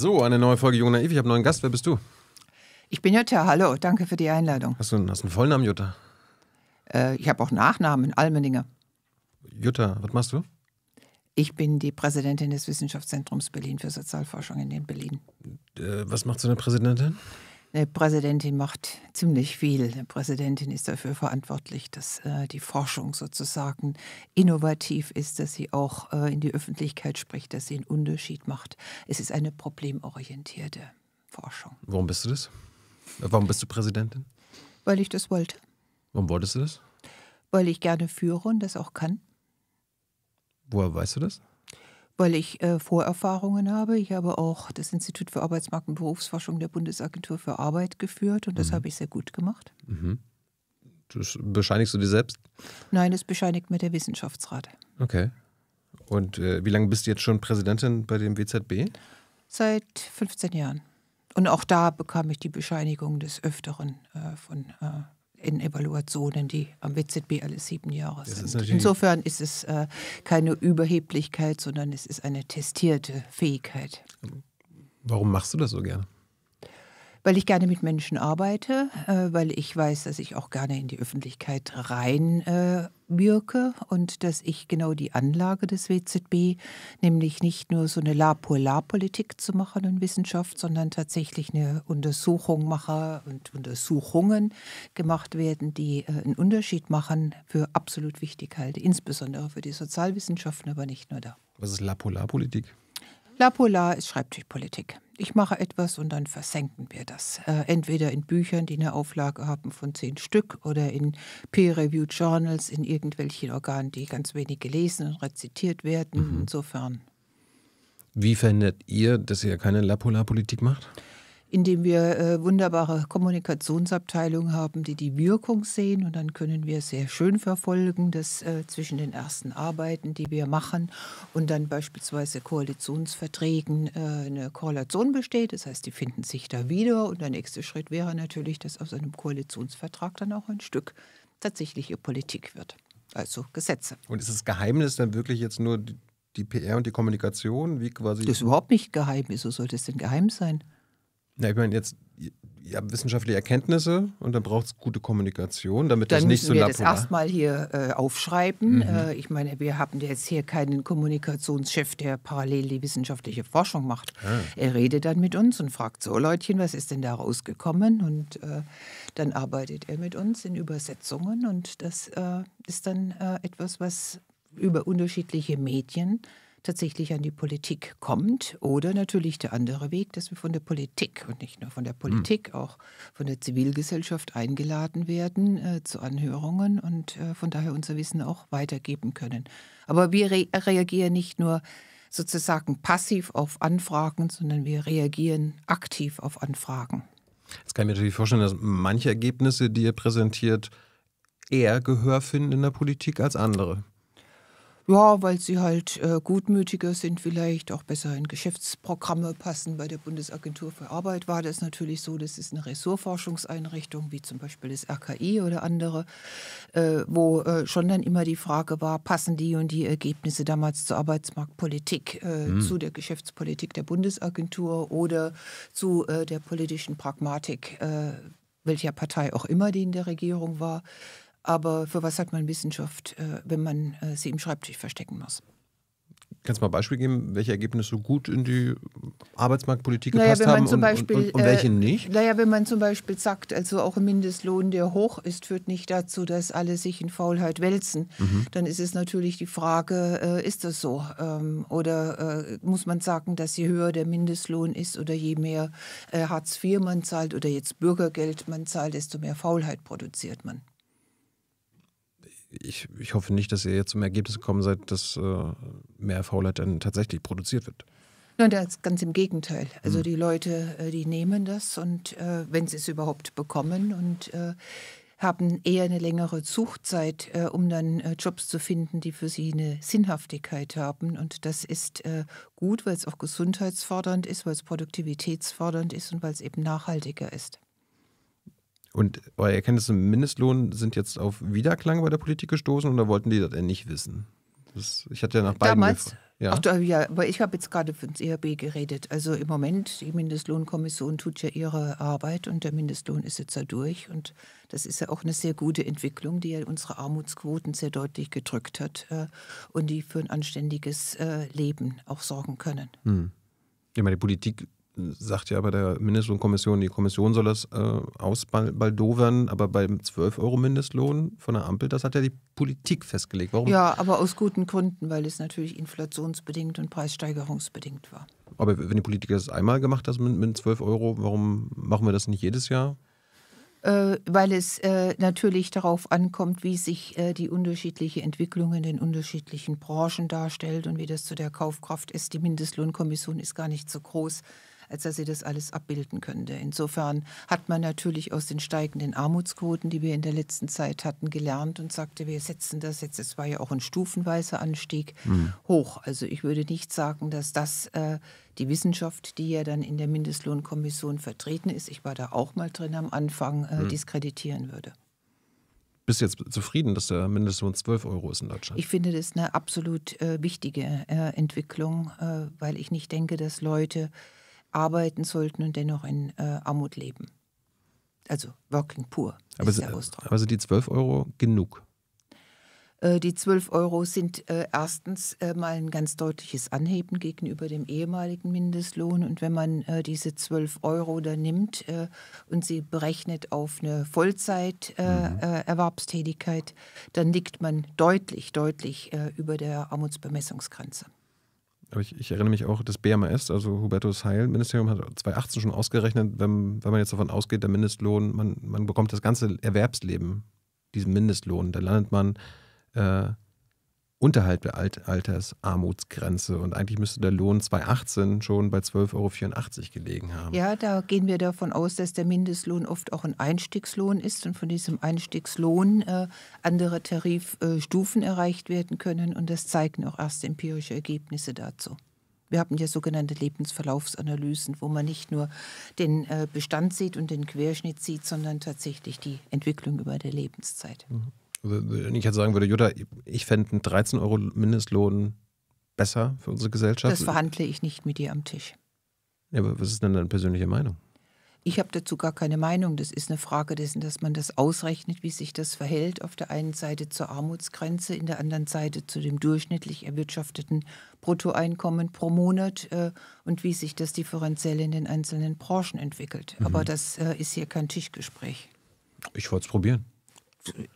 So, eine neue Folge Jona Evi. Ich habe einen neuen Gast. Wer bist du? Ich bin Jutta. Hallo, danke für die Einladung. Hast du einen, hast einen Vollnamen, Jutta? Äh, ich habe auch Nachnamen, Almeninger. Jutta, was machst du? Ich bin die Präsidentin des Wissenschaftszentrums Berlin für Sozialforschung in Berlin. Äh, was macht so eine Präsidentin? Die Präsidentin macht ziemlich viel. Die Präsidentin ist dafür verantwortlich, dass äh, die Forschung sozusagen innovativ ist, dass sie auch äh, in die Öffentlichkeit spricht, dass sie einen Unterschied macht. Es ist eine problemorientierte Forschung. Warum bist du das? Warum bist du Präsidentin? Weil ich das wollte. Warum wolltest du das? Weil ich gerne führe und das auch kann. Woher weißt du das? Weil ich äh, Vorerfahrungen habe. Ich habe auch das Institut für Arbeitsmarkt und Berufsforschung der Bundesagentur für Arbeit geführt und das mhm. habe ich sehr gut gemacht. Mhm. Das bescheinigst du dir selbst? Nein, das bescheinigt mir der Wissenschaftsrat. Okay. Und äh, wie lange bist du jetzt schon Präsidentin bei dem WZB? Seit 15 Jahren. Und auch da bekam ich die Bescheinigung des Öfteren äh, von äh, in Evaluationen, die am WZB alle sieben Jahre sind. Ist Insofern ist es äh, keine Überheblichkeit, sondern es ist eine testierte Fähigkeit. Warum machst du das so gerne? weil ich gerne mit Menschen arbeite, äh, weil ich weiß, dass ich auch gerne in die Öffentlichkeit reinwirke äh, und dass ich genau die Anlage des WZB, nämlich nicht nur so eine La-Polar-Politik zu machen in Wissenschaft, sondern tatsächlich eine Untersuchung mache und Untersuchungen gemacht werden, die äh, einen Unterschied machen, für absolut wichtig halte, insbesondere für die Sozialwissenschaften, aber nicht nur da. Was ist La-Polar-Politik? Lapola ist Schreibtischpolitik. Ich mache etwas und dann versenken wir das. Äh, entweder in Büchern, die eine Auflage haben von zehn Stück, oder in peer-reviewed Journals, in irgendwelchen Organen, die ganz wenig gelesen und rezitiert werden. Mhm. Insofern. Wie verhindert ihr, dass ihr keine Lapola-Politik macht? indem wir äh, wunderbare Kommunikationsabteilungen haben, die die Wirkung sehen. Und dann können wir sehr schön verfolgen, dass äh, zwischen den ersten Arbeiten, die wir machen, und dann beispielsweise Koalitionsverträgen äh, eine Korrelation besteht. Das heißt, die finden sich da wieder. Und der nächste Schritt wäre natürlich, dass aus einem Koalitionsvertrag dann auch ein Stück tatsächliche Politik wird. Also Gesetze. Und ist das Geheimnis dann wirklich jetzt nur die PR und die Kommunikation? Wie quasi das ist überhaupt nicht geheim. Wieso sollte es denn geheim sein? Na, ich meine, jetzt ja, wissenschaftliche Erkenntnisse und dann braucht es gute Kommunikation, damit dann das nicht so lapidar... Dann müssen wir das erstmal hier äh, aufschreiben. Mhm. Äh, ich meine, wir haben jetzt hier keinen Kommunikationschef, der parallel die wissenschaftliche Forschung macht. Ah. Er redet dann mit uns und fragt so, Leutchen, was ist denn da rausgekommen? Und äh, dann arbeitet er mit uns in Übersetzungen und das äh, ist dann äh, etwas, was über unterschiedliche Medien tatsächlich an die Politik kommt. Oder natürlich der andere Weg, dass wir von der Politik und nicht nur von der Politik, mhm. auch von der Zivilgesellschaft eingeladen werden äh, zu Anhörungen und äh, von daher unser Wissen auch weitergeben können. Aber wir re reagieren nicht nur sozusagen passiv auf Anfragen, sondern wir reagieren aktiv auf Anfragen. Jetzt kann ich mir natürlich vorstellen, dass manche Ergebnisse, die ihr präsentiert, eher Gehör finden in der Politik als andere. Ja, weil sie halt äh, gutmütiger sind, vielleicht auch besser in Geschäftsprogramme passen. Bei der Bundesagentur für Arbeit war das natürlich so, das ist eine Ressortforschungseinrichtung, wie zum Beispiel das RKI oder andere, äh, wo äh, schon dann immer die Frage war, passen die und die Ergebnisse damals zur Arbeitsmarktpolitik, mhm. zu der Geschäftspolitik der Bundesagentur oder zu äh, der politischen Pragmatik äh, welcher Partei auch immer die in der Regierung war. Aber für was hat man Wissenschaft, äh, wenn man äh, sie im Schreibtisch verstecken muss? Kannst du mal ein Beispiel geben, welche Ergebnisse gut in die Arbeitsmarktpolitik naja, gepasst haben und, Beispiel, und, und, welche äh, nicht? naja, wenn man zum Beispiel sagt, also auch ein Mindestlohn, der hoch ist, führt nicht dazu, dass alle sich in Faulheit wälzen, mhm. dann ist es natürlich die Frage, ist das so? Ähm, oder muss man sagen, dass je höher der Mindestlohn ist oder je mehr Hartz IV man zahlt oder jetzt Bürgergeld man zahlt, desto mehr Faulheit produziert man? ich, ich hoffe nicht, dass ihr jetzt zum Ergebnis gekommen seid, dass äh, mehr Faulheit dann tatsächlich produziert wird. Nein, das ganz im Gegenteil. Also mhm. die Leute, äh, die nehmen das und äh, wenn sie es überhaupt bekommen und äh, haben eher eine längere Zuchtzeit, äh, um dann äh, Jobs zu finden, die für sie eine Sinnhaftigkeit haben. Und das ist äh, gut, weil es auch gesundheitsfordernd ist, weil es produktivitätsfordernd ist und weil es eben nachhaltiger ist. Und eure Erkenntnisse im Mindestlohn sind jetzt auf Wiederklang bei der Politik gestoßen oder wollten die das denn nicht wissen? Das, ich hatte ja nach beiden Damals? Ja. Ach, ja, aber ich habe jetzt gerade für das IHB e geredet. Also im Moment, die Mindestlohnkommission tut ja ihre Arbeit und der Mindestlohn ist jetzt da durch. Und das ist ja auch eine sehr gute Entwicklung, die ja unsere Armutsquoten sehr deutlich gedrückt hat äh, und die für ein anständiges äh, Leben auch sorgen können. Hm. Ja, meine Politik sagt ja bei der Mindestlohnkommission, die Kommission soll das äh, ausbaldowern, aber beim 12-Euro-Mindestlohn von der Ampel, das hat ja die Politik festgelegt. Warum? Ja, aber aus guten Gründen, weil es natürlich inflationsbedingt und preissteigerungsbedingt war. Aber wenn die Politik das einmal gemacht hat mit, mit 12 Euro, warum machen wir das nicht jedes Jahr? Äh, weil es äh, natürlich darauf ankommt, wie sich äh, die unterschiedliche Entwicklung in den unterschiedlichen Branchen darstellt und wie das zu der Kaufkraft ist. Die Mindestlohnkommission ist gar nicht so groß als dass sie das alles abbilden könnte. Insofern hat man natürlich aus den steigenden Armutsquoten, die wir in der letzten Zeit hatten, gelernt und sagte, wir setzen das jetzt, es war ja auch ein stufenweiser Anstieg, mhm. hoch. Also ich würde nicht sagen, dass das äh, die Wissenschaft, die ja dann in der Mindestlohnkommission vertreten ist, ich war da auch mal drin am Anfang, äh, mhm. diskreditieren würde bist du jetzt zufrieden, dass der Mindestlohn 12 Euro ist in Deutschland? Ich finde das eine absolut äh, wichtige äh, Entwicklung, äh, weil ich nicht denke, dass Leute arbeiten sollten und dennoch in äh, Armut leben. Also Working Poor. Aber, ist der Ausdruck. aber sind die 12 Euro genug? Äh, die 12 Euro sind äh, erstens äh, mal ein ganz deutliches Anheben gegenüber dem ehemaligen Mindestlohn. Und wenn man äh, diese 12 Euro da nimmt und sie berechnet auf eine Vollzeiterwerbstätigkeit, mhm. dann liegt man deutlich, deutlich über der Armutsbemessungsgrenze aber ich, ich, erinnere mich auch, das BMAS, also Hubertus Heil-Ministerium, hat 2018 schon ausgerechnet, wenn, wenn man jetzt davon ausgeht, der Mindestlohn, man, man bekommt das ganze Erwerbsleben, diesen Mindestlohn, da landet man äh, unterhalb der Altersarmutsgrenze. Und eigentlich müsste der Lohn 2018 schon bei 12,84 Euro gelegen haben. Ja, da gehen wir davon aus, dass der Mindestlohn oft auch ein Einstiegslohn ist und von diesem Einstiegslohn äh, andere Tarifstufen äh, erreicht werden können. Und das zeigen auch erste empirische Ergebnisse dazu. Wir haben ja sogenannte Lebensverlaufsanalysen, wo man nicht nur den äh, Bestand sieht und den Querschnitt sieht, sondern tatsächlich die Entwicklung über der Lebenszeit. Mhm wenn ich jetzt sagen würde, Jutta, ich fände einen 13 Euro Mindestlohn besser für unsere Gesellschaft. Das verhandle ich nicht mit dir am Tisch. Ja, aber was ist denn deine persönliche Meinung? Ich habe dazu gar keine Meinung. Das ist eine Frage dessen, dass man das ausrechnet, wie sich das verhält. Auf der einen Seite zur Armutsgrenze, in der anderen Seite zu dem durchschnittlich erwirtschafteten Bruttoeinkommen pro Monat äh, und wie sich das differenziell in den einzelnen Branchen entwickelt. Mhm. Aber das äh, ist hier kein Tischgespräch. Ich wollte es probieren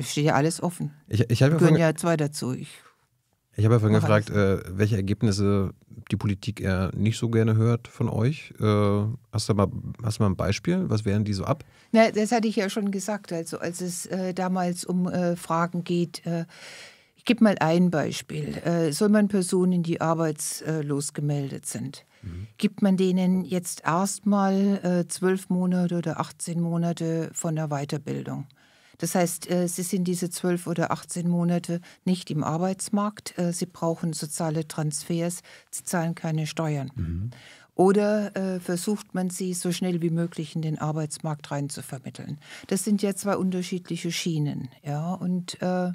steht ja alles offen. Ich, ich gehören ja zwei dazu. Ich, ich habe ja vorhin gefragt, äh, welche Ergebnisse die Politik eher nicht so gerne hört von euch. Äh, hast, du mal, hast du mal ein Beispiel? Was wären die so ab? Na, das hatte ich ja schon gesagt, also als es äh, damals um äh, Fragen geht. Äh, ich gebe mal ein Beispiel. Äh, soll man Personen, die arbeitslos gemeldet sind, mhm. gibt man denen jetzt erstmal zwölf Monate oder 18 Monate von der Weiterbildung? Das heißt, äh, sie sind diese 12 oder 18 Monate nicht im Arbeitsmarkt. Äh, sie brauchen soziale Transfers. Sie zahlen keine Steuern. Mhm. Oder äh, versucht man sie so schnell wie möglich in den Arbeitsmarkt reinzuvermitteln? Das sind ja zwei unterschiedliche Schienen. Ja? Und, äh,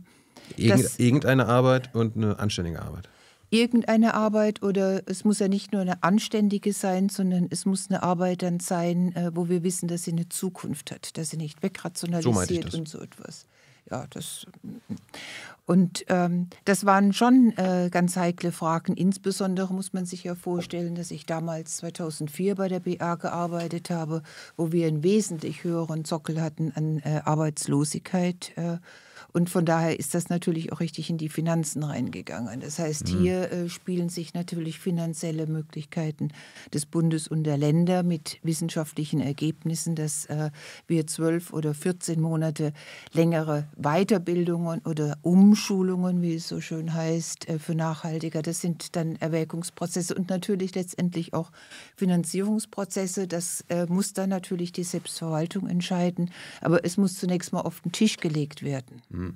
Irgend, irgendeine Arbeit und eine anständige Arbeit irgendeine Arbeit oder es muss ja nicht nur eine anständige sein, sondern es muss eine Arbeit dann sein, äh, wo wir wissen, dass sie eine Zukunft hat, dass sie nicht wegrationalisiert so und so etwas. Ja, das mm, mm. und ähm, das waren schon äh, ganz heikle Fragen. Insbesondere muss man sich ja vorstellen, dass ich damals 2004 bei der BA gearbeitet habe, wo wir einen wesentlich höheren Sockel hatten an äh, Arbeitslosigkeit. Äh, und von daher ist das natürlich auch richtig in die Finanzen reingegangen. Das heißt, mhm. hier äh, spielen sich natürlich finanzielle Möglichkeiten des Bundes und der Länder mit wissenschaftlichen Ergebnissen, dass äh, wir zwölf oder 14 Monate längere Weiterbildungen oder Umschulungen, wie es so schön heißt, äh, für nachhaltiger. Das sind dann Erwägungsprozesse und natürlich letztendlich auch Finanzierungsprozesse. Das äh, muss dann natürlich die Selbstverwaltung entscheiden. Aber es muss zunächst mal auf den Tisch gelegt werden. Mhm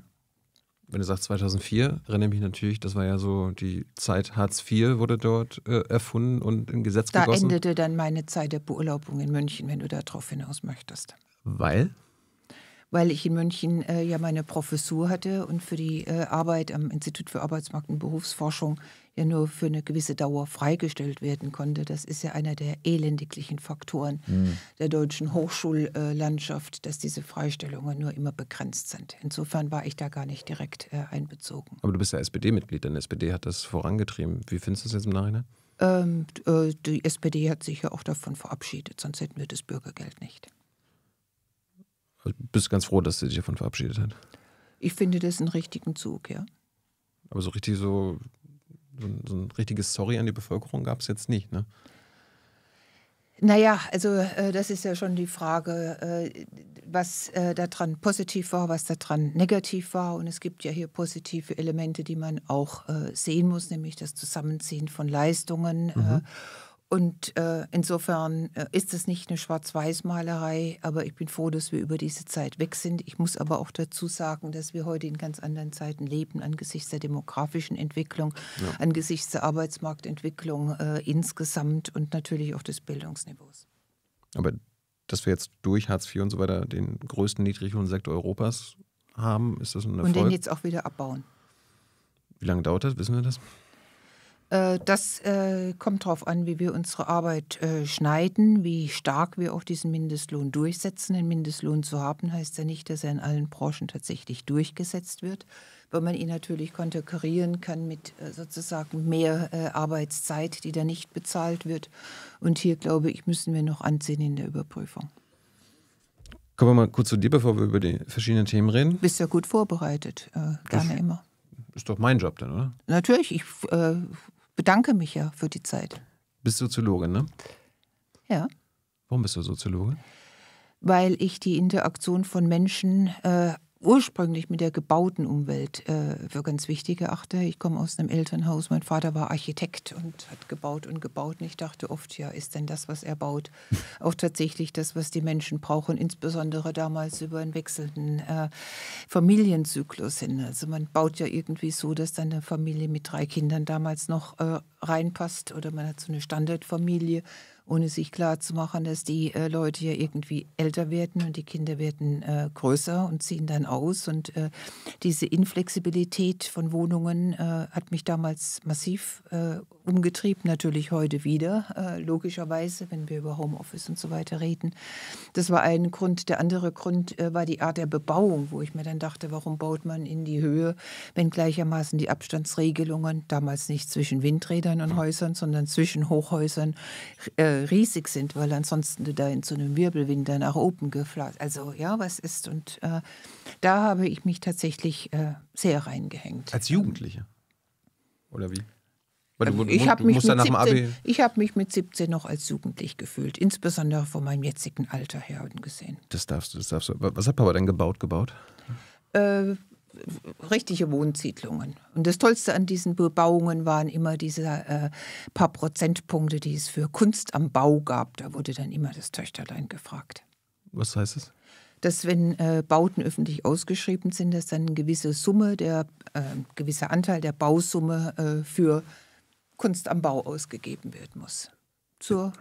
wenn du sagst 2004, erinnere mich natürlich, das war ja so die Zeit Hartz IV wurde dort äh, erfunden und in Gesetz da gegossen. Da endete dann meine Zeit der Beurlaubung in München, wenn du darauf hinaus möchtest. Weil? weil ich in München äh, ja meine Professur hatte und für die äh, Arbeit am Institut für Arbeitsmarkt und Berufsforschung ja nur für eine gewisse Dauer freigestellt werden konnte. Das ist ja einer der elendiglichen Faktoren mhm. der deutschen Hochschullandschaft, dass diese Freistellungen nur immer begrenzt sind. Insofern war ich da gar nicht direkt äh, einbezogen. Aber du bist ja SPD-Mitglied, denn SPD hat das vorangetrieben. Wie findest du es jetzt im Nachhinein? Ähm, äh, die SPD hat sich ja auch davon verabschiedet, sonst hätten wir das Bürgergeld nicht. Also bist ganz froh, dass sie sich davon verabschiedet hat? Ich finde das einen richtigen Zug, ja. Aber so richtig so so ein, so ein richtiges Sorry an die Bevölkerung gab es jetzt nicht. Ne? Naja, also äh, das ist ja schon die Frage, äh, was äh, daran positiv war, was daran negativ war. Und es gibt ja hier positive Elemente, die man auch äh, sehen muss, nämlich das Zusammenziehen von Leistungen. Äh, mhm und äh, insofern äh, ist es nicht eine Schwarz-Weiß-Malerei, aber ich bin froh, dass wir über diese Zeit weg sind. Ich muss aber auch dazu sagen, dass wir heute in ganz anderen Zeiten leben, angesichts der demografischen Entwicklung, ja. angesichts der Arbeitsmarktentwicklung äh, insgesamt und natürlich auch des Bildungsniveaus. Aber dass wir jetzt durch Hartz IV und so weiter den größten Niedriglohnsektor Europas haben, ist das ein Erfolg? Und den jetzt auch wieder abbauen. Wie lange dauert das? Wissen wir das? Äh, das äh, kommt darauf an, wie wir unsere Arbeit äh, schneiden, wie stark wir auch diesen Mindestlohn durchsetzen. Den Mindestlohn zu haben heißt ja nicht, dass er in allen Branchen tatsächlich durchgesetzt wird, weil man ihn natürlich konterkarieren kann mit sozusagen mehr Arbeitszeit, die da nicht bezahlt wird. Und hier, glaube ich, müssen wir noch anziehen in der Überprüfung. Kommen wir mal kurz zu dir, bevor wir über die verschiedenen Themen reden. Bist ja gut vorbereitet, gerne immer. Ist doch mein Job dann, oder? Natürlich, ich äh, bedanke mich ja für die Zeit. Bist Soziologin, ne? Ja. Warum bist du Soziologin? Weil ich die Interaktion von Menschen äh, ursprünglich mit der gebauten Umwelt äh, für ganz wichtig erachte. Ich komme aus einem Elternhaus, mein Vater war Architekt und hat gebaut und gebaut. Und ich dachte oft, ja, ist denn das, was er baut, auch tatsächlich das, was die Menschen brauchen, insbesondere damals über einen wechselnden äh, Familienzyklus hin. Also man baut ja irgendwie so, dass dann eine Familie mit drei Kindern damals noch äh, reinpasst oder man hat so eine Standardfamilie ohne sich klarzumachen, dass die äh, Leute ja irgendwie älter werden und die Kinder werden äh, größer und ziehen dann aus. Und äh, diese Inflexibilität von Wohnungen äh, hat mich damals massiv äh, umgetrieben, natürlich heute wieder, äh, logischerweise, wenn wir über Homeoffice und so weiter reden. Das war ein Grund. Der andere Grund äh, war die Art der Bebauung, wo ich mir dann dachte, warum baut man in die Höhe, wenn gleichermaßen die Abstandsregelungen damals nicht zwischen Windrädern und Häusern, sondern zwischen Hochhäusern äh, riesig sind, weil ansonsten da in so einem Wirbelwind dann nach oben geflattert. Also ja, was ist. Und äh, da habe ich mich tatsächlich äh, sehr reingehängt. Als Jugendliche? Oder wie? Ähm, du, ich habe mich, hab mich, mit 17 noch als jugendlich gefühlt, insbesondere von meinem jetzigen Alter her gesehen. Das darfst du, das darfst du. Was hat Papa denn gebaut, gebaut? Äh, richtige Wohnsiedlungen. Und das Tollste an diesen Bebauungen waren immer diese äh, paar Prozentpunkte, die es für Kunst am Bau gab. Da wurde dann immer das Töchterlein gefragt. Was heißt es? dass wenn äh, Bauten öffentlich ausgeschrieben sind, dass dann eine gewisse Summe, der äh, gewisse Anteil der Bausumme äh, für Kunst am Bau ausgegeben werden muss. Zur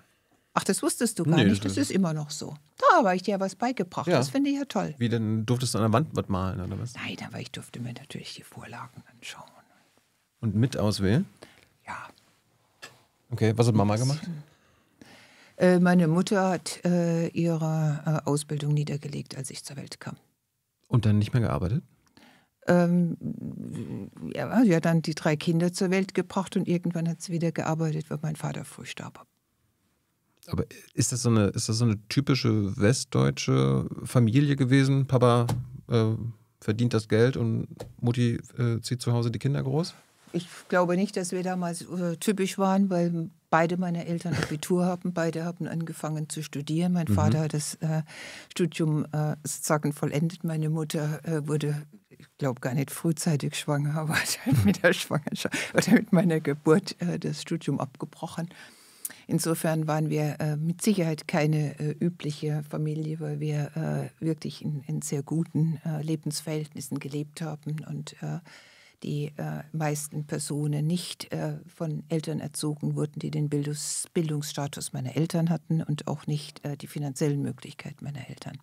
Ach, das wusstest du gar nee, nicht. Das ist immer noch so. Da habe ich dir was beigebracht. Ja. Das finde ich ja toll. Wie denn durftest du an der Wand was malen oder was? Nein, aber ich durfte mir natürlich die Vorlagen anschauen. Und mit auswählen? Ja. Okay, was hat Mama gemacht? Äh, meine Mutter hat äh, ihre äh, Ausbildung niedergelegt, als ich zur Welt kam. Und dann nicht mehr gearbeitet? Ähm, ja, sie hat dann die drei Kinder zur Welt gebracht und irgendwann hat sie wieder gearbeitet, weil mein Vater früh starb. Aber ist das so eine, ist das so eine typische westdeutsche Familie gewesen? Papa äh, verdient das Geld und Mutti äh, zieht zu Hause die Kinder groß? Ich glaube nicht, dass wir damals äh, typisch waren, weil beide meiner Eltern Abitur haben, beide haben angefangen zu studieren. Mein mhm. Vater hat das äh, Studium äh, sozusagen vollendet, meine Mutter äh, wurde ich glaube gar nicht frühzeitig schwanger, aber halt mit der Schwangerschaft oder mit meiner Geburt äh, das Studium abgebrochen. Insofern waren wir äh, mit Sicherheit keine äh, übliche Familie, weil wir äh, wirklich in, in, sehr guten äh, Lebensverhältnissen gelebt haben und äh, die meisten Personen nicht von Eltern erzogen wurden, die den Bildungs Bildungsstatus meiner Eltern hatten und auch nicht die finanziellen Möglichkeiten meiner Eltern.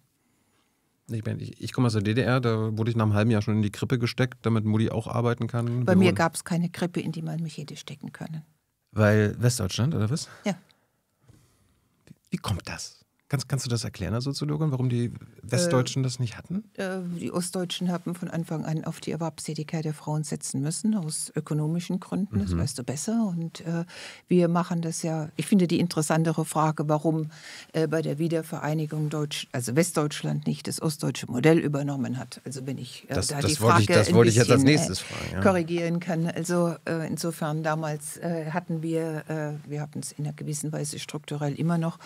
Ich, mein, ich, ich komme aus der DDR, da wurde ich nach einem halben Jahr schon in die Krippe gesteckt, damit Mutti auch arbeiten kann. Bei Wir mir gab es keine Krippe, in die man mich hätte stecken können. Weil Westdeutschland, oder was? Ja. Wie, wie kommt das? Kannst, kannst du das erklären, Herr Soziologin, warum die Westdeutschen äh, das nicht hatten? Äh, die Ostdeutschen haben von Anfang an auf die Erwerbstätigkeit der Frauen setzen müssen, aus ökonomischen Gründen, mhm. das weißt du besser. Und äh, wir machen das ja, ich finde die interessantere Frage, warum äh, bei der Wiedervereinigung Deutsch, also Westdeutschland nicht das ostdeutsche Modell übernommen hat. Also bin ich äh, das, da das die Frage ich, Das wollte ich jetzt als äh, nächstes fragen. Ja. Korrigieren kann. Also insofern damals hatten wir, wir hatten es in einer gewissen Weise strukturell immer noch,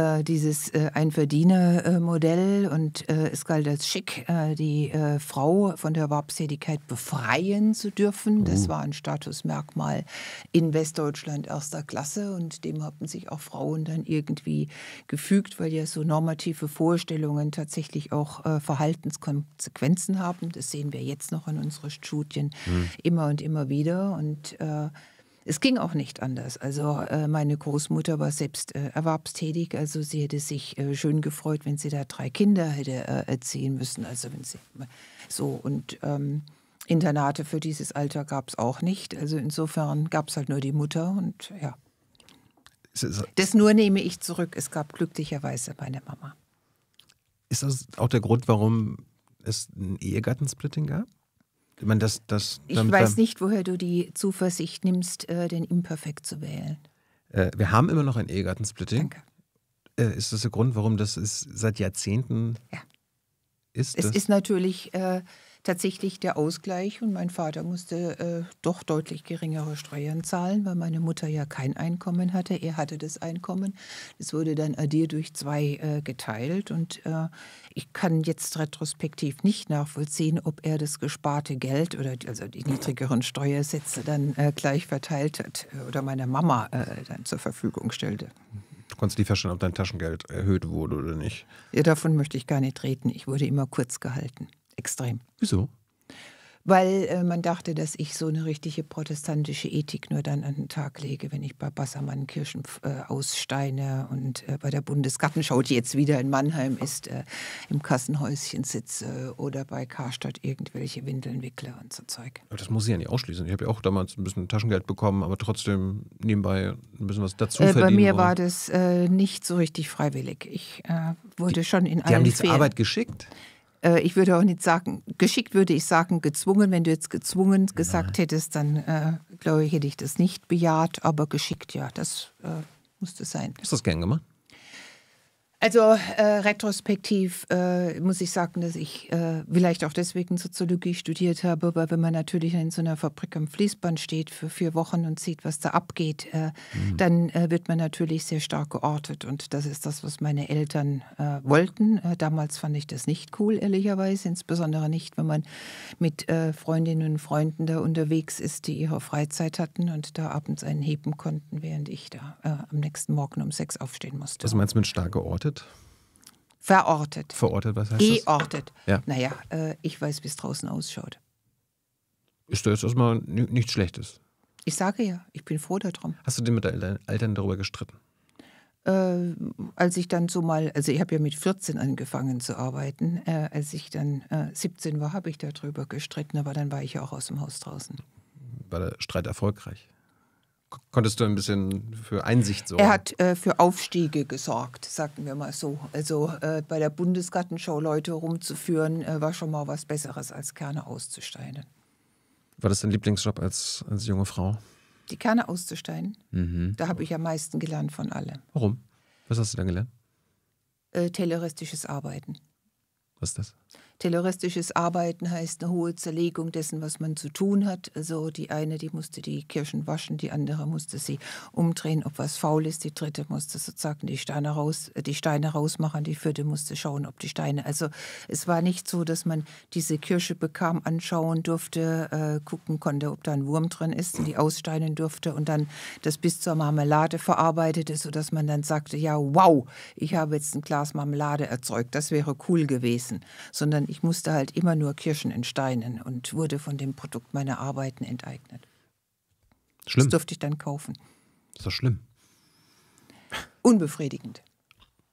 äh, dieses äh, Einverdiener-Modell und äh, es galt als schick, äh, die äh, Frau von der Erwerbstätigkeit befreien zu dürfen. Das oh. war ein Statusmerkmal in Westdeutschland erster Klasse und dem hatten sich auch Frauen dann irgendwie gefügt, weil ja so normative Vorstellungen tatsächlich auch äh, Verhaltenskonsequenzen haben. Das sehen wir jetzt noch in unseren Studien mhm. immer und immer wieder und es ging auch nicht anders. Also äh, meine Großmutter war selbst äh, erwerbstätig, also sie hätte sich äh, schön gefreut, wenn sie da drei Kinder hätte erziehen müssen. Also wenn sie so und ähm, Internate für dieses Alter gab es auch nicht. Also insofern gab es halt nur die Mutter und ja. Das nur nehme ich zurück. Es gab glücklicherweise meine Mama. Ist das auch der Grund, warum es ein Ehegattensplitting gab? Ich, meine, das, das, ich weiß nicht, woher du die Zuversicht nimmst, äh, den Imperfekt zu wählen. Äh, wir haben immer noch ein Ehegattensplitting. Danke. Äh, ist das der Grund, warum das ist seit Jahrzehnten ja. ist? Es das? ist natürlich äh, tatsächlich der Ausgleich und mein Vater musste äh, doch deutlich geringere Steuern zahlen, weil meine Mutter ja kein Einkommen hatte. Er hatte das Einkommen. Das wurde dann addiert durch zwei äh, geteilt und äh, ich kann jetzt retrospektiv nicht nachvollziehen, ob er das gesparte Geld oder die, also die niedrigeren Steuersätze dann äh, gleich verteilt hat äh, oder meiner Mama äh, dann zur Verfügung stellte. Du konntest nicht feststellen, ob dein Taschengeld erhöht wurde oder nicht. Ja, davon möchte ich gar nicht reden. Ich wurde immer kurz gehalten extrem. Wieso? Weil äh, man dachte, dass ich so eine richtige protestantische Ethik nur dann an den Tag lege, wenn ich bei Bassermann Kirchen äh, aussteine und äh, bei der Bundesgartenschau, die jetzt wieder in Mannheim ist, äh, im Kassenhäuschen sitze oder bei Karstadt irgendwelche Windeln wickle und so Zeug. Aber das muss ich ja nicht ausschließen. Ich habe ja auch damals ein bisschen Taschengeld bekommen, aber trotzdem nebenbei ein bisschen was dazu äh, verdienen. Bei mir wollen. war das äh, nicht so richtig freiwillig. Ich wurde die, schon in die Die haben die zur Arbeit geschickt? äh, ich würde auch nicht sagen, geschickt würde ich sagen, gezwungen. Wenn du jetzt gezwungen gesagt Nein. hättest, dann äh, glaube ich, hätte ich das nicht bejaht, aber geschickt, ja, das äh, musste sein. Hast du das gern gemacht? Also äh, retrospektiv äh, muss ich sagen, dass ich äh, vielleicht auch deswegen Soziologie studiert habe, weil wenn man natürlich in so einer Fabrik am Fließband steht für vier Wochen und sieht, was da abgeht, äh, mhm. dann äh, wird man natürlich sehr stark geortet. Und das ist das, was meine Eltern äh, wollten. damals fand ich das nicht cool, ehrlicherweise, insbesondere nicht, wenn man mit Freundinnen und Freunden da unterwegs ist, die ihre Freizeit hatten und da abends einen heben konnten, während ich da am nächsten Morgen um sechs aufstehen musste. Was meinst du mit stark geortet? verortet? Verortet. Verortet, was heißt Geortet. das? Geortet. Ja. Naja, äh, ich weiß, wie es draußen ausschaut. Ist das jetzt erstmal nichts Schlechtes? Ich sage ja, ich bin froh darum. Hast du denn mit deinen Eltern darüber gestritten? Äh, als ich dann so mal, also ich habe ja mit 14 angefangen zu arbeiten, äh, als ich dann äh, 17 war, habe ich darüber gestritten, aber dann war ich ja auch aus dem Haus draußen. War der Streit erfolgreich? konntest du ein bisschen für Einsicht sorgen. Er hat äh, für Aufstiege gesorgt, sagten wir mal so. Also äh, bei der Bundesgartenschau Leute rumzuführen, äh, war schon mal was Besseres, als Kerne auszusteinen. War das dein Lieblingsjob als, als junge Frau? Die Kerne auszusteinen? Mhm. Da habe ich am meisten gelernt von allem. Warum? Was hast du dann gelernt? Äh, tayloristisches Arbeiten. Was ist das? Telleristisches Arbeiten heißt eine hohe Zerlegung dessen, was man zu tun hat. Also die eine, die musste die Kirschen waschen, die andere musste sie umdrehen, ob was faul ist, die dritte musste sozusagen die Steine, raus, äh, die Steine rausmachen, die vierte musste schauen, ob die Steine. Also es war nicht so, dass man diese Kirsche bekam, anschauen durfte, äh, gucken konnte, ob da ein Wurm drin ist, die aussteinen durfte und dann das bis zur Marmelade verarbeitete, sodass man dann sagte, ja, wow, ich habe jetzt ein Glas Marmelade erzeugt, das wäre cool gewesen. Sondern ich musste halt immer nur Kirschen in und wurde von dem Produkt meiner Arbeiten enteignet. Schlimm. Das durfte ich dann kaufen. Ist doch schlimm. Unbefriedigend.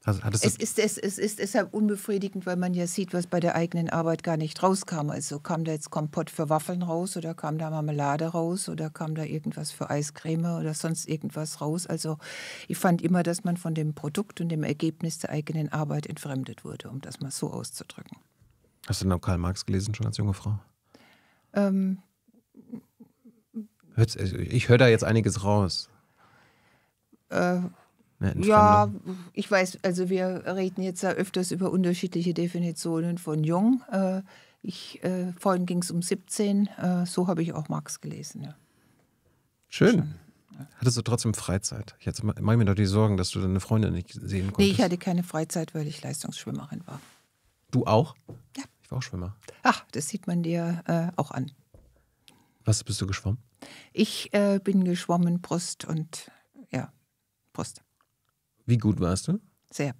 Also, es, ist, es, es ist deshalb unbefriedigend, weil man ja sieht, was bei der eigenen Arbeit gar nicht rauskam. Also kam da jetzt Kompott für Waffeln raus oder kam da Marmelade raus oder kam da irgendwas für Eiscreme oder sonst irgendwas raus. Also ich fand immer, dass man von dem Produkt und dem Ergebnis der eigenen Arbeit entfremdet wurde, um das mal so auszudrücken. Hast du denn auch Karl Marx gelesen schon als junge Frau? Ähm, also, ich höre da jetzt einiges raus. Äh, ne, ja, ich weiß, also wir reden jetzt ja öfters über unterschiedliche Definitionen von jung. Äh, ich, äh, vorhin ging es um 17, äh, so habe ich auch Marx gelesen. Ja. Schön. Hattest du trotzdem Freizeit? Ich mache mach mir doch die Sorgen, dass du deine Freundin nicht sehen konntest. Nee, ich hatte keine Freizeit, weil ich Leistungsschwimmerin war. Du auch? Ja. Ich war auch Schwimmer. Ach, das sieht man dir äh, auch an. Was bist du geschwommen? Ich äh, bin geschwommen Brust und ja, Brust. Wie gut warst du? Sehr.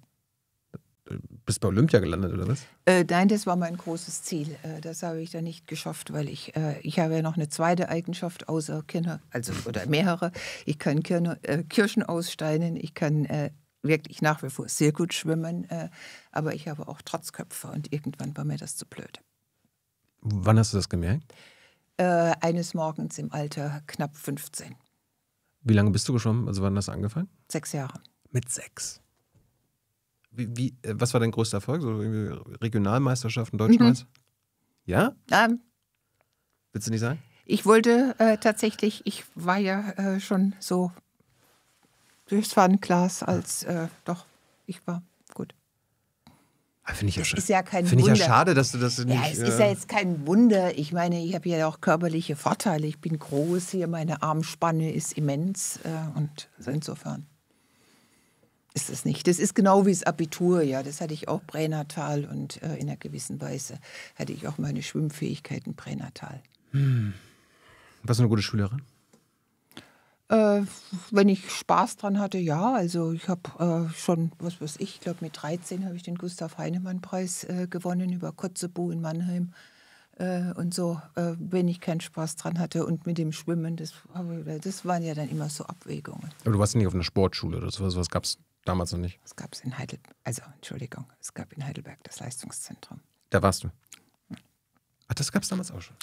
Äh, bist bei Olympia gelandet oder was? Äh, nein, das war mein großes Ziel. Äh, das habe ich dann nicht geschafft, weil ich äh, ich habe ja noch eine zweite Eigenschaft außer Kinder, also oder mehrere. Ich kann Kirne, äh, Kirschen aussteinen, ich kann äh, wirklich nach wie vor sehr gut schwimmen, äh, aber ich habe auch Trotzköpfe und irgendwann war mir das zu blöd. Wann hast du das gemerkt? Äh, eines Morgens im Alter knapp 15. Wie lange bist du geschwommen? Also wann hast du angefangen? Sechs Jahre. Mit sechs? Wie, wie, äh, was war dein größter Erfolg? So Regionalmeisterschaften Deutschlands? Mhm. Ja? Ähm, Willst du nicht sagen? Ich wollte äh, tatsächlich, ich war ja äh, schon so das war ein Glas als äh, doch, ich war gut. Ah, finde ich ja schade. Ist ja kein Finde ich ja schade, dass du das nicht. Ja, es äh... ist ja äh, jetzt kein Wunder. Ich meine, ich habe ja auch körperliche Vorteile. Ich bin groß hier, meine Armspanne ist immens äh, und insofern ist es nicht. Das ist genau wie das Abitur, ja. Das hatte ich auch pränatal und äh, in einer gewissen Weise hatte ich auch meine Schwimmfähigkeiten pränatal. Hm. Warst du eine gute Schülerin? Äh, wenn ich Spaß dran hatte, ja. Also ich habe äh, schon, was weiß ich, ich glaube mit 13 habe ich den Gustav Heinemann-Preis äh, gewonnen über Kotzebue in Mannheim. Äh, und so, äh, wenn ich keinen Spaß dran hatte und mit dem Schwimmen, das, das waren ja dann immer so Abwägungen. Aber du warst ja nicht auf einer Sportschule oder sowas, was gab es damals noch nicht? Es gab es in Heidelberg, also Entschuldigung, es gab in Heidelberg das Leistungszentrum. Da warst du? Ach, das gab es damals auch schon.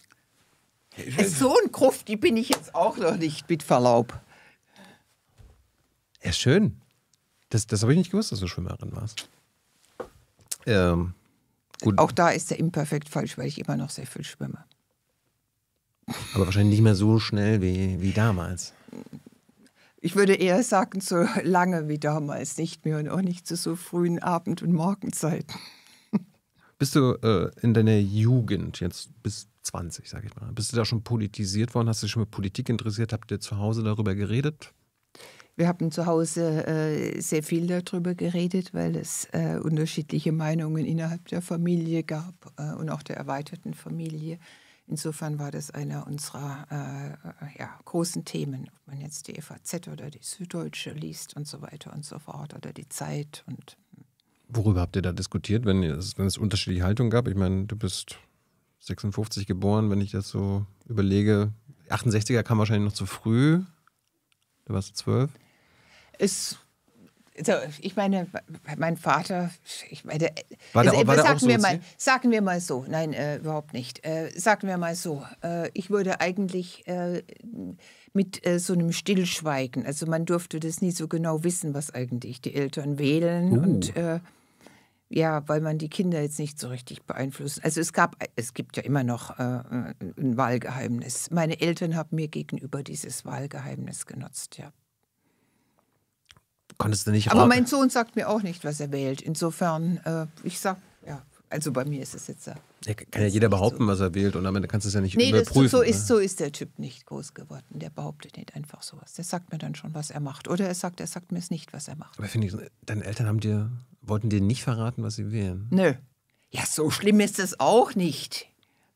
Äh, so ein Gruft, die bin ich jetzt auch noch nicht, mit Verlaub. Ja, schön. Das, das habe ich nicht gewusst, dass du Schwimmerin warst. Ähm, gut. Auch da ist der Imperfekt falsch, weil ich immer noch sehr viel schwimme. Aber wahrscheinlich nicht mehr so schnell wie, wie damals. Ich würde eher sagen, so lange wie damals, nicht mehr und auch nicht zu so frühen Abend- und Morgenzeiten. Bist du äh, in deiner Jugend, jetzt bis 20, sag ich mal, bist du da schon politisiert worden? Hast du dich schon mit Politik interessiert? Habt ihr zu Hause darüber geredet? Wir haben zu Hause äh, sehr viel darüber geredet, weil es äh, unterschiedliche Meinungen innerhalb der Familie gab äh, und auch der erweiterten Familie. Insofern war das einer unserer äh, ja, großen Themen, ob man jetzt die FAZ oder die Süddeutsche liest und so weiter und so fort oder die Zeit und Worüber habt ihr da diskutiert, wenn es, wenn es unterschiedliche Haltungen gab? Ich meine, du bist 56 geboren, wenn ich das so überlege. 68er kam wahrscheinlich noch zu früh. Du warst zwölf. Es so, also, ich meine, mein Vater, ich meine, war der, also, war sagen, so wir mal, sagen wir mal so, nein, äh, überhaupt nicht. Äh, sagen wir mal so, äh, ich würde eigentlich äh, mit äh, so einem Stillschweigen, also man durfte das nie so genau wissen, was eigentlich die Eltern wählen uh. und äh, ja, weil man die Kinder jetzt nicht so richtig beeinflussen. Also es gab, es gibt ja immer noch äh, äh ein Wahlgeheimnis. Meine Eltern haben mir gegenüber dieses Wahlgeheimnis genutzt, ja. Konntest du nicht Aber mein Sohn sagt mir auch nicht, was er wählt. Insofern, äh, ich sag, ja, also bei mir ist es jetzt äh, Ja, kann ja jeder behaupten, so. was er wählt und am Ende kannst du es ja nicht nee, überprüfen. so, ist, ne? so ist der Typ nicht groß geworden. Der behauptet nicht einfach sowas. Der sagt mir dann schon, was er macht. Oder er sagt, er sagt mir es nicht, was er macht. Aber finde ich, deine Eltern haben dir Wollten dir nicht verraten, was sie wählen? Nö. Ja, so schlimm ist das auch nicht.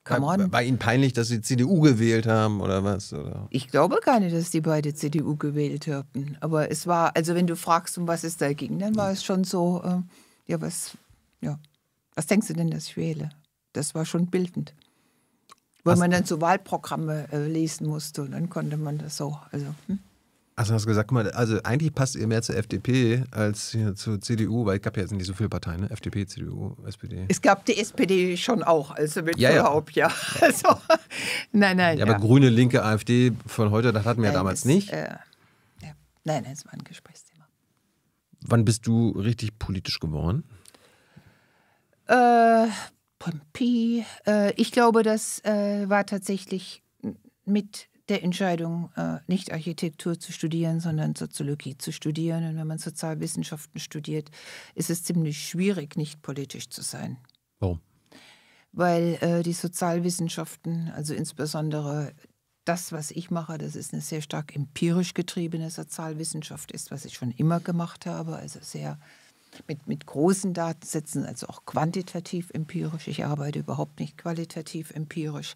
Come war, on. War Ihnen peinlich, dass Sie CDU gewählt haben oder was? Oder? Ich glaube gar nicht, dass die beide CDU gewählt haben. Aber es war, also wenn du fragst, um was es da ging, dann war ja. es schon so, äh, ja, was, ja, was denkst du denn, dass ich wähle? Das war schon bildend. Weil was? man dann so Wahlprogramme äh, lesen musste und dann konnte man das so. Also, hm? Also hast du gesagt, guck mal, also eigentlich passt ihr mehr zur FDP als zur CDU, weil es gab ja jetzt nicht so viele Parteien, ne? FDP, CDU, SPD. Es gab die SPD schon auch, also mit ja, Urlaub, ja. ja. Also, nein, nein. Ja, aber ja. grüne, linke AfD von heute, das hatten wir nein, ja damals das, nicht. Äh, ja. Nein, es war ein Gesprächsthema. Wann bist du richtig politisch geworden? Äh, Pompi, äh, ich glaube, das äh, war tatsächlich mit der Entscheidung, äh, nicht Architektur zu studieren, sondern Soziologie zu studieren. Und wenn man Sozialwissenschaften studiert, ist es ziemlich schwierig, nicht politisch zu sein. Warum? Weil äh, die Sozialwissenschaften, also insbesondere das, was ich mache, das ist eine sehr stark empirisch getriebene Sozialwissenschaft, ist, was ich schon immer gemacht habe, also sehr mit, mit großen Datensätzen, also auch quantitativ empirisch, ich arbeite überhaupt nicht qualitativ empirisch,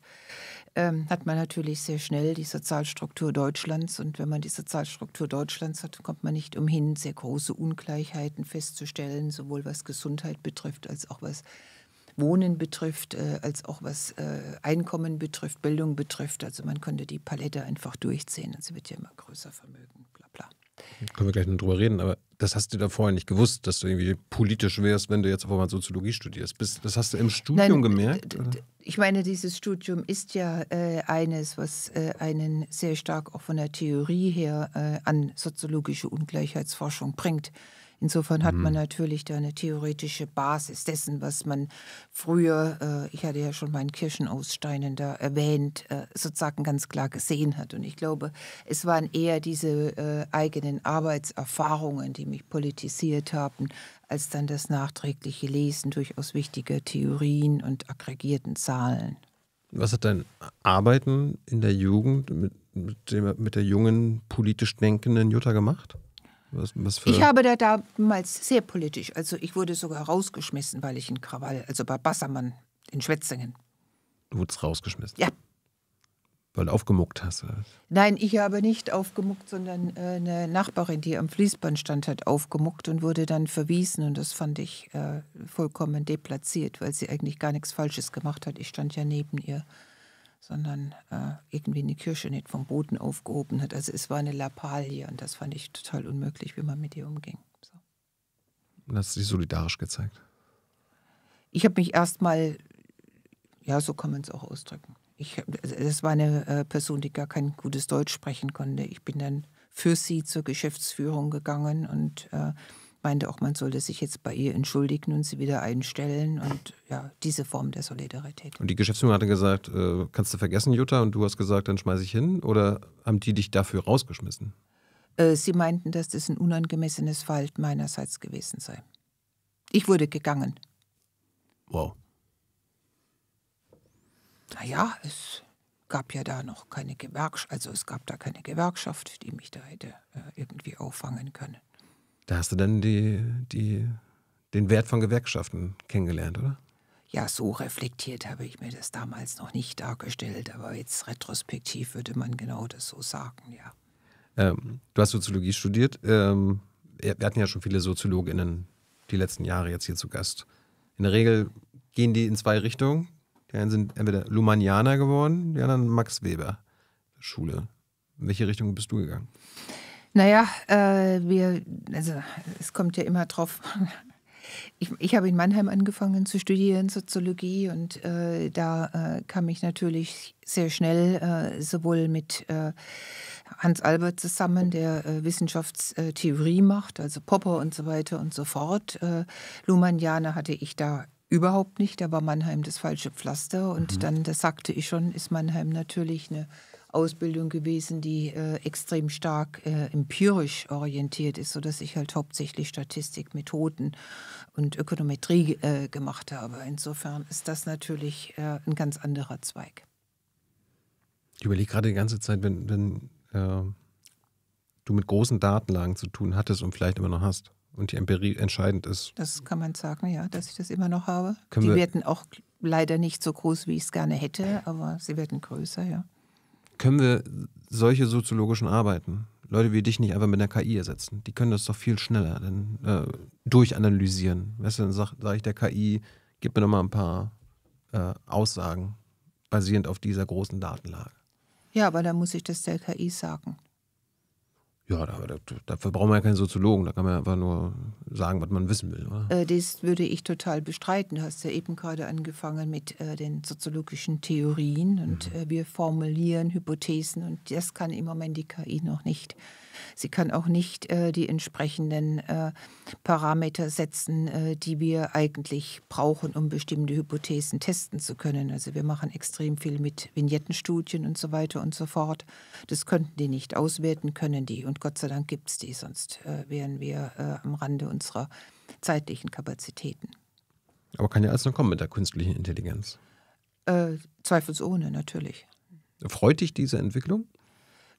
ähm, hat man natürlich sehr schnell die Sozialstruktur Deutschlands. Und wenn man die Sozialstruktur Deutschlands hat, kommt man nicht umhin, sehr große Ungleichheiten festzustellen, sowohl was Gesundheit betrifft als auch was Wohnen betrifft, äh, als auch was äh, Einkommen betrifft, Bildung betrifft. Also man könnte die Palette einfach durchziehen und also sie wird ja immer größer vermögen. Können wir gleich noch drüber reden, aber das hast du da vorher nicht gewusst, dass du irgendwie politisch wärst, wenn du jetzt auf einmal Soziologie studierst. Das hast du im Studium Nein, gemerkt? Ich meine, dieses Studium ist ja äh, eines, was äh, einen sehr stark auch von der Theorie her äh, an soziologische Ungleichheitsforschung bringt. Insofern hat mhm. man natürlich da eine theoretische Basis dessen, was man früher, äh, ich hatte ja schon meinen Kirschenaussteinen da erwähnt, äh, sozusagen ganz klar gesehen hat. Und ich glaube, es waren eher diese äh, eigenen Arbeitserfahrungen, die mich politisiert haben, als dann das nachträgliche Lesen durchaus wichtiger Theorien und aggregierten Zahlen. Was hat dein Arbeiten in der Jugend mit, mit, dem, mit der jungen politisch denkenden Jutta gemacht? Was, was ich habe da damals sehr politisch, also ich wurde sogar rausgeschmissen, weil ich in Krawall, also bei Bassermann in Schwetzingen. Du wurdest rausgeschmissen? Ja. Weil du aufgemuckt hast? Oder? Nein, ich habe nicht aufgemuckt, sondern äh, eine Nachbarin, die am Fließband stand, hat aufgemuckt und wurde dann verwiesen. Und das fand ich äh, vollkommen deplatziert, weil sie eigentlich gar nichts Falsches gemacht hat. Ich stand ja neben ihr sondern äh, irgendwie eine Kirsche nicht vom Boden aufgehoben hat. Also es war eine Lappalie und das fand ich total unmöglich, wie man mit ihr umging. So. Und hast du dich solidarisch gezeigt? Ich habe mich erstmal, ja, so kann man es auch ausdrücken. Ich, das war eine äh, Person, die gar kein gutes Deutsch sprechen konnte. Ich bin dann für sie zur Geschäftsführung gegangen und äh, meinte auch, man sollte sich jetzt bei ihr entschuldigen und sie wieder einstellen und ja, diese Form der Solidarität. Und die Geschäftsführung hatte gesagt, äh, kannst du vergessen, Jutta, und du hast gesagt, dann schmeiße ich hin oder haben die dich dafür rausgeschmissen? Äh, sie meinten, dass das ein unangemessenes Verhalten meinerseits gewesen sei. Ich wurde gegangen. Wow. Naja, es gab ja da noch keine Gewerkschaft, also es gab da keine Gewerkschaft, die mich da hätte äh, irgendwie auffangen können. Da hast du dann die, die, den Wert von Gewerkschaften kennengelernt, oder? Ja, so reflektiert habe ich mir das damals noch nicht dargestellt, aber jetzt retrospektiv würde man genau das so sagen, ja. Ähm, du hast Soziologie studiert. Ähm, wir hatten ja schon viele SoziologInnen die letzten Jahre jetzt hier zu Gast. In der Regel gehen die in zwei Richtungen. Die einen sind entweder Lumanianer geworden, die anderen Max Weber Schule. In welche Richtung bist du gegangen? Ja. Naja, äh, wir, also es kommt ja immer drauf. Ich, ich habe in Mannheim angefangen zu studieren, Soziologie, und äh, da äh, kam ich natürlich sehr schnell äh, sowohl mit äh, Hans Albert zusammen, der äh, Wissenschaftstheorie macht, also Popper und so weiter und so fort. Äh, Luhmannianer hatte ich da überhaupt nicht, da war Mannheim das falsche Pflaster, und mhm. dann, das sagte ich schon, ist Mannheim natürlich eine Ausbildung gewesen, die äh, extrem stark äh, empirisch orientiert ist, sodass ich halt hauptsächlich Statistik, Methoden und Ökonometrie äh, gemacht habe. Insofern ist das natürlich äh, ein ganz anderer Zweig. Ich überlege gerade die ganze Zeit, wenn, wenn ähm, du mit großen Datenlagen zu tun hattest und vielleicht immer noch hast und die Empirie entscheidend ist. Das kann man sagen, ja, dass ich das immer noch habe. Können die wir werden auch leider nicht so groß, wie ich es gerne hätte, äh. aber sie werden größer, ja können wir solche soziologischen Arbeiten, Leute wie dich nicht einfach mit einer KI ersetzen. Die können das doch viel schneller dann, äh, durchanalysieren. Weißt du, dann sage sag ich der KI, gib mir doch mal ein paar äh, Aussagen basierend auf dieser großen Datenlage. Ja, aber da muss ich das der KI sagen. Ja, dafür brauchen wir ja keinen Soziologen, da kann man einfach nur sagen, was man wissen will, oder? Äh, das würde ich total bestreiten. Du hast ja eben gerade angefangen mit äh, den soziologischen Theorien und mhm. Äh, wir formulieren Hypothesen und das kann im Moment die KI noch nicht. Sie kann auch nicht äh, die entsprechenden äh, Parameter setzen, äh, die wir eigentlich brauchen, um bestimmte Hypothesen testen zu können. Also wir machen extrem viel mit Vignettenstudien und so weiter und so fort. Das könnten die nicht auswerten, können die. Und Gott sei Dank gibt es die, sonst äh, wären wir äh, am Rande unserer zeitlichen Kapazitäten. Aber kann ja alles noch kommen mit der künstlichen Intelligenz. Äh, zweifelsohne, natürlich. Freut dich diese Entwicklung?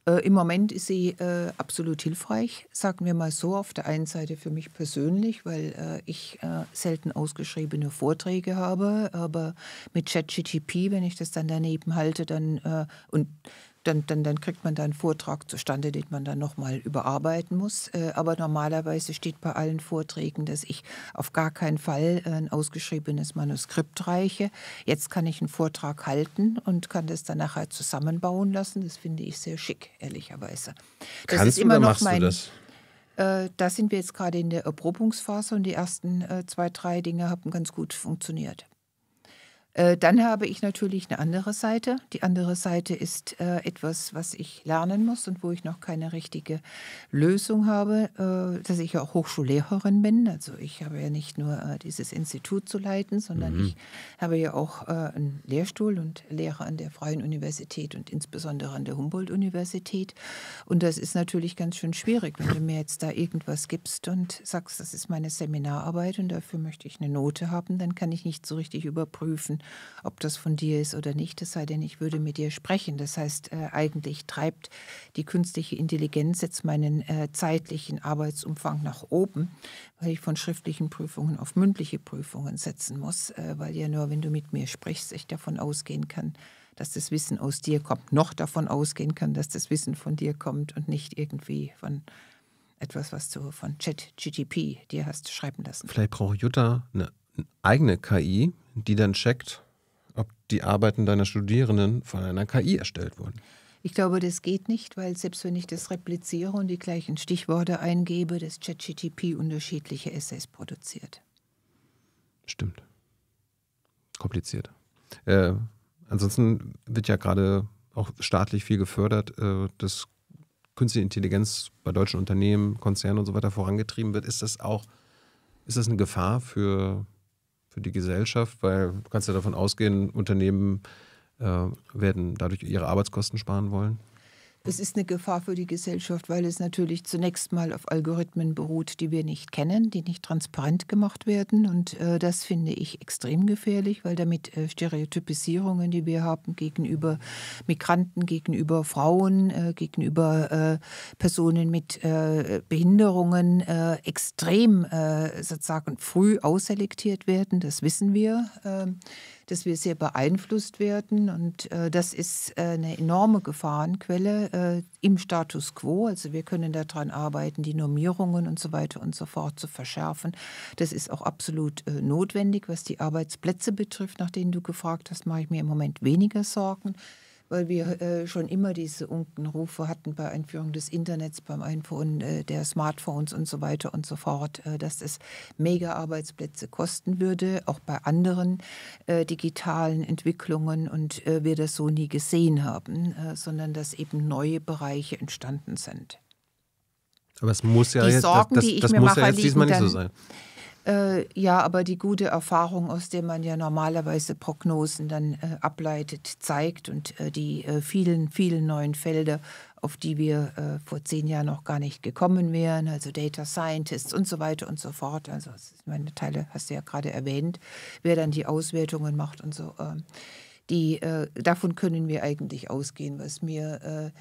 Äh, Im Moment ist sie äh, absolut hilfreich, sagen wir mal so, auf der einen Seite für mich persönlich, weil äh, ich äh, selten ausgeschriebene Vorträge habe, aber mit ChatGTP, wenn ich das dann daneben halte, dann äh, und dann, dann, dann kriegt man da einen Vortrag zustande, den man dann nochmal überarbeiten muss. Äh, aber normalerweise steht bei allen Vorträgen, dass ich auf gar keinen Fall äh, ein ausgeschriebenes Manuskript reiche. Jetzt kann ich einen Vortrag halten und kann das dann nachher zusammenbauen lassen. Das finde ich sehr schick, ehrlicherweise. Das Kannst ist immer noch mein, du das? Äh, da sind wir jetzt gerade in der Erprobungsphase und die ersten zwei, drei Dinge haben ganz gut funktioniert. Äh, dann habe ich natürlich eine andere Seite. Die andere Seite ist äh, etwas, was ich lernen muss und wo ich noch keine richtige Lösung habe, äh, dass ich ja auch Hochschullehrerin bin. Also ich habe ja nicht nur äh, dieses Institut zu leiten, sondern mhm. ich habe ja auch äh, einen Lehrstuhl und Lehre an der Freien Universität und insbesondere an der Humboldt-Universität. Und das ist natürlich ganz schön schwierig, wenn du mir jetzt da irgendwas gibst und sagst, das ist meine Seminararbeit und dafür möchte ich eine Note haben, dann kann ich nicht so richtig überprüfen, ob das von dir ist oder nicht, es sei denn, ich würde mit dir sprechen. Das heißt, äh, eigentlich treibt die künstliche Intelligenz jetzt meinen äh, zeitlichen Arbeitsumfang nach oben, weil ich von schriftlichen Prüfungen auf mündliche Prüfungen setzen muss, äh, weil ja nur, wenn du mit mir sprichst, ich davon ausgehen kann, dass das Wissen aus dir kommt, noch davon ausgehen kann, dass das Wissen von dir kommt und nicht irgendwie von etwas, was du von ChatGTP dir hast schreiben lassen. Vielleicht braucht Jutta eine eigene KI, die dann checkt, ob die Arbeiten deiner Studierenden von einer KI erstellt wurden? Ich glaube, das geht nicht, weil selbst wenn ich das repliziere und die gleichen Stichworte eingebe, das ChatGTP unterschiedliche Essays produziert. Stimmt. Kompliziert. Äh, ansonsten wird ja gerade auch staatlich viel gefördert, äh, dass künstliche Intelligenz bei deutschen Unternehmen, Konzernen und so weiter vorangetrieben wird. Ist das auch, ist das eine Gefahr für für die Gesellschaft, weil du kannst ja davon ausgehen, Unternehmen äh, werden dadurch ihre Arbeitskosten sparen wollen. Es ist eine Gefahr für die Gesellschaft, weil es natürlich zunächst mal auf Algorithmen beruht, die wir nicht kennen, die nicht transparent gemacht werden. Und äh, das finde ich extrem gefährlich, weil damit äh, Stereotypisierungen, die wir haben gegenüber Migranten, gegenüber Frauen, äh, gegenüber äh, Personen mit äh, Behinderungen äh, extrem sozusagen früh ausselektiert werden. Das wissen wir. Ähm, dass wir sehr beeinflusst werden. Und äh, das ist äh, eine enorme Gefahrenquelle äh, im Status quo. Also wir können daran arbeiten, die Normierungen und so weiter und so fort zu verschärfen. Das ist auch absolut äh, notwendig. Was die Arbeitsplätze betrifft, nach denen du gefragt hast, mache ich mir im Moment weniger Sorgen weil wir äh, schon immer diese Unkenrufe hatten bei Einführung des Internets, beim Einführen äh, der Smartphones und so weiter und so fort, äh, dass es mega Arbeitsplätze kosten würde, auch bei anderen äh, digitalen Entwicklungen und äh, wir das so nie gesehen haben, äh, sondern dass eben neue Bereiche entstanden sind. Aber es muss ja die Sorgen, jetzt, das, das, das muss mache, ja jetzt diesmal nicht so sein. Äh, ja, aber die gute Erfahrung, aus der man ja normalerweise Prognosen dann äh, ableitet, zeigt und äh, die äh, vielen, vielen neuen Felder, auf die wir äh, vor zehn Jahren noch gar nicht gekommen wären, also Data Scientists und so weiter und so fort. Also meine Teile hast du ja gerade erwähnt, wer dann die Auswertungen macht und so. Ähm, die äh, davon können wir eigentlich ausgehen, was mir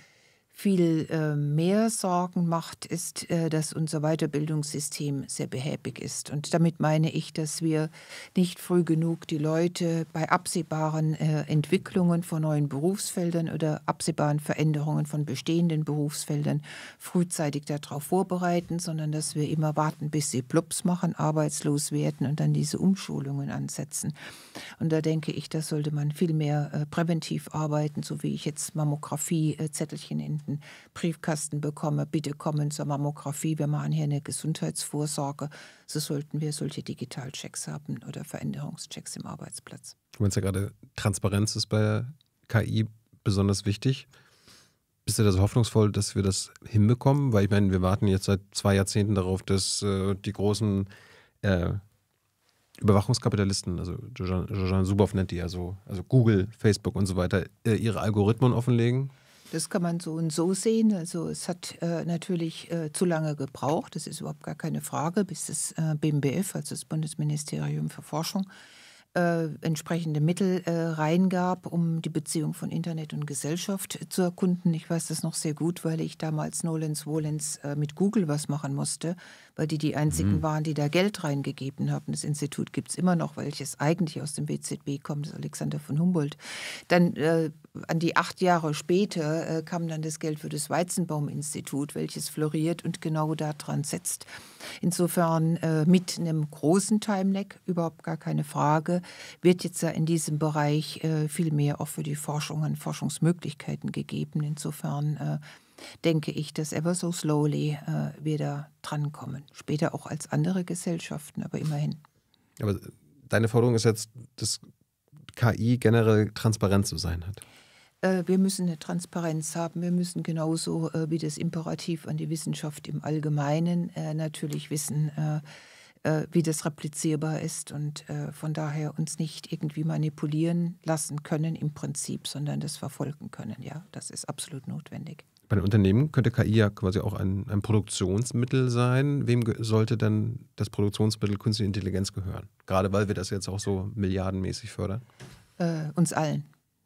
viel äh, mehr Sorgen macht, ist, äh, dass unser Weiterbildungssystem sehr behäbig ist. Und damit meine ich, dass wir nicht früh genug die Leute bei absehbaren äh, Entwicklungen von neuen Berufsfeldern oder absehbaren Veränderungen von bestehenden Berufsfeldern frühzeitig darauf vorbereiten, sondern dass wir immer warten, bis sie plups machen, arbeitslos werden und dann diese Umschulungen ansetzen. Und da denke ich, da sollte man viel mehr präventiv arbeiten, so wie ich jetzt Mammographie-Zettelchen in Patienten Briefkasten bekomme, bitte kommen zur Mammographie, wir machen hier eine Gesundheitsvorsorge, so sollten wir solche Digitalchecks haben oder Veränderungschecks im Arbeitsplatz. Du meinst ja gerade, Transparenz ist bei KI besonders wichtig. Bist du da so hoffnungsvoll, dass wir das hinbekommen? Weil ich meine, wir warten jetzt seit zwei Jahrzehnten darauf, dass äh, die großen äh, Überwachungskapitalisten, also Jojan Zuboff nennt die ja so, also Google, Facebook und so weiter, äh, ihre Algorithmen offenlegen. Das kann man so und so sehen. Also es hat äh, natürlich äh, zu lange gebraucht, das ist überhaupt gar keine Frage, bis das äh, BMBF, also das Bundesministerium für Forschung, äh, entsprechende Mittel äh, reingab, um die Beziehung von Internet und Gesellschaft zu erkunden. Ich weiß das noch sehr gut, weil ich damals Nolens Wolens äh, mit Google was machen musste, weil die die einzigen mhm. waren, die da Geld reingegeben haben. Das Institut gibt es immer noch, welches eigentlich aus dem BZB kommt, das Alexander von Humboldt. Dann an die acht Jahre später äh, kam dann das Geld für das Weizenbaum-Institut, welches floriert und genau daran setzt. Insofern äh, mit einem großen Timelag, überhaupt gar keine Frage, wird jetzt ja in diesem Bereich äh, viel mehr auch für die Forschungen, Forschungsmöglichkeiten gegeben. Insofern äh, denke ich, dass ever so slowly äh, wir da drankommen. Später auch als andere Gesellschaften, aber immerhin. Aber deine Forderung ist jetzt, dass KI generell transparent zu sein hat. Äh, wir müssen eine Transparenz haben. Wir müssen genauso äh, wie das Imperativ an die Wissenschaft im Allgemeinen äh, natürlich wissen, wie das replizierbar ist und von daher uns nicht irgendwie manipulieren lassen können im Prinzip, sondern das verfolgen können. Ja, das ist absolut notwendig. Bei den Unternehmen könnte KI ja quasi auch ein, ein Produktionsmittel sein. Wem sollte dann das Produktionsmittel Künstliche Intelligenz gehören? Gerade weil wir das jetzt auch so milliardenmäßig fördern. Äh, uns allen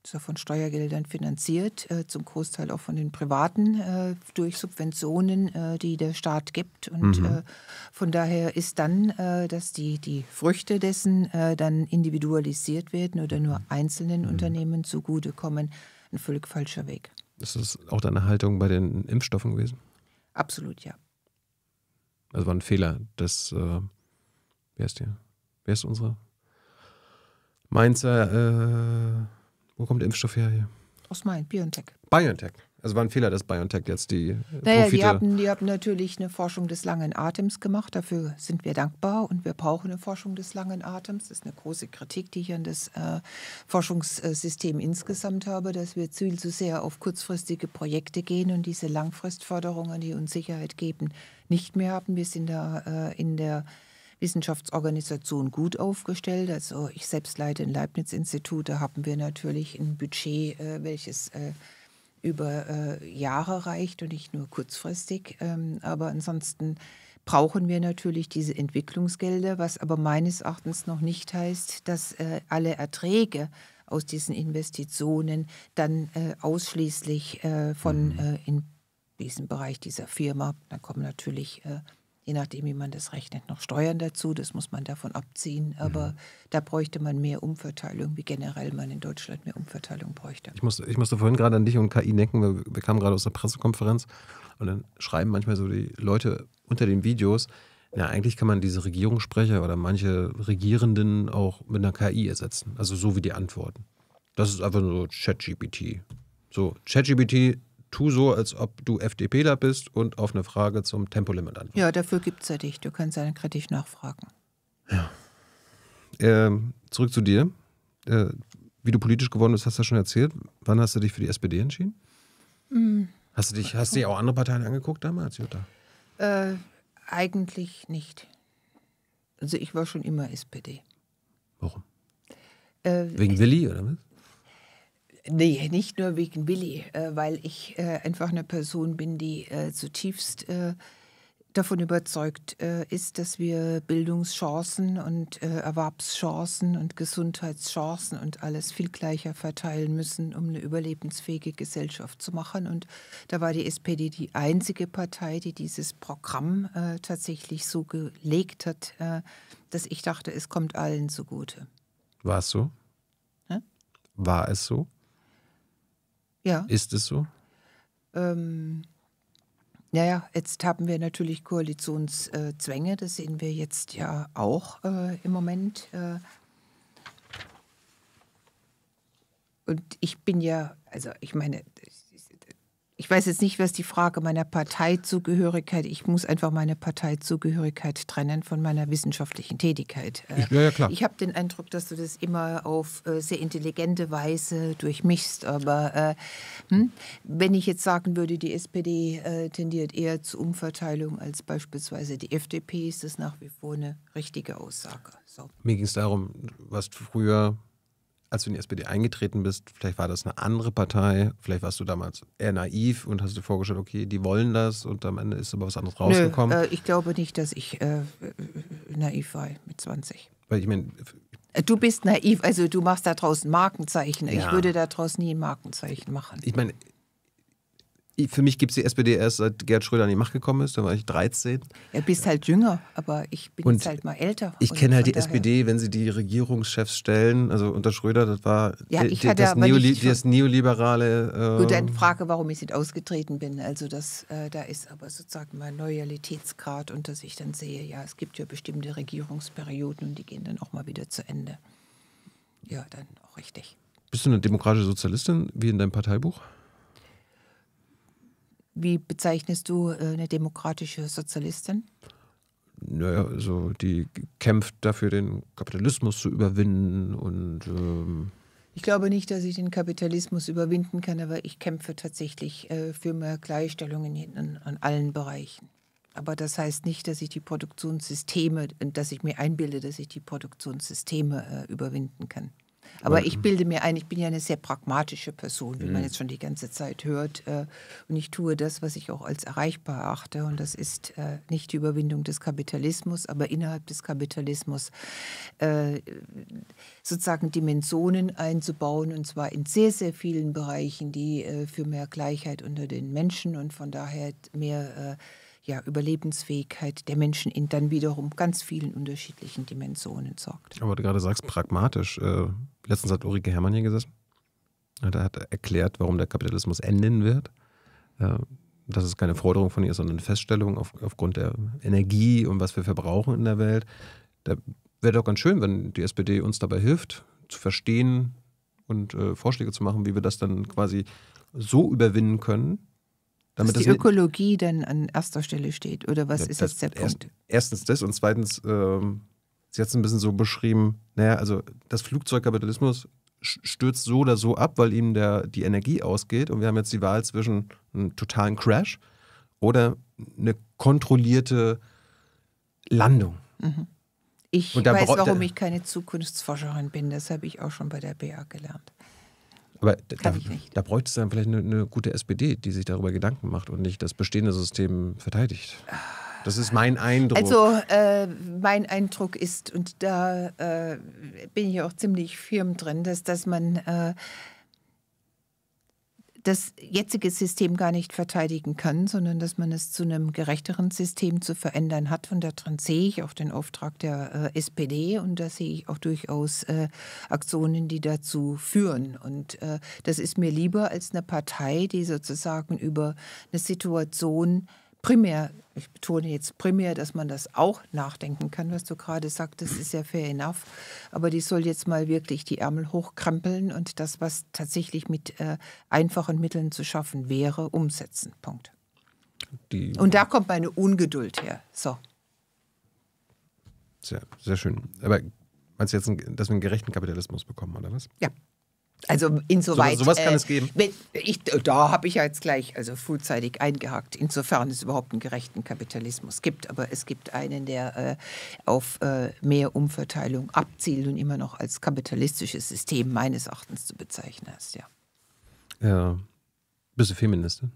ist ja von Steuergeldern finanziert, äh, zum Großteil auch von den Privaten äh, durch Subventionen, äh, die der Staat gibt. Und mhm. Äh, von daher ist dann, äh, dass die, die Früchte dessen äh, dann individualisiert werden oder nur mhm. einzelnen mhm. Unternehmen zugutekommen, ein völlig falscher Weg. Ist das auch deine Haltung bei den Impfstoffen gewesen? Absolut, ja. Also war ein Fehler, dass, wer ist der? Wer ist unsere Mainzer wo kommt der Impfstoff her hier? Aus Main, BioNTech. BioNTech. Also war ein Fehler, dass BioNTech jetzt die naja, Profite... Die haben, die haben natürlich eine Forschung des langen Atems gemacht. Dafür sind wir dankbar und wir brauchen eine Forschung des langen Atems. Das ist eine große Kritik, die ich an das äh, Forschungssystem insgesamt habe, dass wir viel zu sehr auf kurzfristige Projekte gehen und diese Langfristförderungen, die uns Sicherheit geben, nicht mehr haben. Wir sind da äh, in der Wissenschaftsorganisation gut aufgestellt. Also ich selbst leite ein Leibniz-Institut, da haben wir natürlich ein Budget, äh, welches äh, über äh, Jahre reicht und nicht nur kurzfristig. Ähm, aber ansonsten brauchen wir natürlich diese Entwicklungsgelder, was aber meines Erachtens noch nicht heißt, dass äh, alle Erträge aus diesen Investitionen dann äh, ausschließlich äh, von mhm. in diesem Bereich dieser Firma, da kommen natürlich je nachdem, wie man das rechnet, noch Steuern dazu. Das muss man davon abziehen. Mhm. Aber mhm. da bräuchte man mehr Umverteilung, wie generell man in Deutschland mehr Umverteilung bräuchte. Ich musste, ich musste vorhin gerade an dich und KI denken. Wir, wir kamen gerade aus der Pressekonferenz und dann schreiben manchmal so die Leute unter den Videos, ja, eigentlich kann man diese Regierungssprecher oder manche Regierenden auch mit einer KI ersetzen. Also so wie die Antworten. Das ist einfach nur ChatGPT. So, ChatGPT tu so, als ob du FDPler bist und auf eine Frage zum Tempolimit antworten. Ja, dafür gibt es ja dich. Du kannst ja dann kritisch nachfragen. Ja. Ähm, zurück zu dir. Äh, wie du politisch geworden bist, hast du ja schon erzählt. Wann hast du dich für die SPD entschieden? Mhm. Hast du dich, hast du dir auch andere Parteien angeguckt damals, Jutta? Äh, eigentlich nicht. Also ich war schon immer SPD. Warum? Äh, Wegen Willi oder was? Nee, nicht nur wegen Willi, äh, weil ich äh, einfach eine Person bin, die äh, zutiefst davon überzeugt ist, dass wir Bildungschancen und Erwerbschancen und Gesundheitschancen und alles viel gleicher verteilen müssen, um eine überlebensfähige Gesellschaft zu machen. Und da war die SPD die einzige Partei, die dieses Programm tatsächlich so gelegt hat, dass ich dachte, es kommt allen zugute. War es so? War es so? Ja. Ist es so? Ähm, naja, jetzt haben wir natürlich Koalitionszwänge, äh, das sehen wir jetzt ja auch äh, im Moment. Äh. und ich bin ja, also ich meine, ich weiß jetzt nicht, was die Frage meiner Parteizugehörigkeit, ich muss einfach meine Parteizugehörigkeit trennen von meiner wissenschaftlichen Tätigkeit. Äh, ich, ja, ja, klar. ich habe den Eindruck, dass du das immer auf äh, sehr intelligente Weise durchmischst, aber äh, hm, wenn ich jetzt sagen würde, die SPD äh, tendiert eher zur Umverteilung als beispielsweise die FDP, ist das nach wie vor eine richtige Aussage. So. Mir ging es darum, was früher als du in die SPD eingetreten bist, vielleicht war das eine andere Partei, vielleicht warst du damals eher naiv und hast dir vorgestellt, okay, die wollen das und am Ende ist aber was anderes rausgekommen. Nö, äh, ich glaube nicht, dass ich äh, naiv war mit 20. Weil ich meine. Äh, du bist naiv, also du machst da draußen Markenzeichen. Ja. Ich würde da draußen nie ein Markenzeichen machen. Ich meine, für mich gibt es die SPD erst seit Gerd Schröder an die Macht gekommen ist, da war ich 13. Ja, bist halt jünger, aber ich bin und jetzt halt mal älter. Ich kenne halt die daher. SPD, wenn sie die Regierungschefs stellen, also unter Schröder, das war ja, ich die, hatte das, Neoli das neoliberale. Äh Gut, dann frage, warum ich nicht ausgetreten bin. Also das, äh, da ist aber sozusagen mein Loyalitätsgrad und dass ich dann sehe, ja, es gibt ja bestimmte Regierungsperioden und die gehen dann auch mal wieder zu Ende. Ja, dann auch richtig. Bist du eine demokratische Sozialistin, wie in deinem Parteibuch? Wie bezeichnest du äh, eine demokratische Sozialistin? Naja, also die kämpft dafür, den Kapitalismus zu überwinden und. Ähm ich glaube nicht, dass ich den Kapitalismus überwinden kann, aber ich kämpfe tatsächlich äh, für mehr Gleichstellung in, in, in allen Bereichen. Aber das heißt nicht, dass ich die Produktionssysteme, dass ich mir einbilde, dass ich die Produktionssysteme äh, überwinden kann. Aber ich bilde mir ein, ich bin ja eine sehr pragmatische Person, wie man mhm. jetzt schon die ganze Zeit hört. Äh, und ich tue das, was ich auch als erreichbar erachte. Und das ist äh, nicht die Überwindung des Kapitalismus, aber innerhalb des Kapitalismus äh, sozusagen Dimensionen einzubauen. Und zwar in sehr, sehr vielen Bereichen, die für mehr Gleichheit unter den Menschen und von daher mehr ja, Überlebensfähigkeit der Menschen in dann wiederum ganz vielen unterschiedlichen Dimensionen sorgt. Aber du gerade sagst pragmatisch. Äh letztens hat Ulrike Hermann hier gesessen und er hat erklärt, warum der Kapitalismus enden wird. Äh, das ist keine Forderung von ihr, sondern eine Feststellung auf, aufgrund der Energie und was wir verbrauchen in der Welt. Da wäre doch ganz schön, wenn die SPD uns dabei hilft, zu verstehen und äh, Vorschläge zu machen, wie wir das dann quasi so überwinden können, damit dass die Ökologie dann an erster Stelle steht oder was ja, ist jetzt der erst, Punkt? Erstens das und zweitens ähm, sie hat es ein bisschen so beschrieben, naja, also das Flugzeugkapitalismus stürzt so oder so ab, weil ihnen der, die Energie ausgeht und wir haben jetzt die Wahl zwischen einem totalen Crash oder eine kontrollierte Landung. Mhm. Ich weiß, warum ich keine Zukunftsforscherin bin. Das habe ich auch schon bei der BA gelernt. Aber da, da bräuchte es dann vielleicht eine, eine, gute SPD, die sich darüber Gedanken macht und nicht das bestehende System verteidigt. Ah. Das ist mein Eindruck. Also äh, mein Eindruck ist, und da äh, bin ich auch ziemlich firm drin, dass, dass man äh, das jetzige System gar nicht verteidigen kann, sondern dass man es zu einem gerechteren System zu verändern hat. Und darin sehe ich auch den Auftrag der äh, SPD und da sehe ich auch durchaus äh, Aktionen, die dazu führen. Und äh, das ist mir lieber als eine Partei, die sozusagen über eine Situation primär, ich betone jetzt primär, dass man das auch nachdenken kann, was du gerade sagtest, ist ja fair enough. Aber die soll jetzt mal wirklich die Ärmel hochkrempeln und das, was tatsächlich mit äh, einfachen Mitteln zu schaffen wäre, umsetzen. Punkt. Die und da kommt meine Ungeduld her. So. Sehr, sehr schön. Aber meinst du jetzt, dass wir einen gerechten Kapitalismus bekommen, oder was? Ja. Also insoweit. So, sowas kann äh, es geben. Ich, da habe ich ja jetzt gleich also frühzeitig eingehakt, insofern es überhaupt einen gerechten Kapitalismus gibt. Aber es gibt einen, der äh, auf äh, mehr Umverteilung abzielt und immer noch als kapitalistisches System meines Erachtens zu bezeichnen ist, ja. Ja. Bist du Feministin?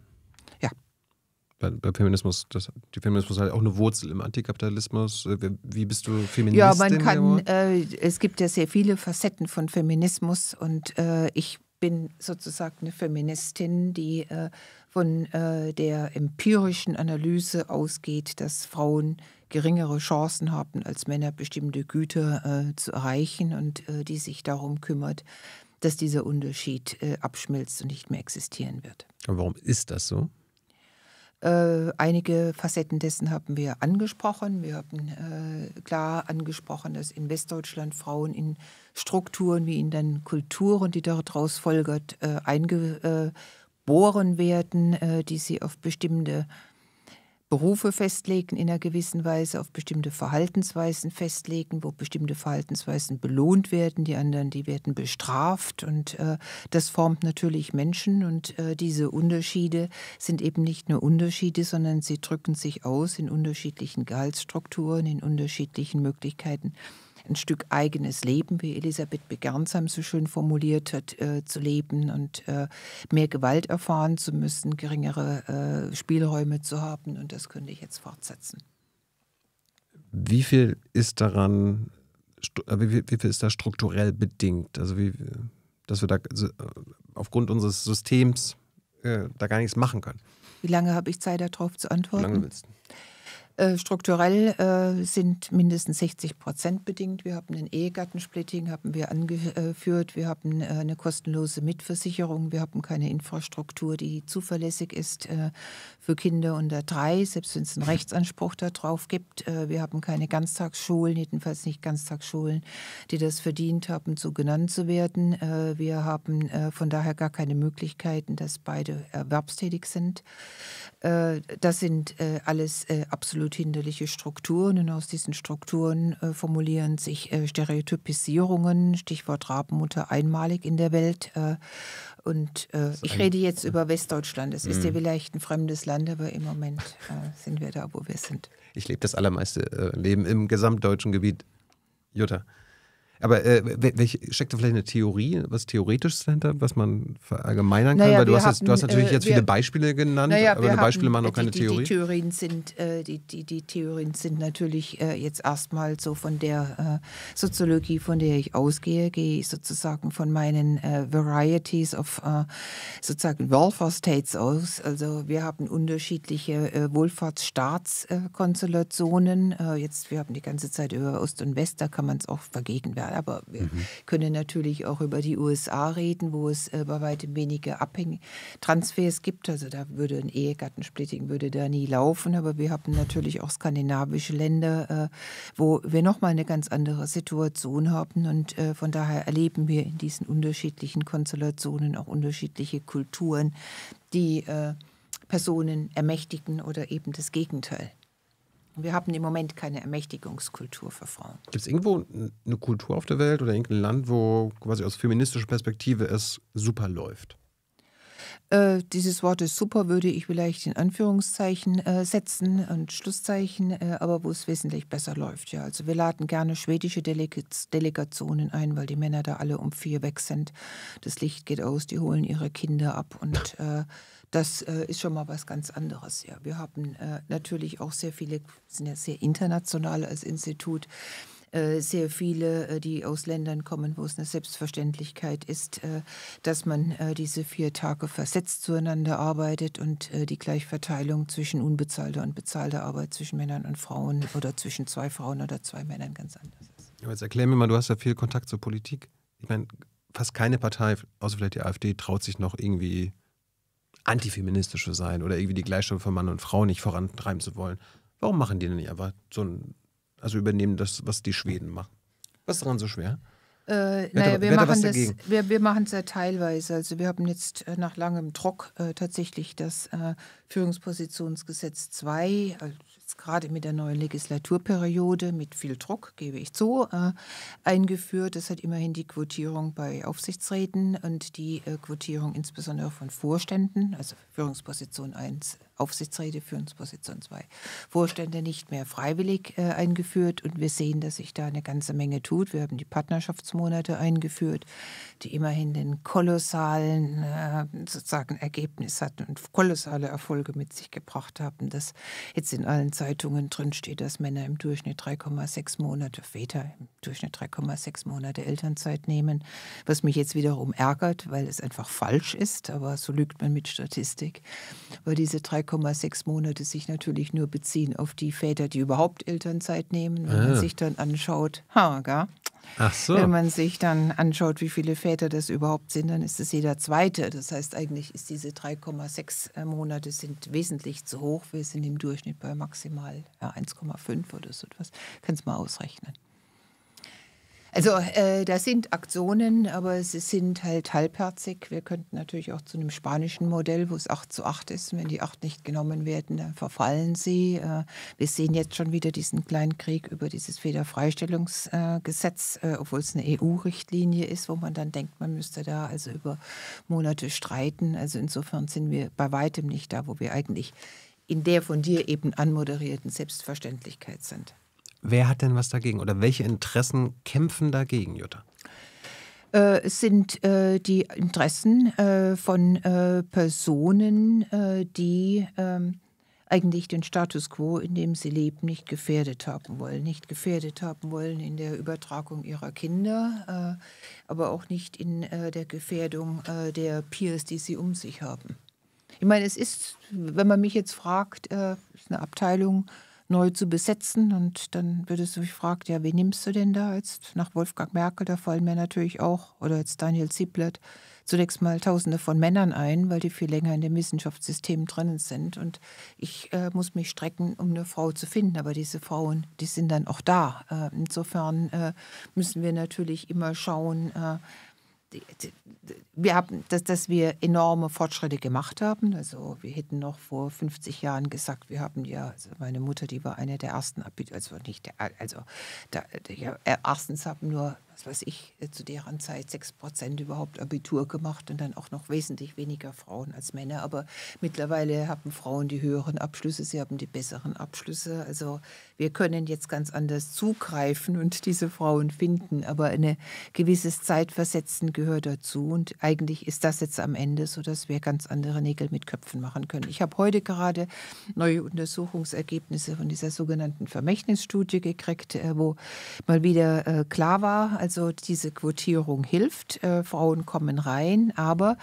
bei, bei Feminismus, das, die Feminismus hat auch eine Wurzel im Antikapitalismus. Äh, wie bist du Feministin? Ja, man kann, äh, es gibt ja sehr viele Facetten von Feminismus und äh, ich bin sozusagen eine Feministin, die äh, von äh, der empirischen Analyse ausgeht, dass Frauen geringere Chancen haben als Männer, bestimmte Güter äh, zu erreichen und die sich darum kümmert, dass dieser Unterschied abschmilzt und nicht mehr existieren wird. Aber warum ist das so? Äh, einige Facetten dessen haben wir angesprochen. Wir haben äh, klar angesprochen, dass in Westdeutschland Frauen in Strukturen wie in den Kulturen, die daraus folgert, äh, eingeboren werden, äh, die sie auf bestimmte Berufe festlegen in einer gewissen Weise, auf bestimmte Verhaltensweisen festlegen, wo bestimmte Verhaltensweisen belohnt werden, die anderen, die werden bestraft und äh, das formt natürlich Menschen und äh, diese Unterschiede sind eben nicht nur Unterschiede, sondern sie drücken sich aus in unterschiedlichen Gehaltsstrukturen, in unterschiedlichen Möglichkeiten ein Stück eigenes Leben, wie Elisabeth Begernsheim so schön formuliert hat, äh, zu leben und äh, mehr Gewalt erfahren zu müssen, geringere äh, Spielräume zu haben. Und das könnte ich jetzt fortsetzen. Wie viel ist daran, äh, wie viel ist da strukturell bedingt? Also wie, dass wir da also, äh, aufgrund unseres Systems äh, da gar nichts machen können. Wie lange habe ich Zeit darauf zu antworten? Wie lange willst du? Äh, strukturell äh, sind mindestens 60 Prozent bedingt. Wir haben den Ehegattensplitting, haben wir angeführt. Wir haben äh, eine kostenlose Mitversicherung. Wir haben keine Infrastruktur, die zuverlässig ist für Kinder unter drei, selbst wenn es einen Rechtsanspruch darauf gibt. wir haben keine Ganztagsschulen, jedenfalls nicht Ganztagsschulen, die das verdient haben, so genannt zu werden. wir haben von daher gar keine Möglichkeiten, dass beide erwerbstätig sind. das sind alles absolut absolut hinderliche Strukturen und aus diesen Strukturen äh, formulieren sich äh, Stereotypisierungen, Stichwort Rabenmutter, einmalig in der Welt. Äh, und äh, ich rede jetzt über Westdeutschland. Es ist ja hm. vielleicht ein fremdes Land, aber im Moment äh, sind wir da, wo wir sind. Ich lebe das allermeiste äh, Leben im gesamtdeutschen Gebiet. Jutta. Aber äh, welch, steckt da vielleicht eine Theorie, was Theoretisches dahinter, was man verallgemeinern kann? Naja, Weil du hast, hatten, du hast natürlich äh, jetzt wir, viele Beispiele genannt, naja, aber die Beispiele machen auch keine die, Theorie. Die Theorien sind, äh, die, die, die Theorien sind natürlich äh, jetzt erstmal so von der äh, Soziologie, von der ich ausgehe, gehe ich sozusagen von meinen äh, Varieties of sozusagen Welfare States aus. Also wir haben unterschiedliche Wohlfahrtsstaatskonstellationen. jetzt, wir haben die ganze Zeit über Ost und West, da kann man es auch vergegenwärtigen egal. Aber wir mhm. können natürlich auch über die USA reden, wo es äh, bei weitem weniger Abhängig Transfers gibt. Also da würde ein Ehegattensplitting würde da nie laufen. Aber wir haben natürlich auch skandinavische Länder, äh, wo wir nochmal eine ganz andere Situation haben. Und äh, von daher erleben wir in diesen unterschiedlichen Konstellationen auch unterschiedliche Kulturen, die äh, Personen ermächtigen oder eben das Gegenteil. Wir haben im Moment keine Ermächtigungskultur für Frauen. Gibt es irgendwo eine Kultur auf der Welt oder irgendein Land, wo quasi aus feministischer Perspektive es super läuft? Äh, dieses Wort ist super, würde ich vielleicht in Anführungszeichen äh, setzen und Schlusszeichen, äh, aber wo es wesentlich besser läuft. Ja. Also wir laden gerne schwedische Delegats Delegationen ein, weil die Männer da alle um vier weg sind. Das Licht geht aus, die holen ihre Kinder ab und Das äh, ist schon mal was ganz anderes. Ja. Wir haben äh, natürlich auch sehr viele, sind ja sehr international als Institut, äh, sehr viele, äh, die aus Ländern kommen, wo es eine Selbstverständlichkeit ist, äh, dass man diese vier Tage versetzt zueinander arbeitet und die Gleichverteilung zwischen unbezahlter und bezahlter Arbeit zwischen Männern und Frauen oder zwischen zwei Frauen oder zwei Männern ganz anders ist. Aber jetzt erklär mir mal, du hast ja viel Kontakt zur Politik. Ich meine, fast keine Partei, außer vielleicht die AfD, traut sich noch irgendwie antifeministisch zu sein oder irgendwie die Gleichstellung von Mann und Frau nicht vorantreiben zu wollen. Warum machen die denn nicht einfach so ein, also übernehmen das, was die Schweden machen? Was ist daran so schwer? Äh, naja, wir machen, das, wir, wir machen es ja teilweise. Also wir haben jetzt äh, nach langem Druck äh, tatsächlich das äh, Führungspositionsgesetz 2, also jetzt gerade mit der neuen Legislaturperiode mit viel Druck, gebe ich zu, äh, eingeführt. Das hat immerhin die Quotierung bei Aufsichtsräten und die äh, Quotierung insbesondere von Vorständen, also Führungsposition 1, Aufsichtsräte, Führungsposition 2, Vorstände nicht mehr freiwillig äh, eingeführt. Und wir sehen, dass sich da eine ganze Menge tut. Wir haben die Partnerschaftsmonate eingeführt die immerhin den kolossalen äh, sozusagen Ergebnis hatten und kolossale Erfolge mit sich gebracht haben, dass jetzt in allen Zeitungen drin steht, dass Männer im Durchschnitt 3,6 Monate, Väter im Durchschnitt 3,6 Monate Elternzeit nehmen, was mich jetzt wiederum ärgert, weil es einfach falsch ist, aber so lügt man mit Statistik, weil diese 3,6 Monate sich natürlich nur beziehen auf die Väter, die überhaupt Elternzeit nehmen, wenn ah. man sich dann anschaut, ha, gar, so. Wenn man sich dann anschaut, wie viele Väter das überhaupt sind, dann ist es jeder zweite. Das heißt, eigentlich ist diese 3,6 äh, Monate sind wesentlich zu hoch. Wir sind im Durchschnitt bei maximal 1,5 oder so etwas. Kannst mal ausrechnen. Also äh, das sind Aktionen, aber sie sind halt halbherzig. Wir könnten natürlich auch zu einem spanischen Modell, wo es 8 zu 8 ist. Wenn die 8 nicht genommen werden, dann verfallen sie. Äh, wir sehen jetzt schon wieder diesen kleinen Krieg über dieses Federfreistellungsgesetz, äh, obwohl es eine EU-Richtlinie ist, wo man dann denkt, man müsste da also über Monate streiten. Also insofern sind wir bei weitem nicht da, wo wir eigentlich in der von dir eben anmoderierten Selbstverständlichkeit sind. Wer hat denn was dagegen oder welche Interessen kämpfen dagegen, Jutta? Äh, es sind äh, die Interessen äh, von äh, Personen, äh, die ähm, eigentlich den Status quo, in dem sie leben, nicht gefährdet haben wollen. Nicht gefährdet haben wollen in der Übertragung ihrer Kinder, äh, aber auch nicht in der Gefährdung der Peers, die sie um sich haben. Ich meine, es ist, wenn man mich jetzt fragt, eine Abteilung neu zu besetzen. Und dann würdest du so fragen, ja, wen nimmst du denn da jetzt? Nach Wolfgang Merkel, da fallen mir natürlich auch, oder jetzt Daniel Zieblet, zunächst mal Tausende von Männern ein, weil die viel länger in dem Wissenschaftssystem drinnen sind. Und ich äh, muss mich strecken, um eine Frau zu finden. Aber diese Frauen, die sind dann auch da. Äh, insofern äh, müssen wir natürlich immer schauen, äh, wir haben, dass, dass wir enorme Fortschritte gemacht haben. Also wir hätten noch vor 50 Jahren gesagt, wir haben ja, also meine Mutter, die war eine der ersten, also nicht der, also der, der, der erstens haben nur was weiß ich, zu deren Zeit 6 Prozent überhaupt Abitur gemacht und dann auch noch wesentlich weniger Frauen als Männer. Aber mittlerweile haben Frauen die höheren Abschlüsse, sie haben die besseren Abschlüsse. Also wir können jetzt ganz anders zugreifen und diese Frauen finden. Aber ein gewisses Zeitversetzen gehört dazu. Und eigentlich ist das jetzt am Ende so, dass wir ganz andere Nägel mit Köpfen machen können. Ich habe heute gerade neue Untersuchungsergebnisse von dieser sogenannten Vermächtnisstudie gekriegt, äh, wo mal wieder äh, klar war, als also diese Quotierung hilft, äh, Frauen kommen rein, aber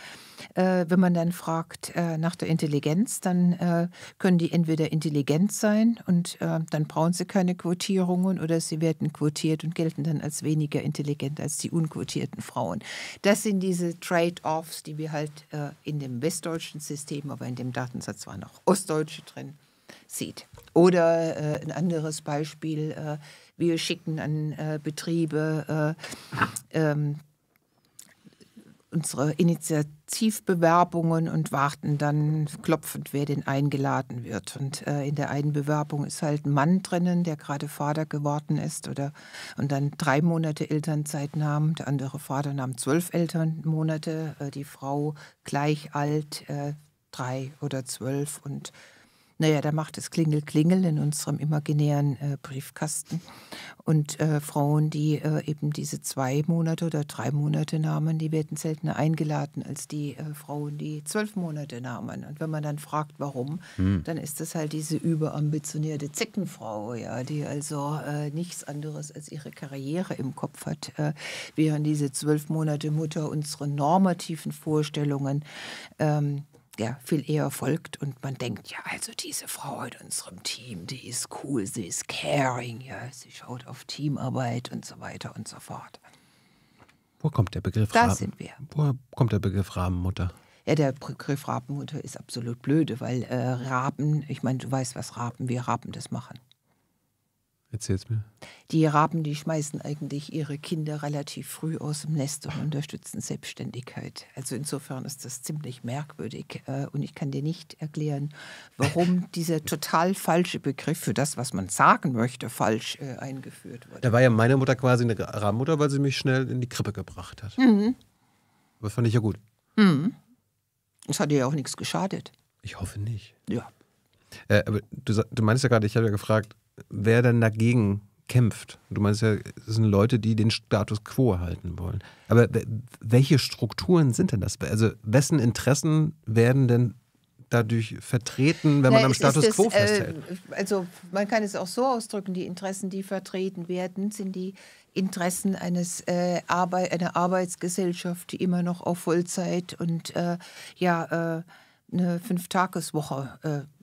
äh, wenn man dann fragt äh, nach der Intelligenz, dann äh, können die entweder intelligent sein und äh, dann brauchen sie keine Quotierungen oder sie werden quotiert und gelten dann als weniger intelligent als die unquotierten Frauen. Das sind diese Trade-offs, die wir halt äh, in dem westdeutschen System, aber in dem Datensatz waren auch Ostdeutsche drin, sieht. Oder ein anderes Beispiel wir schicken an äh, Betriebe äh, ähm, unsere Initiativbewerbungen und warten dann klopfend, wer denn eingeladen wird. Und äh, in der einen Bewerbung ist halt ein Mann drinnen, der gerade Vater geworden ist oder und dann drei Monate Elternzeit nahm. Der andere Vater nahm zwölf Elternmonate, äh, die Frau gleich alt, äh, drei oder zwölf und naja, da macht es Klingel, Klingel in unserem imaginären äh, Briefkasten. Und äh, Frauen, die äh, eben diese zwei Monate oder drei Monate nahmen, die werden seltener eingeladen als die äh, Frauen, die zwölf Monate nahmen. Und wenn man dann fragt, warum, hm. dann ist das halt diese überambitionierte Zeckenfrau, ja, die also äh, nichts anderes als ihre Karriere im Kopf hat, äh, während diese zwölf Monate Mutter unsere normativen Vorstellungen ähm, ja, viel eher folgt und man denkt, ja, also diese Frau in unserem Team, die ist cool, sie ist caring, ja, sie schaut auf Teamarbeit und so weiter und so fort. Wo kommt der Begriff Da sind wir. Wo kommt der Begriff Rabenmutter? Ja, der Begriff Rabenmutter ist absolut blöde, weil äh, Raben, ich meine, du weißt, was Raben, wir Raben das machen. Erzähl's mir. Die Raben, die schmeißen eigentlich ihre Kinder relativ früh aus dem Nest und unterstützen Selbstständigkeit. Also insofern ist das ziemlich merkwürdig äh, und ich kann dir nicht erklären, warum dieser total falsche Begriff für das, was man sagen möchte, falsch äh, eingeführt wurde. Da war ja meine Mutter quasi eine Rabenmutter, weil sie mich schnell in die Krippe gebracht hat. Mhm. Das fand ich ja gut. Mhm. Das hat dir ja auch nichts geschadet. Ich hoffe nicht. Ja. Äh, aber du, du meinst ja gerade, ich habe ja gefragt, wer dann dagegen kämpft. Du meinst ja, es sind Leute, die den Status quo halten wollen. Aber welche Strukturen sind denn das? Also wessen Interessen werden denn dadurch vertreten, wenn man Na, am Status das, quo äh, festhält? Äh, also man kann es auch so ausdrücken, die Interessen, die vertreten werden, sind die Interessen eines, äh, Arbeit, einer Arbeitsgesellschaft, die immer noch auf Vollzeit und äh, ja, äh, eine Fünftageswoche äh,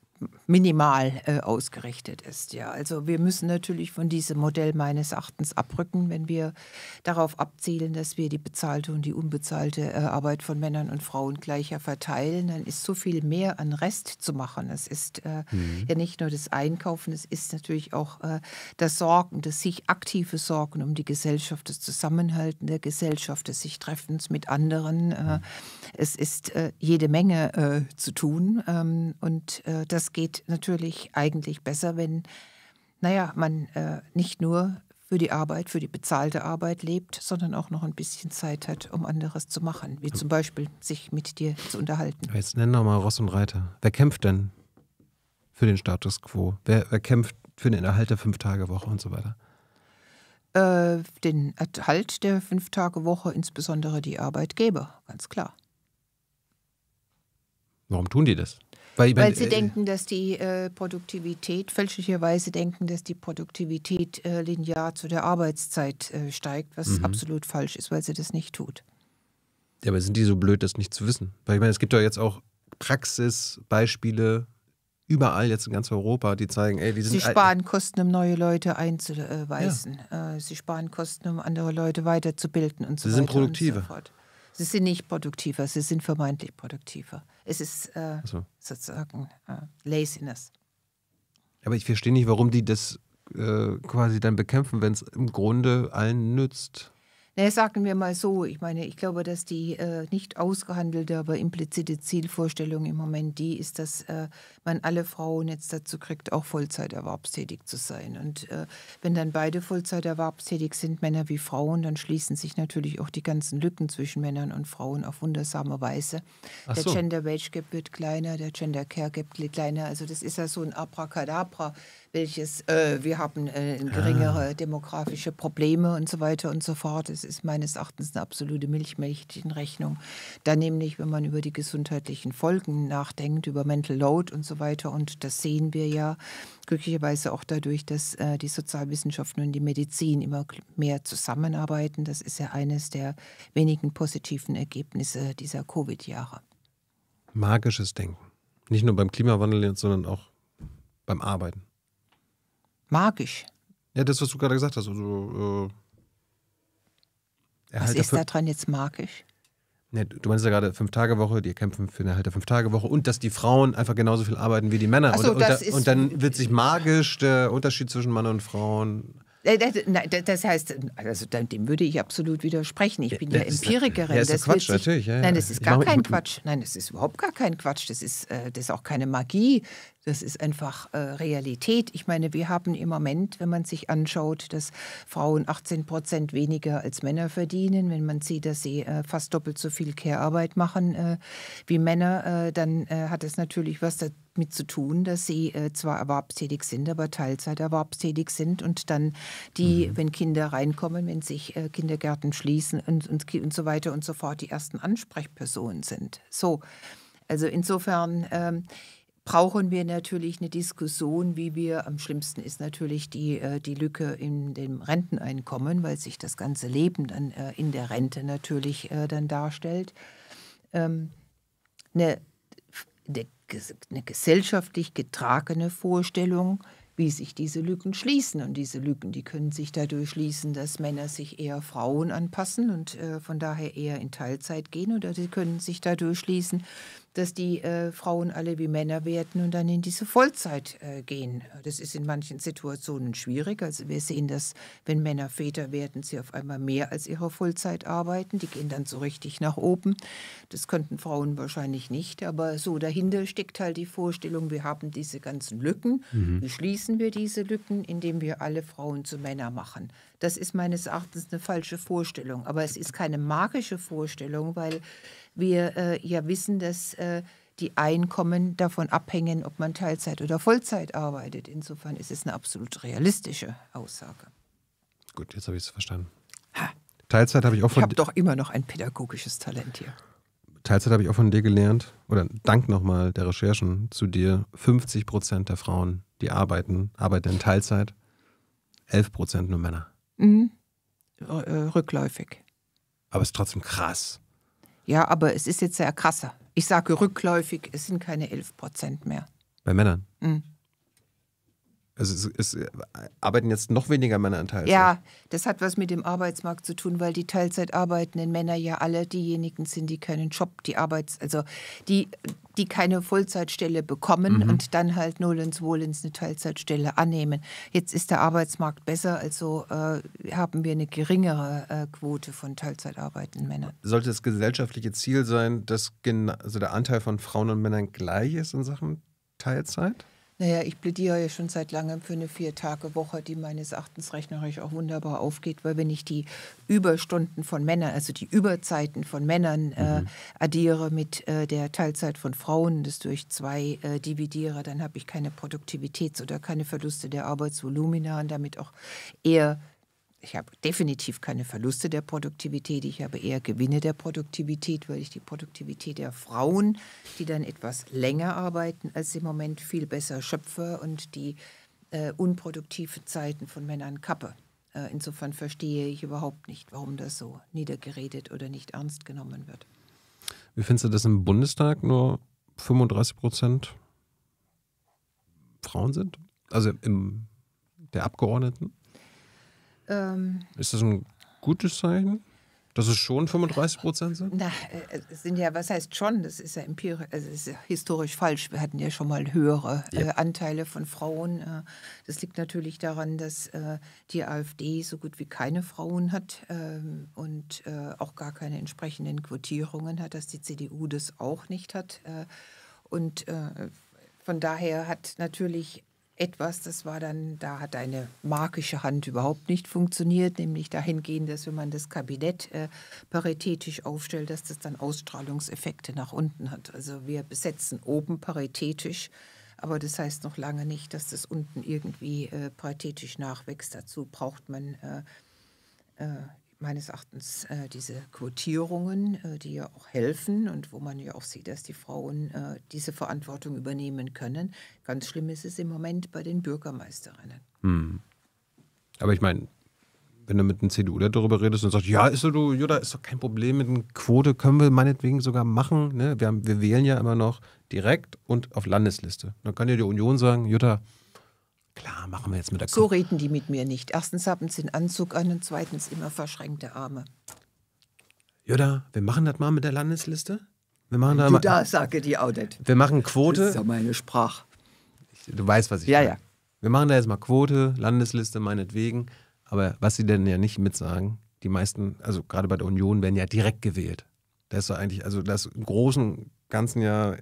minimal äh, ausgerichtet ist. Ja, also wir müssen natürlich von diesem Modell meines Erachtens abrücken, wenn wir darauf abzielen, dass wir die bezahlte und die unbezahlte äh, Arbeit von Männern und Frauen gleicher verteilen. Dann ist so viel mehr an Rest zu machen. Es ist äh, mhm. ja nicht nur das Einkaufen, es ist natürlich auch äh, das Sorgen, das sich aktive Sorgen um die Gesellschaft, das Zusammenhalten der Gesellschaft, das sich Treffens mit anderen. Äh, mhm es ist äh, jede Menge äh, zu tun ähm, und äh, das geht natürlich eigentlich besser, wenn, naja, man äh, nicht nur für die Arbeit, für die bezahlte Arbeit lebt, sondern auch noch ein bisschen Zeit hat, um anderes zu machen, wie zum Beispiel sich mit dir zu unterhalten. Jetzt nennen wir mal Ross und Reiter. Wer kämpft denn für den Status quo? Wer, wer kämpft für den Erhalt der Fünf-Tage-Woche und so weiter? Äh, den Erhalt der Fünf-Tage-Woche, insbesondere die Arbeitgeber, ganz klar. Warum tun die das? Weil, Weil sie äh, denken, dass die äh, Produktivität, fälschlicherweise denken, dass die Produktivität äh, linear zu der Arbeitszeit äh, steigt, was mhm. absolut falsch ist, weil sie das nicht tut. Ja, aber sind die so blöd, das nicht zu wissen? Weil ich meine, es gibt ja jetzt auch Praxisbeispiele überall jetzt in ganz Europa, die zeigen, ey, die sind. Sie sparen Kosten, um neue Leute einzuweisen. Ja. Äh, sie sparen Kosten, um andere Leute weiterzubilden und so weiter. Sie sind produktiver. Und so fort. Sie sind nicht produktiver, sie sind vermeintlich produktiver. Es ist äh, so. sozusagen äh, Laziness. Aber ich verstehe nicht, warum die das äh, quasi dann bekämpfen, wenn es im Grunde allen nützt. Naja, sagen wir mal so, ich meine, ich glaube, dass die äh, nicht ausgehandelte, aber implizite Zielvorstellung im Moment die ist, dass äh, man alle Frauen jetzt dazu kriegt, auch Vollzeiterwerbstätig zu sein. Und äh, wenn dann beide Vollzeiterwerbstätig sind, Männer wie Frauen, dann schließen sich natürlich auch die ganzen Lücken zwischen Männern und Frauen auf wundersame Weise. Ach der so. Gender Wage Gap wird kleiner, der Gender Care Gap wird kleiner. Also das ist ja so ein Abracadabra welches äh, wir haben äh, geringere ah. demografische Probleme und so weiter und so fort. Es ist meines Erachtens eine absolute Milchmädchenrechnung. Da nämlich, wenn man über die gesundheitlichen Folgen nachdenkt, über Mental Load und so weiter, und das sehen wir ja glücklicherweise auch dadurch, dass äh, die Sozialwissenschaften und die Medizin immer mehr zusammenarbeiten. Das ist ja eines der wenigen positiven Ergebnisse dieser Covid-Jahre. Magisches Denken. Nicht nur beim Klimawandel, sondern auch beim Arbeiten magisch. Ja, das, was du gerade gesagt hast. Also, äh, was ist daran jetzt magisch? ich? Ne, du meinst ja gerade Fünf-Tage-Woche, die kämpfen für eine Erhalt der Fünf-Tage-Woche und dass die Frauen einfach genauso viel arbeiten wie die Männer. So, und, und, und, und, dann wird sich magisch der Unterschied zwischen Mann und Frauen. Das heißt, also dem würde ich absolut widersprechen. Ich bin ja, ja Empirikerin. Ja, ist das Quatsch, natürlich. Ja, nein, das ist gar mach, kein Quatsch. Nein, das ist überhaupt gar kein Quatsch. Das ist, äh, das ist auch keine Magie. Das ist einfach äh, Realität. Ich meine, wir haben im Moment, wenn man sich anschaut, dass Frauen 18 Prozent weniger als Männer verdienen, wenn man sieht, dass sie äh, fast doppelt so viel Care-Arbeit machen äh, wie Männer, äh, dann äh, hat es natürlich was dazu mit zu tun, dass sie äh, zwar erwerbstätig sind, aber Teilzeit erwerbstätig sind und dann die, mhm. wenn Kinder reinkommen, wenn sich äh, Kindergärten schließen und, und, und so weiter und so fort, die ersten Ansprechpersonen sind. So, also insofern. Ähm, brauchen wir natürlich eine Diskussion, wie wir, am schlimmsten ist natürlich die, äh, die Lücke in dem Renteneinkommen, weil sich das ganze Leben dann äh, in der Rente natürlich äh, dann darstellt. Ähm, eine, eine gesellschaftlich getragene Vorstellung, wie sich diese Lücken schließen. Und diese Lücken, die können sich dadurch schließen, dass Männer sich eher Frauen anpassen und äh, von daher eher in Teilzeit gehen. Oder sie können sich dadurch schließen, dass die äh, Frauen alle wie Männer werden und dann in diese Vollzeit äh, gehen. Das ist in manchen Situationen schwierig. Also wir sehen das, wenn Männer Väter werden, sie auf einmal mehr als ihre Vollzeit arbeiten. Die gehen dann so richtig nach oben. Das könnten Frauen wahrscheinlich nicht. Aber so dahinter steckt halt die Vorstellung, wir haben diese ganzen Lücken. Mhm. Wie schließen wir diese Lücken, indem wir alle Frauen zu Männern machen? Das ist meines Erachtens eine falsche Vorstellung. Aber es ist keine magische Vorstellung, weil wir äh, ja wissen, dass äh, die Einkommen davon abhängen, ob man Teilzeit oder Vollzeit arbeitet. Insofern ist es eine absolut realistische Aussage. Gut, jetzt habe ich es verstanden. Ha. Teilzeit habe ich auch von. Ich habe doch immer noch ein pädagogisches Talent hier. Teilzeit habe ich auch von dir gelernt, oder dank nochmal der Recherchen zu dir, 50 Prozent der Frauen, die arbeiten, arbeiten in Teilzeit, 11 Prozent nur Männer. Mhm. Äh, rückläufig. Aber es ist trotzdem krass. Ja, aber es ist jetzt sehr krasser. Ich sage rückläufig, es sind keine 11 Prozent mehr. Bei Männern? Mhm. Also es, es, äh, arbeiten jetzt noch weniger Männer in Teilzeit. Ja, das hat was mit dem Arbeitsmarkt zu tun, weil die Teilzeit arbeitenden Männer ja alle diejenigen sind, die keinen Job, die Arbeits, also die, die keine Vollzeitstelle bekommen mhm. und dann halt nolens wohlens eine Teilzeitstelle annehmen. Jetzt ist der Arbeitsmarkt besser, also äh, haben wir eine geringere äh, Quote von Teilzeitarbeitenden Männern. Sollte das gesellschaftliche Ziel sein, dass also der Anteil von Frauen und Männern gleich ist in Sachen Teilzeit? Naja, ich plädiere ja schon seit langem für eine Vier-Tage-Woche, die meines Erachtens rechnerisch auch wunderbar aufgeht, weil wenn ich die Überstunden von Männern, also die Überzeiten von Männern äh, mhm. addiere mit äh, der Teilzeit von Frauen, das durch zwei äh, dividiere, dann habe ich keine Produktivitäts- oder keine Verluste der Arbeitsvolumina und damit auch eher ich habe definitiv keine Verluste der Produktivität, ich habe eher Gewinne der Produktivität, weil ich die Produktivität der Frauen, die dann etwas länger arbeiten als im Moment, viel besser schöpfe und die äh, unproduktiven Zeiten von Männern kappe. Äh, insofern verstehe ich überhaupt nicht, warum das so niedergeredet oder nicht ernst genommen wird. Wie findest du das im Bundestag nur 35 Prozent Frauen sind? Also im der Abgeordneten? Ähm, ist das ein gutes Zeichen? Dass es schon 35 Prozent sind? Na, äh, es sind ja, was heißt schon? Das ist ja empirisch, also ist ja historisch falsch. Wir hatten ja schon mal höhere ja. äh, Anteile von Frauen. Äh, das liegt natürlich daran, dass äh, die AfD so gut wie keine Frauen hat ähm, und äh, auch gar keine entsprechenden Quotierungen hat, dass die CDU das auch nicht hat. Äh, und von daher hat natürlich etwas, das war dann, da hat eine magische Hand überhaupt nicht funktioniert, nämlich dahingehend, dass wenn man das Kabinett äh, paritätisch aufstellt, dass das dann Ausstrahlungseffekte nach unten hat. Also wir besetzen oben paritätisch, aber das heißt noch lange nicht, dass das unten irgendwie äh, paritätisch nachwächst. Dazu braucht man äh, äh meines Erachtens äh, diese Quotierungen, äh, die ja auch helfen und wo man ja auch sieht, dass die Frauen äh, diese Verantwortung übernehmen können. Ganz schlimm ist es im Moment bei den Bürgermeisterinnen. Hm. Aber ich meine, wenn du mit einem CDU darüber redest und sagst, ja, ist so, du, ist doch kein Problem mit einer Quote, können wir meinetwegen sogar machen. Ne? Wir, haben, wir wählen ja immer noch direkt und auf Landesliste. Dann kann ja die Union sagen, Jutta, Klar, machen wir jetzt mit der So reden die mit mir nicht. Erstens haben sie einen Anzug an und zweitens immer verschränkte Arme. Joda, wir machen das mal mit der Landesliste. Wir machen da du mal, da sage die Audit. Wir machen Quote. Das ist ja meine Sprache. Ich, du weißt, was ich meine. Ja, meine. ja. Wir machen da jetzt mal Quote, Landesliste meinetwegen. Aber was sie denn ja nicht mitsagen, die meisten, also gerade bei der Union, werden ja direkt gewählt. Das ist doch eigentlich, also das großen Ganzen ja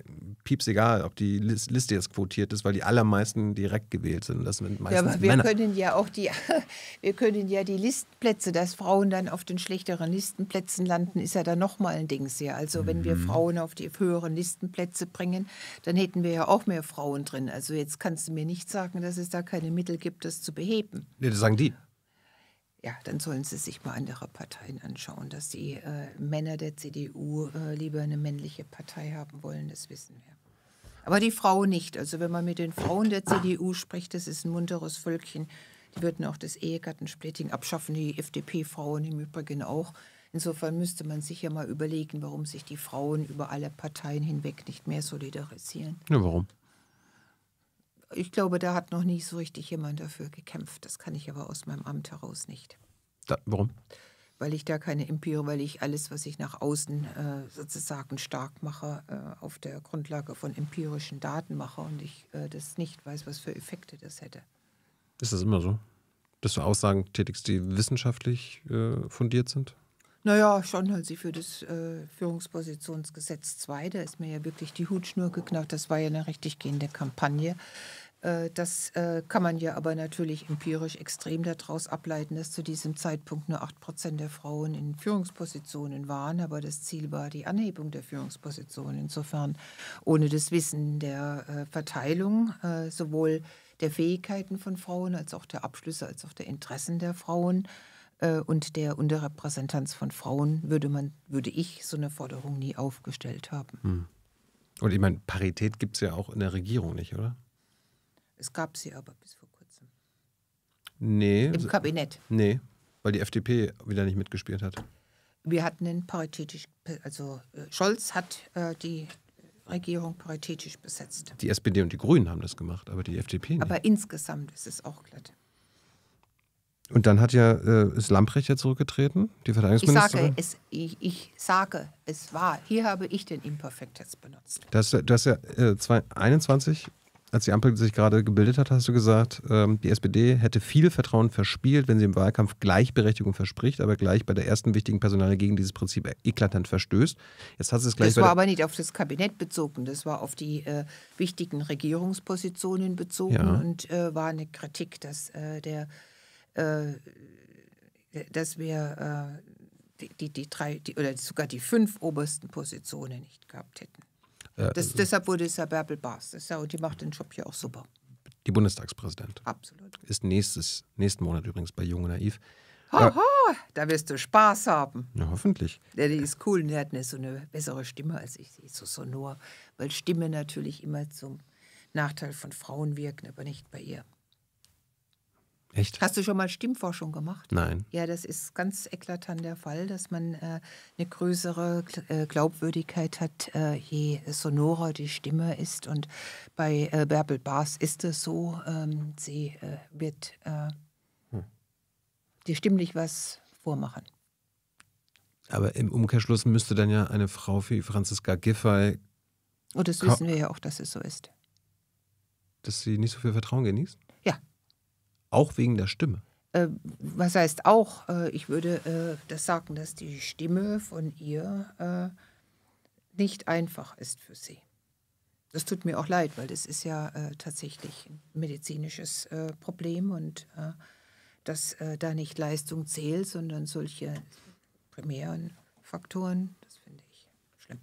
pieps egal, ob die Liste jetzt quotiert ist, weil die allermeisten direkt gewählt sind. Das sind meistens ja, aber wir Männer. können ja auch die, wir können ja die Listplätze, dass Frauen dann auf den schlechteren Listenplätzen landen, ist ja dann nochmal ein Dings hier. Also wenn mhm. wir Frauen auf die höheren Listenplätze bringen, dann hätten wir ja auch mehr Frauen drin. Also jetzt kannst du mir nicht sagen, dass es da keine Mittel gibt, das zu beheben. Nee, das sagen die. Ja, dann sollen sie sich mal andere Parteien anschauen. Dass die äh, Männer der CDU äh, lieber eine männliche Partei haben wollen, das wissen wir. Aber die Frauen nicht. Also wenn man mit den Frauen der CDU spricht, das ist ein munteres Völkchen. Die würden auch das Ehegattensplitting abschaffen, die FDP-Frauen im Übrigen auch. Insofern müsste man sich ja mal überlegen, warum sich die Frauen über alle Parteien hinweg nicht mehr solidarisieren. Ja, warum? Ich glaube, da hat noch nie so richtig jemand dafür gekämpft. Das kann ich aber aus meinem Amt heraus nicht. Da, warum? Weil ich da keine Empire, weil ich alles, was ich nach außen äh, sozusagen stark mache, äh, auf der Grundlage von empirischen Daten mache und ich äh, das nicht weiß, was für Effekte das hätte. Ist das immer so? Dass du Aussagen tätigst, die wissenschaftlich äh, fundiert sind? Naja, schon halt sie für das äh, Führungspositionsgesetz 2, da ist mir ja wirklich die Hutschnur geknackt. Das war ja eine richtig gehende Kampagne. Äh, das äh, kann man ja aber natürlich empirisch extrem daraus ableiten, dass zu diesem Zeitpunkt nur 8% der Frauen in Führungspositionen waren, aber das Ziel war die Anhebung der Führungspositionen. Insofern ohne das Wissen der äh, Verteilung sowohl der Fähigkeiten von Frauen als auch der Abschlüsse als auch der Interessen der Frauen und der Unterrepräsentanz von Frauen würde man, würde ich so eine Forderung nie aufgestellt haben. Hm. Und ich meine, Parität gibt es ja auch in der Regierung nicht, oder? Es gab sie aber bis vor kurzem. Nee. Im Kabinett. Nee, weil die FDP wieder nicht mitgespielt hat. Wir hatten einen paritätisch, also äh, Scholz hat äh, die Regierung paritätisch besetzt. Die SPD und die Grünen haben das gemacht, aber die FDP nicht. Aber insgesamt ist es auch glatt. Und dann hat ja, äh, ist Lamprecht ja zurückgetreten, die Verteidigungsministerin? Ich sage, es, ich, ich sage, es war. Hier habe ich den Imperfekt jetzt benutzt. Du hast ja äh, 21 als die Ampel sich gerade gebildet hat, hast du gesagt, ähm, die SPD hätte viel Vertrauen verspielt, wenn sie im Wahlkampf Gleichberechtigung verspricht, aber gleich bei der ersten wichtigen Personalie gegen dieses Prinzip eklatant verstößt. Jetzt hast es gleich das war aber nicht auf das Kabinett bezogen, das war auf die äh, wichtigen Regierungspositionen bezogen ja. und äh, war eine Kritik, dass äh, der äh, dass wir äh, die, die, die drei die, oder sogar die fünf obersten Positionen nicht gehabt hätten. Äh, das, äh, deshalb wurde es ja Bärbel Baas. Ja, die macht den Job hier auch super. Die Bundestagspräsidentin. Absolut. Ist nächstes, nächsten Monat übrigens bei Jung und Naiv. Hoho, äh, ho, da wirst du Spaß haben. Ja, hoffentlich. Der die ist cool und die hat eine, so eine bessere Stimme als ich. Sie ist so sonor, weil Stimme natürlich immer zum Nachteil von Frauen wirken, aber nicht bei ihr. Echt? Hast du schon mal Stimmforschung gemacht? Nein. Ja, das ist ganz eklatant der Fall, dass man äh, eine größere äh, Glaubwürdigkeit hat, äh, je sonorer die Stimme ist. Und bei äh, Bärbel Bars ist es so, ähm, sie äh, wird äh, hm. dir stimmlich was vormachen. Aber im Umkehrschluss müsste dann ja eine Frau wie Franziska Giffey. Und das wissen wir ja auch, dass es so ist. Dass sie nicht so viel Vertrauen genießt? Ja, auch wegen der Stimme? Äh, was heißt auch? Äh, ich würde äh, das sagen, dass die Stimme von ihr äh, nicht einfach ist für sie. Das tut mir auch leid, weil das ist ja äh, tatsächlich ein medizinisches äh, Problem und dass da nicht Leistung zählt, sondern solche primären Faktoren. Das finde ich schlimm.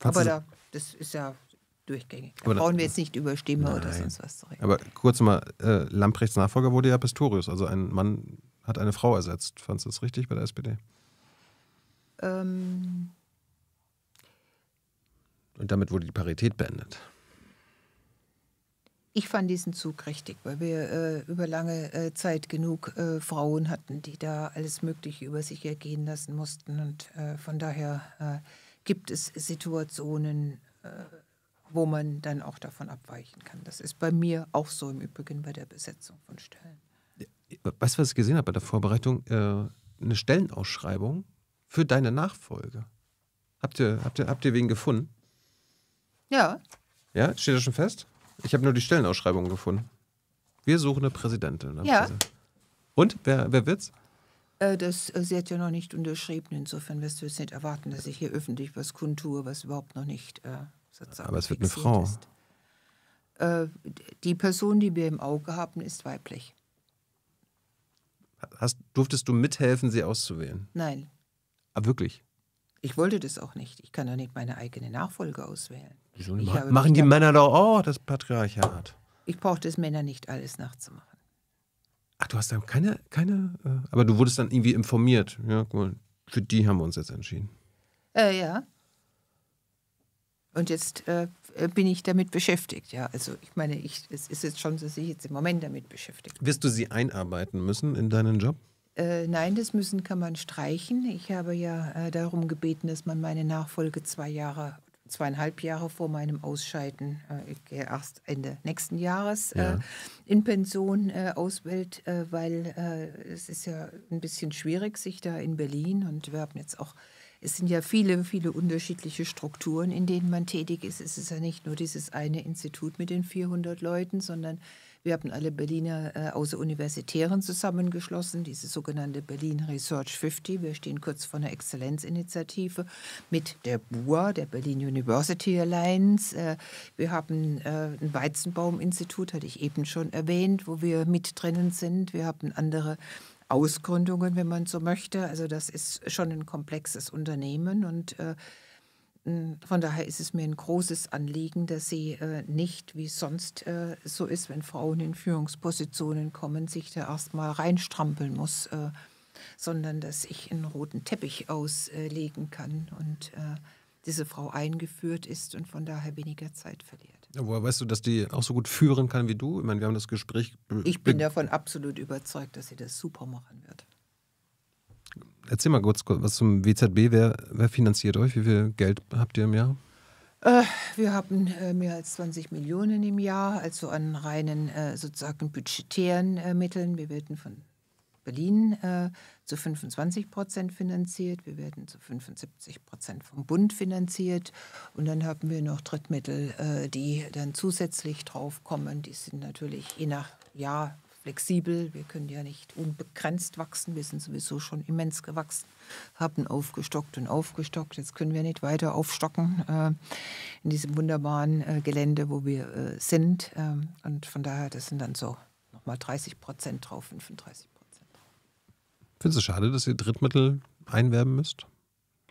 Fand Aber da, das ist ja durchgängig. Da brauchen wir jetzt nicht über Stimme nein. oder sonst was zu reden. Aber kurz mal, äh, Lamprechts Nachfolger wurde ja Pistorius, also ein Mann hat eine Frau ersetzt. Fandest du das richtig bei der SPD? Ähm Und damit wurde die Parität beendet. Ich fand diesen Zug richtig, weil wir äh, über lange äh, Zeit genug äh, Frauen hatten, die da alles Mögliche über sich ergehen lassen mussten. Und äh, von daher äh, gibt es Situationen, äh, wo man dann auch davon abweichen kann. Das ist bei mir auch so im Übrigen bei der Besetzung von Stellen. Weißt du, was ich gesehen habe bei der Vorbereitung? Äh, eine Stellenausschreibung für deine Nachfolge. Habt ihr, habt ihr, habt ihr wen gefunden? Ja. Ja, steht das schon fest? Ich habe nur die Stellenausschreibung gefunden. Wir suchen eine Präsidentin. Ja. Also, Und? Wer, wer wird's? Äh, das, äh, sie hat ja noch nicht unterschrieben. Insofern wirst du jetzt nicht erwarten, dass ich hier öffentlich was kundtue, was überhaupt noch nicht äh, sozusagen. Aber es wird eine Frau. Ist. Äh, die Person, die wir im Auge haben, ist weiblich. Hast, durftest du mithelfen, sie auszuwählen? Nein. Aber ah, wirklich? Ich wollte das auch nicht. Ich kann doch nicht meine eigene Nachfolge auswählen. Wieso nicht? Mach, machen die Männer doch auch das Patriarchat? Ich brauchte es Männer nicht alles nachzumachen. Ach, du hast dann keine, keine, äh, aber du wurdest dann irgendwie informiert. Ja, cool. Für die haben wir uns jetzt entschieden. Äh, ja. Und jetzt äh, bin ich damit beschäftigt. Ja, also ich meine, ich, es ist jetzt schon, dass ich jetzt im Moment damit beschäftigt. Wirst du sie einarbeiten müssen in deinen Job? Äh, nein, das müssen kann man streichen. Ich habe ja äh, darum gebeten, dass man meine Nachfolge zwei Jahre, zweieinhalb Jahre vor meinem Ausscheiden, äh, ich gehe erst Ende nächsten Jahres äh, ja. in Pension äh, auswählt, äh, weil es ist ja ein bisschen schwierig, sich da in Berlin und wir haben jetzt auch es sind ja viele, viele unterschiedliche Strukturen, in denen man tätig ist. Es ist ja nicht nur dieses eine Institut mit den 400 Leuten, sondern wir haben alle Berliner äh, Außeruniversitären zusammengeschlossen, diese sogenannte Berlin Research 50. Wir stehen kurz vor einer Exzellenzinitiative mit der BUA, der Berlin University Alliance. Äh, wir haben äh, ein Weizenbaum-Institut, hatte ich eben schon erwähnt, wo wir mit drinnen sind. Wir haben andere Ausgründungen, wenn man so möchte. Also das ist schon ein komplexes Unternehmen und äh, von daher ist es mir ein großes Anliegen, dass sie äh, nicht, wie sonst äh, so ist, wenn Frauen in Führungspositionen kommen, sich da erstmal reinstrampeln muss, äh, sondern dass ich einen roten Teppich auslegen kann und äh, diese Frau eingeführt ist und von daher weniger Zeit verliert. Woher weißt du, dass die auch so gut führen kann wie du? Ich meine, wir haben das Gespräch. Ich bin davon absolut überzeugt, dass sie das super machen wird. Erzähl mal kurz was zum WZB. Wer, wer finanziert euch? Wie viel Geld habt ihr im Jahr? Äh, wir haben äh, mehr als 20 Millionen im Jahr, also an reinen äh, sozusagen budgetären äh, Mitteln. Wir werden von Berlin äh, zu 25 Prozent finanziert, wir werden zu 75 Prozent vom Bund finanziert und dann haben wir noch Drittmittel, äh, die dann zusätzlich draufkommen. Die sind natürlich je nach Jahr flexibel, wir können ja nicht unbegrenzt wachsen, wir sind sowieso schon immens gewachsen, haben aufgestockt und aufgestockt, jetzt können wir nicht weiter aufstocken äh, in diesem wunderbaren äh, Gelände, wo wir äh, sind ähm, und von daher, das sind dann so nochmal 30 Prozent drauf, 35 Findest du schade, dass ihr Drittmittel einwerben müsst?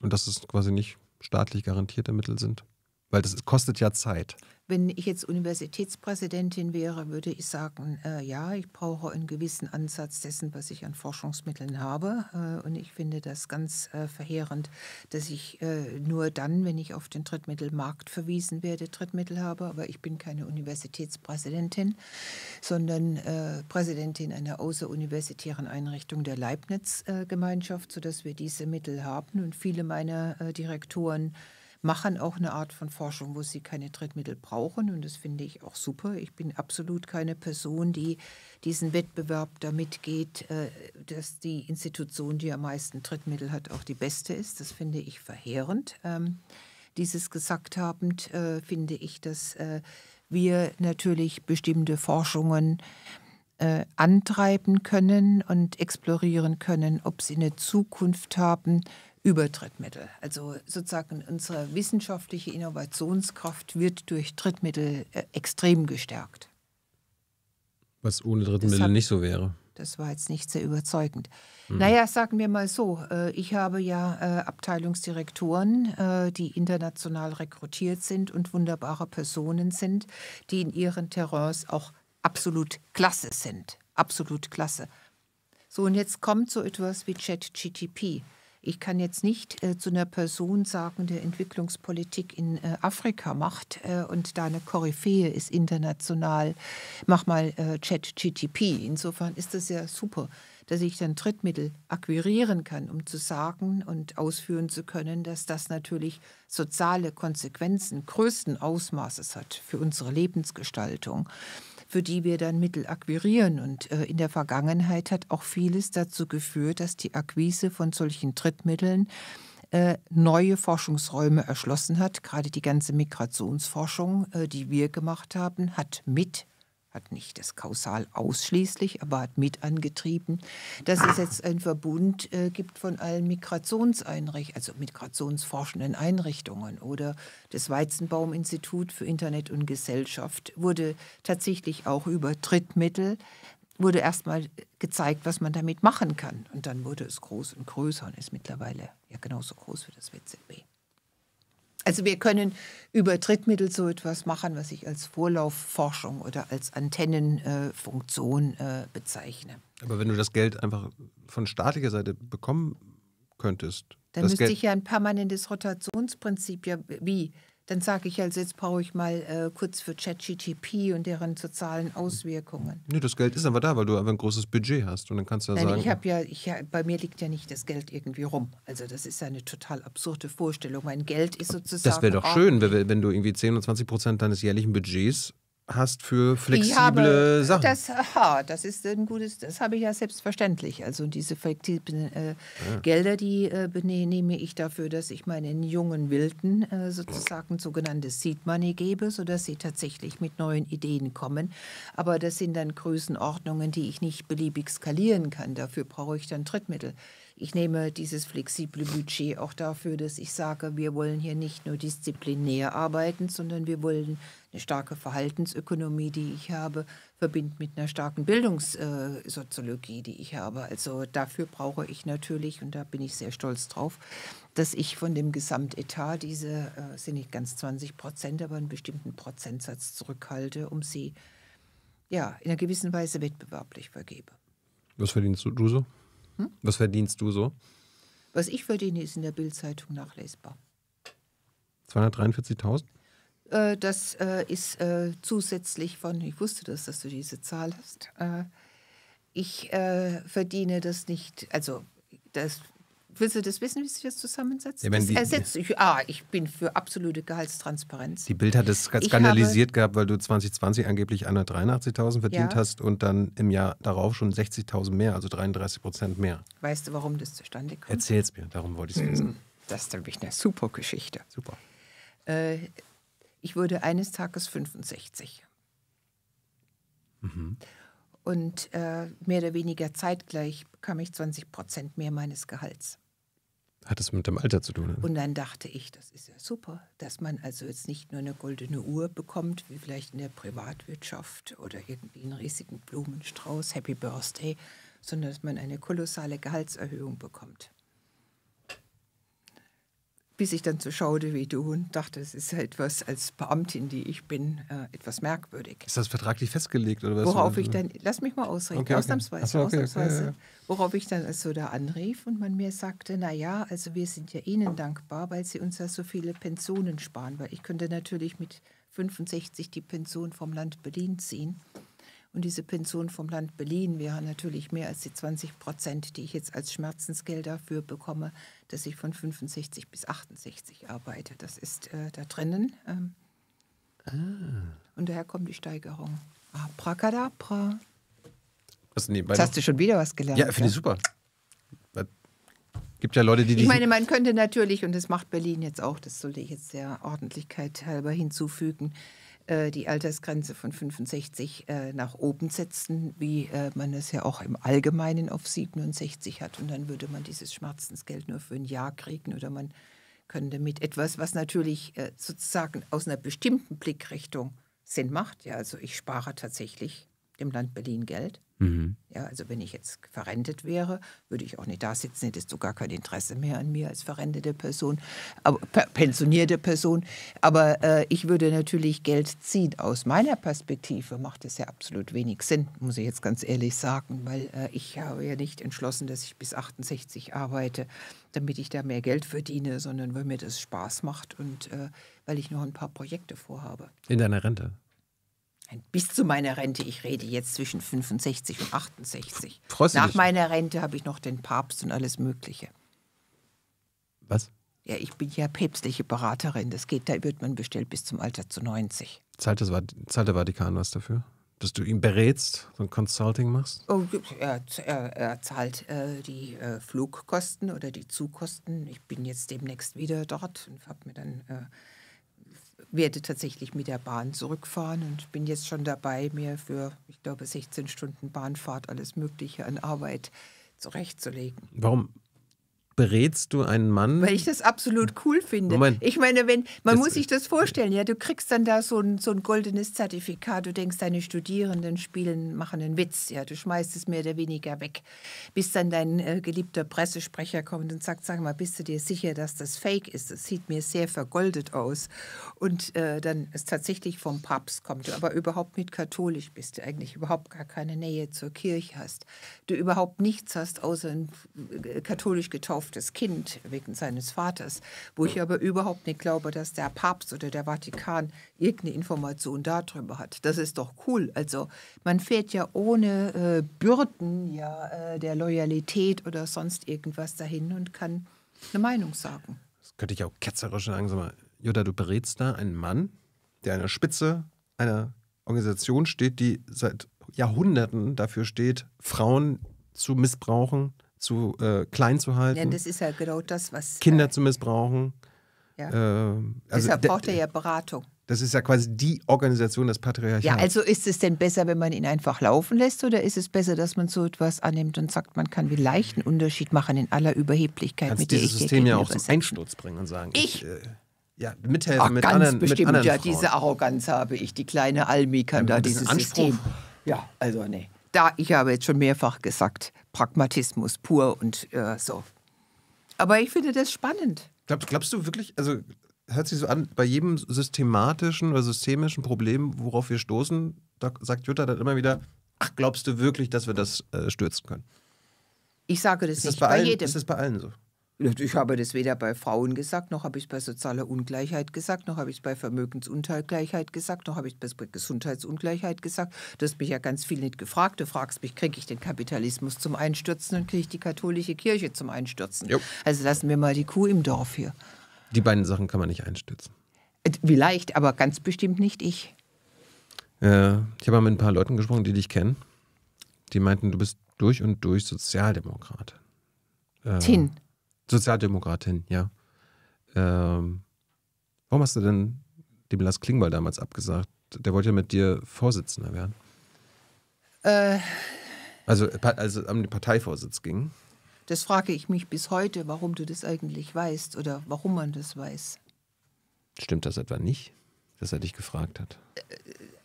Und dass es quasi nicht staatlich garantierte Mittel sind? Weil das kostet ja Zeit. Wenn ich jetzt Universitätspräsidentin wäre, würde ich sagen, äh, ja, ich brauche einen gewissen Ansatz dessen, was ich an Forschungsmitteln habe. Äh, und ich finde das ganz äh, verheerend, dass ich äh, nur dann, wenn ich auf den Drittmittelmarkt verwiesen werde, Drittmittel habe. Aber ich bin keine Universitätspräsidentin, sondern äh, Präsidentin einer außeruniversitären Einrichtung der Leibniz-Gemeinschaft, äh, sodass wir diese Mittel haben. Und viele meiner Direktoren machen auch eine Art von Forschung, wo sie keine Drittmittel brauchen. Und das finde ich auch super. Ich bin absolut keine Person, die diesen Wettbewerb damit geht, äh, dass die Institution, die am meisten Drittmittel hat, auch die beste ist. Das finde ich verheerend. Ähm, dieses gesagt habend äh, finde ich, dass äh, wir natürlich bestimmte Forschungen antreiben können und explorieren können, ob sie eine Zukunft haben über Drittmittel. Also sozusagen unsere wissenschaftliche Innovationskraft wird durch Drittmittel äh, extrem gestärkt. Was ohne Drittmittel hat, nicht so wäre. Das war jetzt nicht sehr überzeugend. Mhm. Naja, sagen wir mal so, äh, ich habe ja äh, Abteilungsdirektoren, die international rekrutiert sind und wunderbare Personen sind, die in ihren Terrains auch absolut klasse sind. Absolut klasse. So, und jetzt kommt so etwas wie ChatGTP. Ich kann jetzt nicht äh, zu einer Person sagen, der Entwicklungspolitik in äh, Afrika macht äh, und da eine Koryphäe ist international, mach mal äh, Chat-GTP. Insofern ist das ja super, dass ich dann Drittmittel akquirieren kann, um zu sagen und ausführen zu können, dass das natürlich soziale Konsequenzen größten Ausmaßes hat für unsere Lebensgestaltung für die wir dann Mittel akquirieren. Und äh, in der Vergangenheit hat auch vieles dazu geführt, dass die Akquise von solchen Drittmitteln äh, neue Forschungsräume erschlossen hat. Gerade die ganze Migrationsforschung, äh, die wir gemacht haben, hat mit hat nicht das Kausal ausschließlich, aber hat mit angetrieben, dass es jetzt einen Verbund äh, gibt von allen Migrationseinrichtungen, also migrationsforschenden Einrichtungen oder das Weizenbaum-Institut für Internet und Gesellschaft wurde tatsächlich auch über Drittmittel wurde erstmal gezeigt, was man damit machen kann. Und dann wurde es groß und größer und ist mittlerweile ja genauso groß wie das WZB. Also wir können über Drittmittel so etwas machen, was ich als Vorlaufforschung oder als Antennenfunktion äh, äh, bezeichne. Aber wenn du das Geld einfach von staatlicher Seite bekommen könntest. Dann müsste Geld ich ja ein permanentes Rotationsprinzip ja wie dann sage ich also, jetzt brauche ich mal äh, kurz für ChatGTP und deren sozialen Auswirkungen. Nee, das Geld ist aber da, weil du aber ein großes Budget hast und dann kannst du ja Nein, sagen. Ich habe ja, ich, äh, bei mir liegt ja nicht das Geld irgendwie rum. Also das ist ja eine total absurde Vorstellung. Mein Geld ist sozusagen. Das wäre doch schön, wenn, wenn du irgendwie 10 und 20 Prozent deines jährlichen Budgets hast für flexible habe, Sachen. Das, aha, das ist ein gutes, das habe ich ja selbstverständlich. Also diese flexiblen äh, ja. Ah. Gelder, die äh, nehme ich dafür, dass ich meinen jungen Wilden äh, sozusagen sogenanntes Seed Money gebe, sodass sie tatsächlich mit neuen Ideen kommen. Aber das sind dann Größenordnungen, die ich nicht beliebig skalieren kann. Dafür brauche ich dann Drittmittel ich nehme dieses flexible Budget auch dafür, dass ich sage, wir wollen hier nicht nur disziplinär arbeiten, sondern wir wollen eine starke Verhaltensökonomie, die ich habe, verbinden mit einer starken Bildungssoziologie, die ich habe. Also dafür brauche ich natürlich, und da bin ich sehr stolz drauf, dass ich von dem Gesamtetat diese, äh, sind nicht ganz 20 Prozent, aber einen bestimmten Prozentsatz zurückhalte, um sie ja, in einer gewissen Weise wettbewerblich vergebe. Was verdienst du, du so? Hm? Was verdienst du so? Was ich verdiene, ist in der Bildzeitung nachlesbar. 243.000? Äh, das äh, ist äh, zusätzlich von, ich wusste das, dass du diese Zahl hast. Äh, ich äh, verdiene das nicht, also das Willst du das wissen, wie sich das zusammensetzt? Ja, das ersetzt, ich, ah, ich bin für absolute Gehaltstransparenz. Die Bild hat es skandalisiert habe, gehabt, weil du 2020 angeblich 183.000 verdient ja. hast und dann im Jahr darauf schon 60.000 mehr, also 33 Prozent mehr. Weißt du, warum das zustande kommt? es mir, darum wollte ich es wissen. Das ist nämlich eine super Geschichte. Super. Äh, ich wurde eines Tages 65. Mhm. Und äh, mehr oder weniger zeitgleich bekam ich 20 Prozent mehr meines Gehalts. Hat das mit dem Alter zu tun? Oder? Und dann dachte ich, das ist ja super, dass man also jetzt nicht nur eine goldene Uhr bekommt, wie vielleicht in der Privatwirtschaft oder irgendwie einen riesigen Blumenstrauß, Happy Birthday, sondern dass man eine kolossale Gehaltserhöhung bekommt. Bis ich dann so schaute wie du und dachte, es ist etwas halt als Beamtin, die ich bin, äh, etwas merkwürdig. Ist das vertraglich festgelegt oder was? Worauf ich dann, lass mich mal ausreden, okay, okay. ausnahmsweise. So, okay, ausnahmsweise Worauf ich dann also da anrief und man mir sagte, na ja, also wir sind ja Ihnen dankbar, weil Sie uns ja so viele Pensionen sparen, weil ich könnte natürlich mit 65 die Pension vom Land Berlin ziehen. Und diese Pension vom Land Berlin wäre natürlich mehr als die 20 Prozent, die ich jetzt als Schmerzensgeld dafür bekomme, dass ich von 65 bis 68 arbeite. Das ist äh, da drinnen. Ähm. Ah. Und daher kommt die Steigerung. Abracadabra. Ah, was nebenbei Jetzt hast du schon wieder was gelernt. Ja, finde ich super. Gibt ja Leute, die Ich meine, man könnte natürlich, und das macht Berlin jetzt auch, das sollte ich jetzt der Ordentlichkeit halber hinzufügen, äh, die Altersgrenze von 65 äh, nach oben setzen, wie äh, man es ja auch im Allgemeinen auf 67 hat. Und dann würde man dieses Schmerzensgeld nur für ein Jahr kriegen oder man könnte mit etwas, was natürlich sozusagen aus einer bestimmten Blickrichtung Sinn macht. Ja, also ich spare tatsächlich dem Land Berlin Geld Mhm. Ja, also wenn ich jetzt verrentet wäre, würde ich auch nicht da sitzen, hättest du gar kein Interesse mehr an mir als verrentete Person, aber, pensionierte Person. Aber äh, ich würde natürlich Geld ziehen. Aus meiner Perspektive macht es ja absolut wenig Sinn, muss ich jetzt ganz ehrlich sagen, weil äh, ich habe ja nicht entschlossen, dass ich bis 68 arbeite, damit ich da mehr Geld verdiene, sondern weil mir das Spaß macht und äh, weil ich noch ein paar Projekte vorhabe. In deiner Rente? bis zu meiner Rente, ich rede jetzt zwischen 65 und 68. Freust Nach meiner Rente habe ich noch den Papst und alles Mögliche. Was? Ja, ich bin ja päpstliche Beraterin. Das geht, da wird man bestellt bis zum Alter zu 90. Zahlt, das, zahlt der Vatikan was dafür? Dass du ihn berätst so ein Consulting machst? Oh, er, er, er zahlt äh, die äh, Flugkosten oder die Zugkosten. Ich bin jetzt demnächst wieder dort und habe mir dann äh, werde tatsächlich mit der Bahn zurückfahren und bin jetzt schon dabei, mir für, ich glaube, 16 Stunden Bahnfahrt alles Mögliche an Arbeit zurechtzulegen. Warum berätst du einen Mann? Weil ich das absolut cool finde. Moment. Ich meine, wenn man das muss sich das vorstellen, ja, du kriegst dann da so ein, so ein goldenes Zertifikat, du denkst, deine Studierenden spielen, machen einen Witz, ja, du schmeißt es mehr oder weniger weg, bis dann dein äh, geliebter Pressesprecher kommt und sagt, sag mal, bist du dir sicher, dass das Fake ist? Das sieht mir sehr vergoldet aus. Und äh, dann ist tatsächlich vom Papst kommt, du aber überhaupt nicht katholisch bist, du eigentlich überhaupt gar keine Nähe zur Kirche hast, du überhaupt nichts hast außer ein äh, katholisch getauft getauftes Kind wegen seines Vaters, wo ich aber überhaupt nicht glaube, dass der Papst oder der Vatikan irgendeine Information darüber hat. Das ist doch cool. Also man fährt ja ohne äh, Bürden ja, äh, der Loyalität oder sonst irgendwas dahin und kann eine Meinung sagen. Das könnte ich auch ketzerisch sagen. Sag mal, Jutta, du berätst da einen Mann, der an der Spitze einer Organisation steht, die seit Jahrhunderten dafür steht, Frauen zu missbrauchen, zu äh, klein zu halten. Ja, das ist ja genau das, was. Kinder äh, zu missbrauchen. Ja. Äh, also Deshalb braucht er ja Beratung. Das ist ja quasi die Organisation des Patriarchats. Ja, also ist es denn besser, wenn man ihn einfach laufen lässt oder ist es besser, dass man so etwas annimmt und sagt, man kann vielleicht einen Unterschied machen in aller Überheblichkeit, Kannst mit der dieses System ja auch zum Einsturz bringen und sagen, ich, ich äh, ja, mithelfen Ach, mit ganz anderen, bestimmt, mit anderen ja, Frauen. diese Arroganz habe ich, die kleine Almi kann ja, da dieses Anspruch. System. Ja, also nee da, ich habe jetzt schon mehrfach gesagt, Pragmatismus pur und äh, so. Aber ich finde das spannend. Glaub, glaubst du wirklich, also hört sich so an, bei jedem systematischen oder systemischen Problem, worauf wir stoßen, da sagt Jutta dann immer wieder, ach, glaubst du wirklich, dass wir das äh, stürzen können? Ich sage das, ist nicht, das bei, bei allen, jedem. Ist das bei allen so? Ich habe das weder bei Frauen gesagt, noch habe ich es bei sozialer Ungleichheit gesagt, noch habe ich es bei Vermögensungleichheit gesagt, noch habe ich es bei Gesundheitsungleichheit gesagt. Du hast mich ja ganz viel nicht gefragt. Du fragst mich, kriege ich den Kapitalismus zum Einstürzen und kriege ich die katholische Kirche zum Einstürzen? Jo. Also lassen wir mal die Kuh im Dorf hier. Die beiden Sachen kann man nicht einstürzen. Äh, vielleicht, aber ganz bestimmt nicht ich. Äh, ich habe mal mit ein paar Leuten gesprochen, die dich kennen. Die meinten, du bist durch und durch Sozialdemokrat. Äh, Tin. Sozialdemokratin, ja. Ähm, warum hast du denn dem Lars Klingbeil damals abgesagt? Der wollte ja mit dir Vorsitzender werden. Äh, also, also den Parteivorsitz ging. Das frage ich mich bis heute, warum du das eigentlich weißt oder warum man das weiß. Stimmt das etwa nicht, dass er dich gefragt hat? Äh,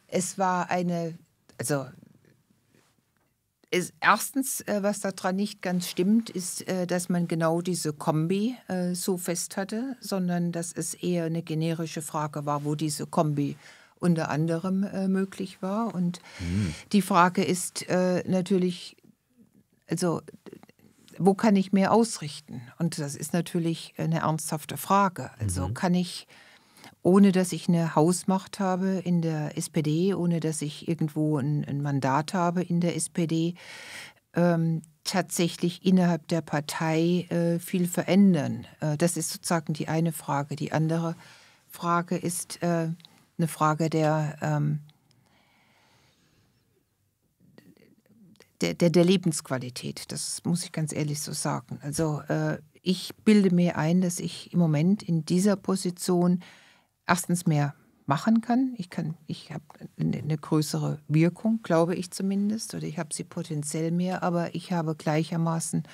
es war eine, also ist erstens, äh, was daran nicht ganz stimmt, ist, äh, dass man genau diese Kombi äh, so fest hatte, sondern dass es eher eine generische Frage war, wo diese Kombi unter anderem möglich war. Und mhm. die Frage ist natürlich, also wo kann ich mehr ausrichten? Und das ist natürlich eine ernsthafte Frage. Also mhm. kann ich ohne dass ich eine Hausmacht habe in der SPD, ohne dass ich irgendwo ein, ein Mandat habe in der SPD, ähm, tatsächlich innerhalb der Partei äh, viel verändern? Äh, das ist sozusagen die eine Frage. Die andere Frage ist äh, eine Frage der, ähm, der, der, der, Lebensqualität. Das muss ich ganz ehrlich so sagen. Also äh, ich bilde mir ein, dass ich im Moment in dieser Position erstens mehr machen kann. Ich, kann, ich habe eine größere Wirkung, glaube ich zumindest, oder ich habe sie potenziell mehr, aber ich habe gleichermaßen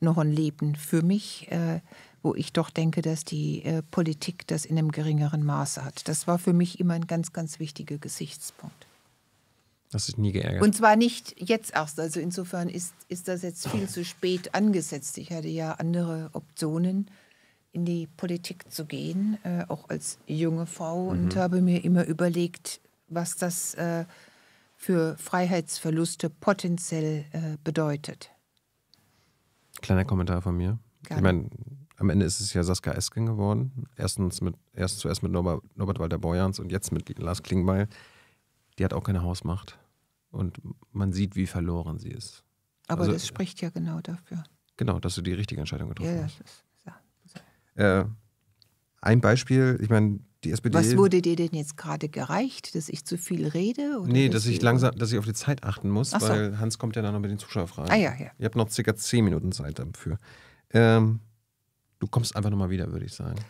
noch ein Leben für mich, äh, wo ich doch denke, dass die äh, Politik das in einem geringeren Maße hat. Das war für mich immer ein ganz, ganz wichtiger Gesichtspunkt. Das ist nie geärgert. Und zwar nicht jetzt erst. Also insofern ist, ist das jetzt viel zu spät angesetzt. Ich hatte ja andere Optionen in die Politik zu gehen, äh, auch als junge Frau, und mhm. habe mir immer überlegt, was das äh, für Freiheitsverluste potenziell äh, bedeutet. Kleiner Kommentar von mir. Gerne. Ich meine, am Ende ist es ja Saskia Esken geworden. Erstens mit, erst zuerst mit Norbert, Norbert Walter-Borjans und jetzt mit Lars Klingbeil. Die hat auch keine Hausmacht. Und man sieht, wie verloren sie ist. Aber also, das spricht ja genau dafür. Genau, dass du die richtige Entscheidung getroffen ja, hast. Das ist äh, ein Beispiel, ich meine, die SPD. Was wurde dir denn jetzt gerade gereicht, dass ich zu viel rede? Oder nee, dass, ich langsam, dass ich auf die Zeit achten muss, so. weil Hans kommt ja dann noch mit den Zuschauerfragen. Ah ja, ja. Ihr habt noch circa 10 Minuten Zeit dafür. Ähm, du kommst einfach nochmal wieder, würde ich sagen.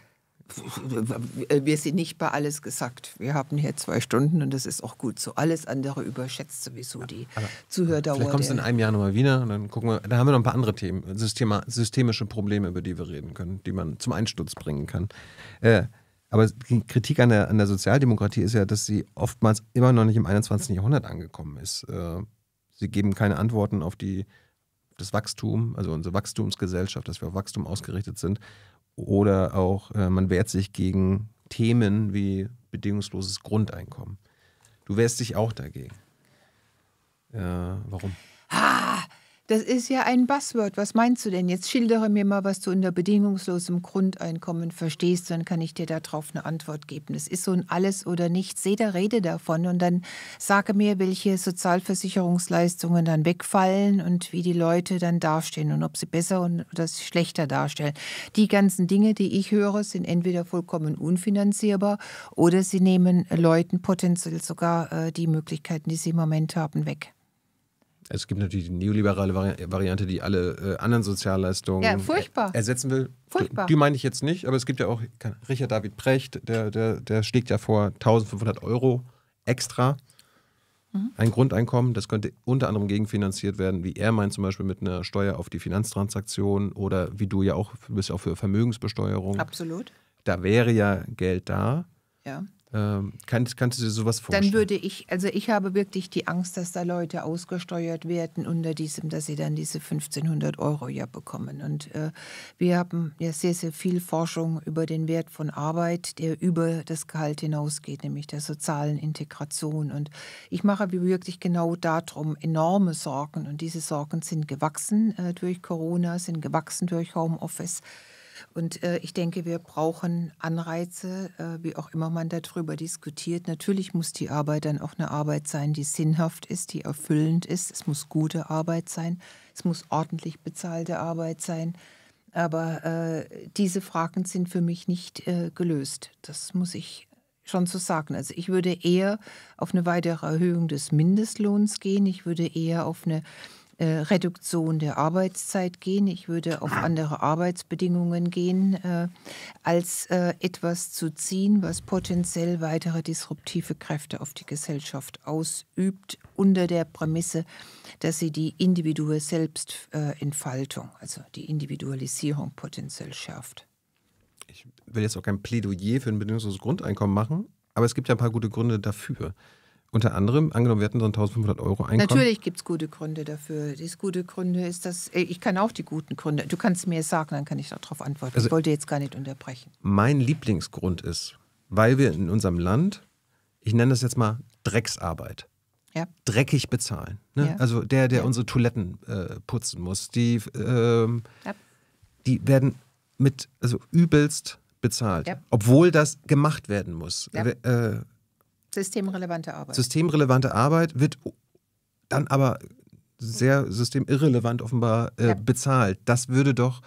Äh, wir sind nicht bei alles gesagt. Wir haben hier zwei Stunden und das ist auch gut so. Alles andere überschätzt sowieso die ja, Zuhördauer. Vielleicht kommst du in einem Jahr nochmal wieder und dann gucken wir, da haben wir noch ein paar andere Themen, Systema, systemische Probleme, über die wir reden können, die man zum Einsturz bringen kann. Äh, aber die Kritik an der, an der Sozialdemokratie ist ja, dass sie oftmals immer noch nicht im 21. Jahrhundert angekommen ist. Äh, sie geben keine Antworten auf die das Wachstum, also unsere Wachstumsgesellschaft, dass wir auf Wachstum ausgerichtet sind. Oder auch äh, man wehrt sich gegen Themen wie bedingungsloses Grundeinkommen. Du wehrst dich auch dagegen. Äh, warum? Ah, das ist ja ein Buzzword. Was meinst du denn? Jetzt schildere mir mal, was du unter bedingungslosem Grundeinkommen verstehst, dann kann ich dir darauf eine Antwort geben. Das ist so ein Alles oder Nichts. Jeder rede davon und dann sage mir, welche Sozialversicherungsleistungen dann wegfallen und wie die Leute dann dastehen und ob sie besser oder schlechter darstellen. Die ganzen Dinge, die ich höre, sind entweder vollkommen unfinanzierbar oder sie nehmen Leuten potenziell sogar äh, die Möglichkeiten, die sie im Moment haben, weg. Es gibt natürlich die neoliberale Vari Variante, die alle äh, anderen Sozialleistungen ja, furchtbar. ersetzen will. Furchtbar. Die, die meine ich jetzt nicht, aber es gibt ja auch Richard David Precht, der, der, der schlägt ja vor 1500 Euro extra. Mhm. Ein Grundeinkommen, das könnte unter anderem gegenfinanziert werden, wie er meint, zum Beispiel mit einer Steuer auf die Finanztransaktionen oder wie du ja auch bist, auch für Vermögensbesteuerung. Absolut. Da wäre ja Geld da. Ja. Ähm, kannst, kannst du dir sowas vorstellen? Dann würde ich, also ich habe wirklich die Angst, dass da Leute ausgesteuert werden unter diesem, dass sie dann diese 1500 Euro ja bekommen. Und äh, wir haben ja sehr, sehr viel Forschung über den Wert von Arbeit, der über das Gehalt hinausgeht, nämlich der sozialen Integration. Und ich mache mir wirklich genau darum enorme Sorgen. Und diese Sorgen sind gewachsen äh, durch Corona, sind gewachsen durch Homeoffice. Und äh, ich denke, wir brauchen Anreize, äh, wie auch immer man darüber diskutiert. Natürlich muss die Arbeit dann auch eine Arbeit sein, die sinnhaft ist, die erfüllend ist. Es muss gute Arbeit sein. Es muss ordentlich bezahlte Arbeit sein. Aber äh, diese Fragen sind für mich nicht äh, gelöst. Das muss ich schon so sagen. Also ich würde eher auf eine weitere Erhöhung des Mindestlohns gehen. Ich würde eher auf eine äh, Reduktion der Arbeitszeit gehen, ich würde auf andere Arbeitsbedingungen gehen, äh, als äh, etwas zu ziehen, was potenziell weitere disruptive Kräfte auf die Gesellschaft ausübt, unter der Prämisse, dass sie die individuelle Selbstentfaltung, also die Individualisierung potenziell schärft. Ich will jetzt auch kein Plädoyer für ein bedingungsloses Grundeinkommen machen, aber es gibt ja ein paar gute Gründe dafür unter anderem, angenommen, wir hätten so ein 1500 Euro Einkommen. Natürlich gibt es gute Gründe dafür. Das gute Gründe ist, dass äh, ich kann auch die guten Gründe. Du kannst mir sagen, dann kann ich darauf antworten. Also ich wollte jetzt gar nicht unterbrechen. Mein Lieblingsgrund ist, weil wir in unserem Land, ich nenne das jetzt mal Drecksarbeit, ja. dreckig bezahlen. Ne? Ja. Also der, der ja. unsere Toiletten äh, putzen muss, die, ähm, die werden mit also übelst bezahlt, obwohl das gemacht werden muss. Äh, Systemrelevante Arbeit. Systemrelevante Arbeit wird dann aber sehr systemirrelevant offenbar äh, ja. bezahlt. Das würde doch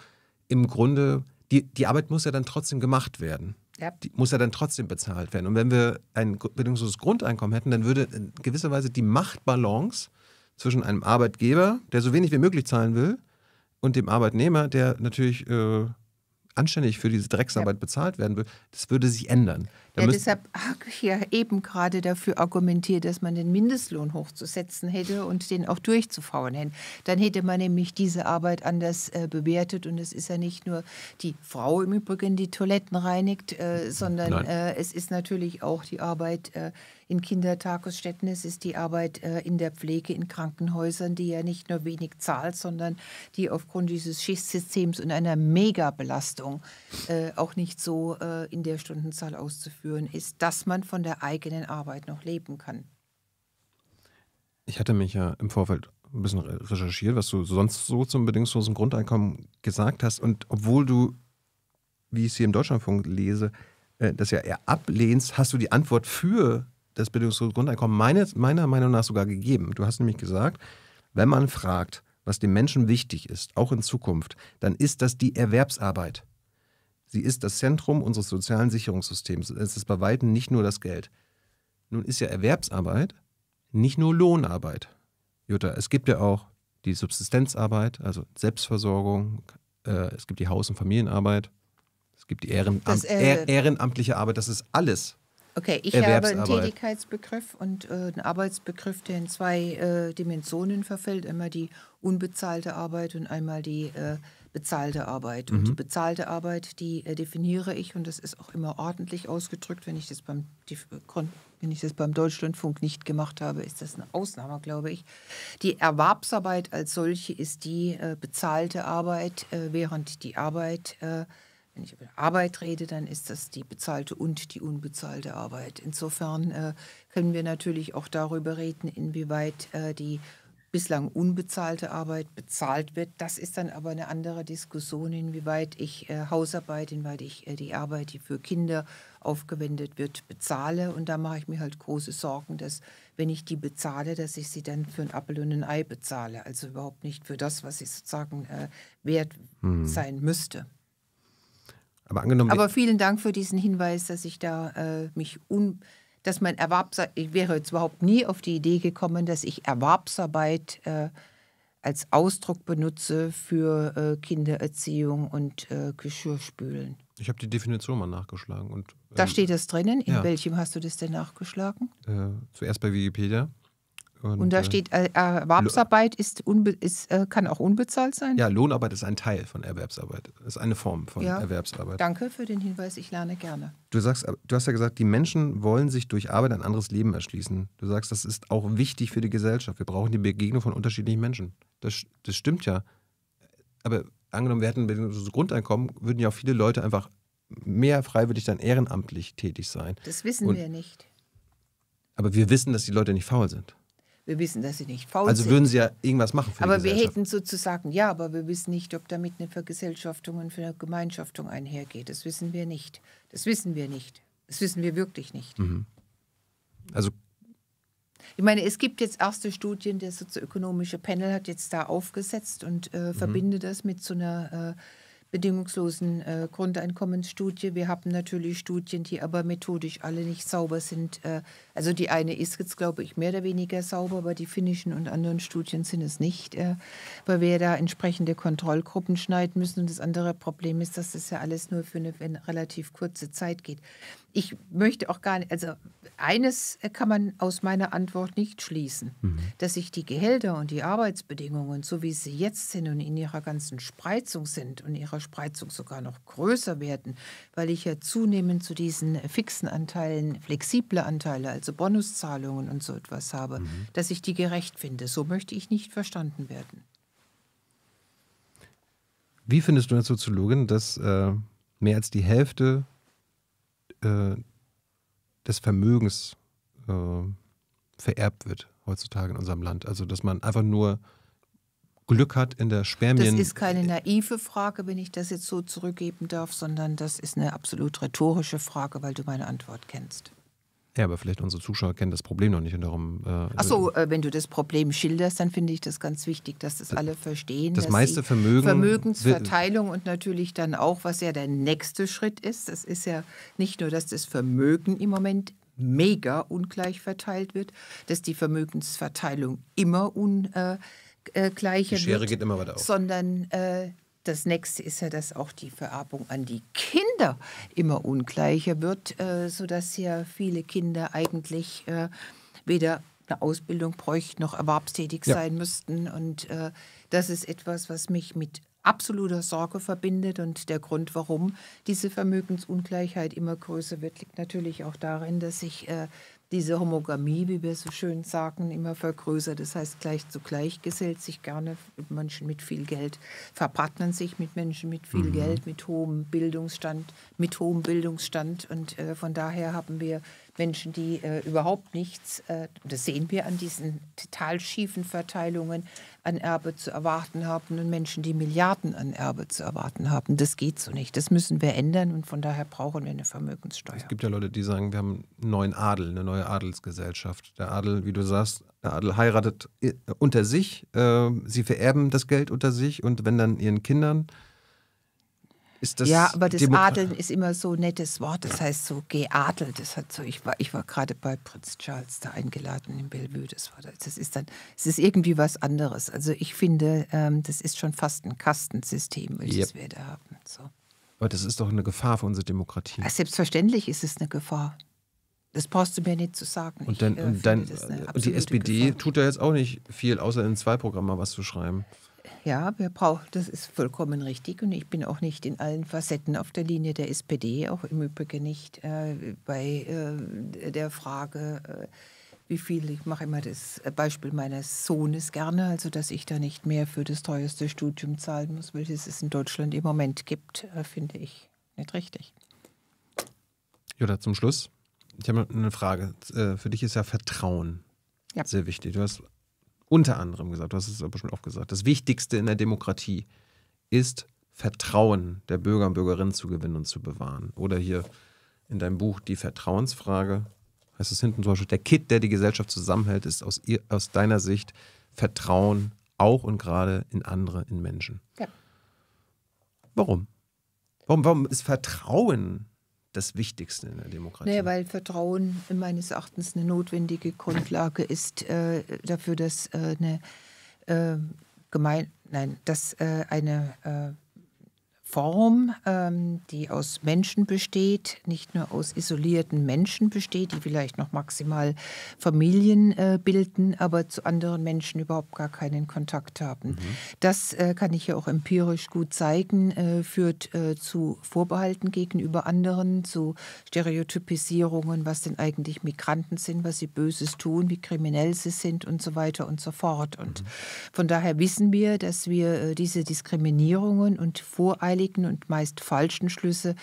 im Grunde, die, die Arbeit muss ja dann trotzdem gemacht werden. Ja. Die muss ja dann trotzdem bezahlt werden. Und wenn wir ein bedingungsloses Grundeinkommen hätten, dann würde in gewisser Weise die Machtbalance zwischen einem Arbeitgeber, der so wenig wie möglich zahlen will, und dem Arbeitnehmer, der natürlich äh, anständig für diese Drecksarbeit ja. bezahlt werden würde, das würde sich ändern. ja, deshalb habe ich ja eben gerade dafür argumentiert, dass man den Mindestlohn hochzusetzen hätte und den auch durchzufahren hätte. Dann hätte man nämlich diese Arbeit anders äh, bewertet und es ist ja nicht nur die Frau im Übrigen, die Toiletten reinigt, äh, sondern äh, es ist natürlich auch die Arbeit äh, in Kindertagesstätten, es ist die Arbeit äh, in der Pflege in Krankenhäusern, die ja nicht nur wenig zahlt, sondern die aufgrund dieses Schichtsystems und einer Megabelastung äh, auch nicht so äh, in der Stundenzahl auszuführen ist, dass man von der eigenen Arbeit noch leben kann. Ich hatte mich ja im Vorfeld ein bisschen recherchiert, was du sonst so zum bedingungslosen Grundeinkommen gesagt hast. Und obwohl du, wie ich es hier im Deutschlandfunk lese, das ja eher ablehnst, hast du die Antwort für das Bildungsgrundeinkommen meines, meiner Meinung nach sogar gegeben. Du hast nämlich gesagt, wenn man fragt, was dem Menschen wichtig ist, auch in Zukunft, dann ist das die Erwerbsarbeit. Sie ist das Zentrum unseres sozialen Sicherungssystems. Es ist bei weitem nicht nur das Geld. Nun ist ja Erwerbsarbeit nicht nur Lohnarbeit. Jutta, es gibt ja auch die Subsistenzarbeit, also Selbstversorgung, äh, es gibt die Haus- und Familienarbeit, es gibt die Ehrenamt, das, ehrenamtliche Arbeit, das ist alles Okay, ich habe einen Tätigkeitsbegriff und äh, einen Arbeitsbegriff, der in zwei äh, Dimensionen verfällt. Einmal die unbezahlte Arbeit und einmal die äh, bezahlte Arbeit. Mhm. Und die mhm. bezahlte Arbeit, die äh, definiere ich und das ist auch immer ordentlich ausgedrückt. Wenn ich das beim, die, äh, wenn ich das beim Deutschlandfunk nicht gemacht habe, ist das eine Ausnahme, glaube ich. Die Erwerbsarbeit als solche ist die äh, bezahlte Arbeit, während die Arbeit... Äh, wenn ich über Arbeit rede, dann ist das die bezahlte und die unbezahlte Arbeit. Insofern äh, können wir natürlich auch darüber reden, inwieweit äh, die bislang unbezahlte Arbeit bezahlt wird. Das ist dann aber eine andere Diskussion, inwieweit ich äh, Hausarbeit, inwieweit ich äh, die Arbeit, die für Kinder aufgewendet wird, bezahle. Und da mache ich mir halt große Sorgen, dass wenn ich die bezahle, dass ich sie dann für ein Appel und ein Ei bezahle. Also überhaupt nicht für das, was ich sozusagen äh, wert hm. sein müsste. Aber angenommen. Aber vielen Dank für diesen Hinweis, dass ich da äh, mich un dass mein Erwerbsarbeit, ich wäre jetzt überhaupt nie auf die Idee gekommen, dass ich Erwerbsarbeit äh, als Ausdruck benutze für äh, Kindererziehung und äh, Geschirrspülen. Ich habe die Definition mal nachgeschlagen. Und, ähm, da steht das drinnen. In ja. welchem hast du das denn nachgeschlagen? Äh, zuerst bei Wikipedia. Und, und da äh, steht, äh, Erwerbsarbeit ist, ist äh, kann auch unbezahlt sein? Ja, Lohnarbeit ist ein Teil von Erwerbsarbeit. Ist eine Form von ja. Erwerbsarbeit. Danke für den Hinweis, ich lerne gerne. Du, sagst, äh, du hast ja gesagt, die Menschen wollen sich durch Arbeit ein anderes Leben erschließen. Du sagst, das ist auch wichtig für die Gesellschaft. Wir brauchen die Begegnung von unterschiedlichen Menschen. Das, das stimmt ja. Aber angenommen, wir hätten ein Grundeinkommen, würden ja auch viele Leute einfach mehr freiwillig dann ehrenamtlich tätig sein. Das wissen und, wir nicht. Aber wir wissen, dass die Leute nicht faul sind. Wir wissen, dass sie nicht faul also sind. Also würden sie ja irgendwas machen für Aber die wir hätten sozusagen, ja, aber wir wissen nicht, ob damit eine Vergesellschaftung und eine Gemeinschaftung einhergeht. Das wissen wir nicht. Das wissen wir nicht. Das wissen wir wirklich nicht. Mhm. Also ich meine, es gibt jetzt erste Studien, der sozioökonomische Panel hat jetzt da aufgesetzt und äh, mhm. verbinde das mit so einer äh, bedingungslosen äh, Grundeinkommensstudie. Wir haben natürlich Studien, die aber methodisch alle nicht sauber sind. Äh, also die eine ist jetzt, glaube ich, mehr oder weniger sauber, aber die finnischen und anderen Studien sind es nicht, äh, weil wir da entsprechende Kontrollgruppen schneiden müssen. Und das andere Problem ist, dass das ja alles nur für eine relativ kurze Zeit geht ich möchte auch gar nicht, also eines kann man aus meiner Antwort nicht schließen, mhm. dass sich die Gehälter und die Arbeitsbedingungen, so wie sie jetzt sind und in ihrer ganzen Spreizung sind und ihrer Spreizung sogar noch größer werden, weil ich ja zunehmend zu diesen fixen Anteilen flexible Anteile, also Bonuszahlungen und so etwas habe, mhm. dass ich die gerecht finde. So möchte ich nicht verstanden werden. Wie findest du als Soziologin, dass äh, mehr als die Hälfte äh, des Vermögens äh, vererbt wird heutzutage in unserem Land. Also dass man einfach nur Glück hat in der Spermien. Das ist keine naive Frage, wenn ich das jetzt so zurückgeben darf, sondern das ist eine absolut rhetorische Frage, weil du meine Antwort kennst. Ja, aber vielleicht unsere Zuschauer kennen das Problem noch nicht und darum. Äh, Achso, äh, wenn du das Problem schilderst, dann finde ich das ganz wichtig, dass das äh, alle verstehen. Das meiste Vermögen. Vermögensverteilung und natürlich dann auch, was ja der nächste Schritt ist. Das ist ja nicht nur, dass das Vermögen im Moment mega ungleich verteilt wird, dass die Vermögensverteilung immer ungleicher äh, äh, gleicher die Schere geht immer weiter auf. sondern äh, das nächste ist ja, dass auch die Vererbung an die Kinder immer ungleicher wird, äh, sodass ja viele Kinder eigentlich äh, weder eine Ausbildung bräuchten noch erwerbstätig ja. sein müssten. Und äh, das ist etwas, was mich mit absoluter Sorge verbindet. Und der Grund, warum diese Vermögensungleichheit immer größer wird, liegt natürlich auch darin, dass sich äh, diese Homogamie, wie wir so schön sagen, immer vergrößert. Das heißt, gleich zu gleich gesellt sich gerne Menschen mit viel Geld, verpartnern sich mit Menschen mit viel mhm. Geld, mit hohem Bildungsstand, mit hohem Bildungsstand. Und äh, von daher haben wir Menschen, die äh, überhaupt nichts, äh, das sehen wir an diesen total schiefen Verteilungen, an Erbe zu erwarten haben und Menschen, die Milliarden an Erbe zu erwarten haben. Das geht so nicht. Das müssen wir ändern und von daher brauchen wir eine Vermögenssteuer. Es gibt ja Leute, die sagen, wir haben einen neuen Adel, eine neue Adelsgesellschaft. Der Adel, wie du sagst, der Adel heiratet äh, unter sich, äh, sie vererben das Geld unter sich und wenn dann ihren Kindern ist das ja, aber das Demo Adeln ist immer so ein nettes Wort. Das heißt so geadelt. Das hat so, ich war, ich war gerade bei Prinz Charles da eingeladen in Bellevue. Das, war, das ist dann, es ist irgendwie was anderes. Also ich finde, ähm, das ist schon fast ein Kastensystem, welches yep. wir da haben. So. Aber das ist doch eine Gefahr für unsere Demokratie. Selbstverständlich ist es eine Gefahr. Das brauchst du mir nicht zu sagen. Und, dann, ich, äh, und, dann, und die SPD Gefahr. tut da jetzt auch nicht viel, außer in zwei Programmen mal was zu schreiben ja, wir brauchen, das ist vollkommen richtig und ich bin auch nicht in allen Facetten auf der Linie der SPD, auch im Übrigen nicht äh, bei äh, der Frage, äh, wie viel, ich mache immer das Beispiel meines Sohnes gerne, also dass ich da nicht mehr für das teuerste Studium zahlen muss, welches es in Deutschland im Moment gibt, äh, finde ich nicht richtig. Jutta, zum Schluss. Ich habe eine Frage. Äh, für dich ist ja Vertrauen ja. sehr wichtig. Du hast unter anderem gesagt, du hast es aber schon oft gesagt, das Wichtigste in der Demokratie ist, Vertrauen der Bürger und Bürgerinnen zu gewinnen und zu bewahren. Oder hier in deinem Buch die Vertrauensfrage, heißt es hinten zum Beispiel, der Kit, der die Gesellschaft zusammenhält, ist aus, ihr, aus deiner Sicht Vertrauen auch und gerade in andere, in Menschen. Ja. Warum? Warum, warum ist Vertrauen das Wichtigste in der Demokratie. Nee, weil Vertrauen meines Erachtens eine notwendige Grundlage ist äh, dafür, dass äh, eine äh, gemein, nein, dass äh, eine äh, Form, ähm, die aus Menschen besteht, nicht nur aus isolierten Menschen besteht, die vielleicht noch maximal Familien äh, bilden, aber zu anderen Menschen überhaupt gar keinen Kontakt haben. Mhm. Das äh, kann ich ja auch empirisch gut zeigen, äh, führt äh, zu Vorbehalten gegenüber anderen, zu Stereotypisierungen, was denn eigentlich Migranten sind, was sie Böses tun, wie kriminell sie sind und so weiter und so fort. Und mhm. von daher wissen wir, dass wir äh, diese Diskriminierungen und Voreinstellungen unbeteiligten und meist falschen Schlüsse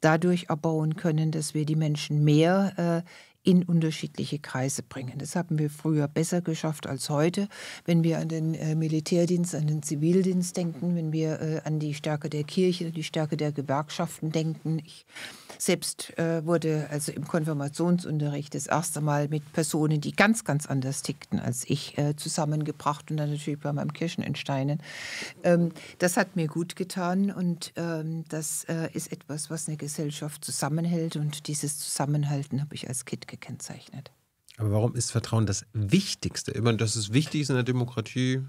dadurch erbauen können, dass wir die Menschen mehr äh, in unterschiedliche Kreise bringen. Das haben wir früher besser geschafft als heute. Wenn wir an den äh, Militärdienst, an den Zivildienst denken, wenn wir äh, an die Stärke der Kirche, die Stärke der Gewerkschaften denken. Ich selbst äh, wurde also im Konfirmationsunterricht das erste Mal mit Personen, die ganz, ganz anders tickten als ich, äh, zusammengebracht und dann natürlich bei meinem Kirschen in Steinen. Ähm, das hat mir gut getan und ähm, das äh, ist etwas, was eine Gesellschaft zusammenhält und dieses Zusammenhalten habe ich als Kind gekennzeichnet. Aber warum ist Vertrauen das Wichtigste? Ich meine, dass es wichtig ist in der Demokratie,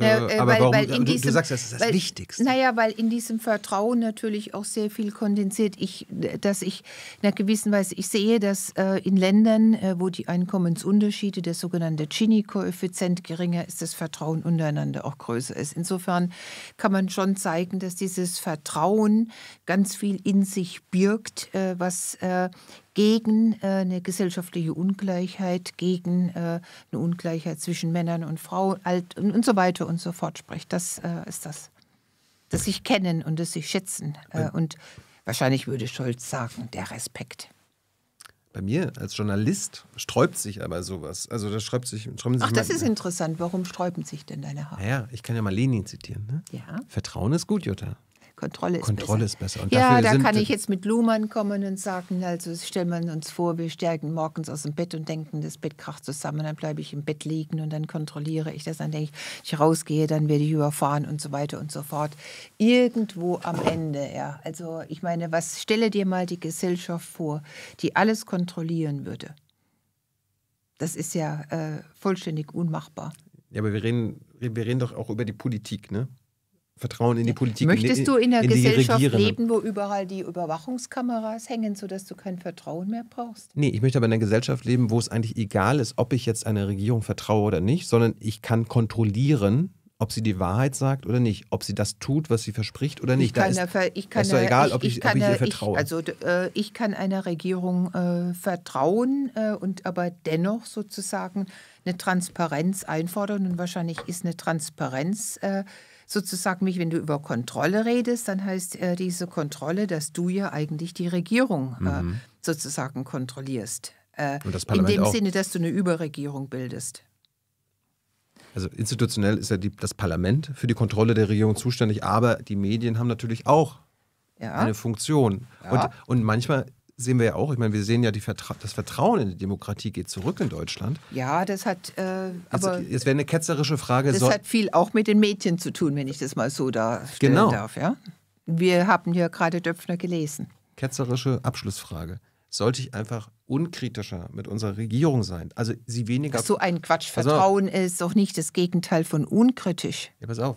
na, äh, äh, aber weil, warum, weil diesem, du, du, sagst, das ist das weil, Wichtigste. Naja, weil in diesem Vertrauen natürlich auch sehr viel kondensiert, ich, dass ich in einer gewissen Weise, ich sehe, dass äh, in Ländern, äh, wo die Einkommensunterschiede, der sogenannte Gini-Koeffizient geringer ist, das Vertrauen untereinander auch größer ist. Insofern kann man schon zeigen, dass dieses Vertrauen ganz viel in sich birgt, äh, was äh, gegen äh, eine gesellschaftliche Ungleichheit, gegen äh, eine Ungleichheit zwischen Männern und Frauen alt, und, und so weiter und so fort spricht. Das äh, ist das. Das sich kennen und das sich schätzen. Äh, und wahrscheinlich würde Scholz sagen, der Respekt. Bei mir als Journalist sträubt sich aber sowas. Also da sträubt sich, sträuben sich Ach, das ist interessant. Warum sträuben sich denn deine Haare? Naja, ich kann ja mal Lenin zitieren. Ne? Ja. Vertrauen ist gut, Jutta. Kontrolle ist Kontrolle besser. Ist besser. ja, da kann ich jetzt mit Luhmann kommen und sagen, also stellen wir uns vor, wir steigen morgens aus dem Bett und denken, das Bett kracht zusammen, dann bleibe ich im Bett liegen und dann kontrolliere ich das, dann denke ich, ich rausgehe, dann werde ich überfahren und so weiter und so fort. Irgendwo am Ende, ja. Also ich meine, was stelle dir mal die Gesellschaft vor, die alles kontrollieren würde? Das ist ja äh, vollständig unmachbar. Ja, aber wir reden, wir reden doch auch über die Politik, ne? Vertrauen in die Politik. Möchtest du in einer in Gesellschaft leben, wo überall die Überwachungskameras hängen, sodass du kein Vertrauen mehr brauchst? Nee, ich möchte aber in einer Gesellschaft leben, wo es eigentlich egal ist, ob ich jetzt einer Regierung vertraue oder nicht, sondern ich kann kontrollieren, ob sie die Wahrheit sagt oder nicht, ob sie das tut, was sie verspricht oder nicht. Ich kann da ist, ich kann ist doch egal, ob, ich, ich, ob ich ihr vertraue. also äh, ich kann einer Regierung äh, vertrauen äh, und aber dennoch sozusagen eine Transparenz einfordern und wahrscheinlich ist eine Transparenz äh, sozusagen mich, wenn du über Kontrolle redest, dann heißt äh, diese Kontrolle, dass du ja eigentlich die Regierung äh, mhm. äh, sozusagen kontrollierst. Äh, in dem auch. Sinne, dass du eine Überregierung bildest. Also institutionell ist ja die, das Parlament für die Kontrolle der Regierung zuständig, aber die Medien haben natürlich auch ja. eine Funktion. Ja. Und, und manchmal sehen wir ja auch, ich meine, wir sehen ja, Vertra das Vertrauen in die Demokratie geht zurück in Deutschland. Ja, das hat. Äh, aber jetzt, jetzt wäre eine ketzerische Frage. Das hat viel auch mit den Medien zu tun, wenn ich das mal so darstellen genau. darf. Ja? Wir haben ja gerade Döpfner gelesen. Ketzerische Abschlussfrage. Sollte ich einfach unkritischer mit unserer Regierung sein? Also sie weniger. Ach so ein Quatsch. Vertrauen ist doch nicht das Gegenteil von unkritisch. Ja, pass auf.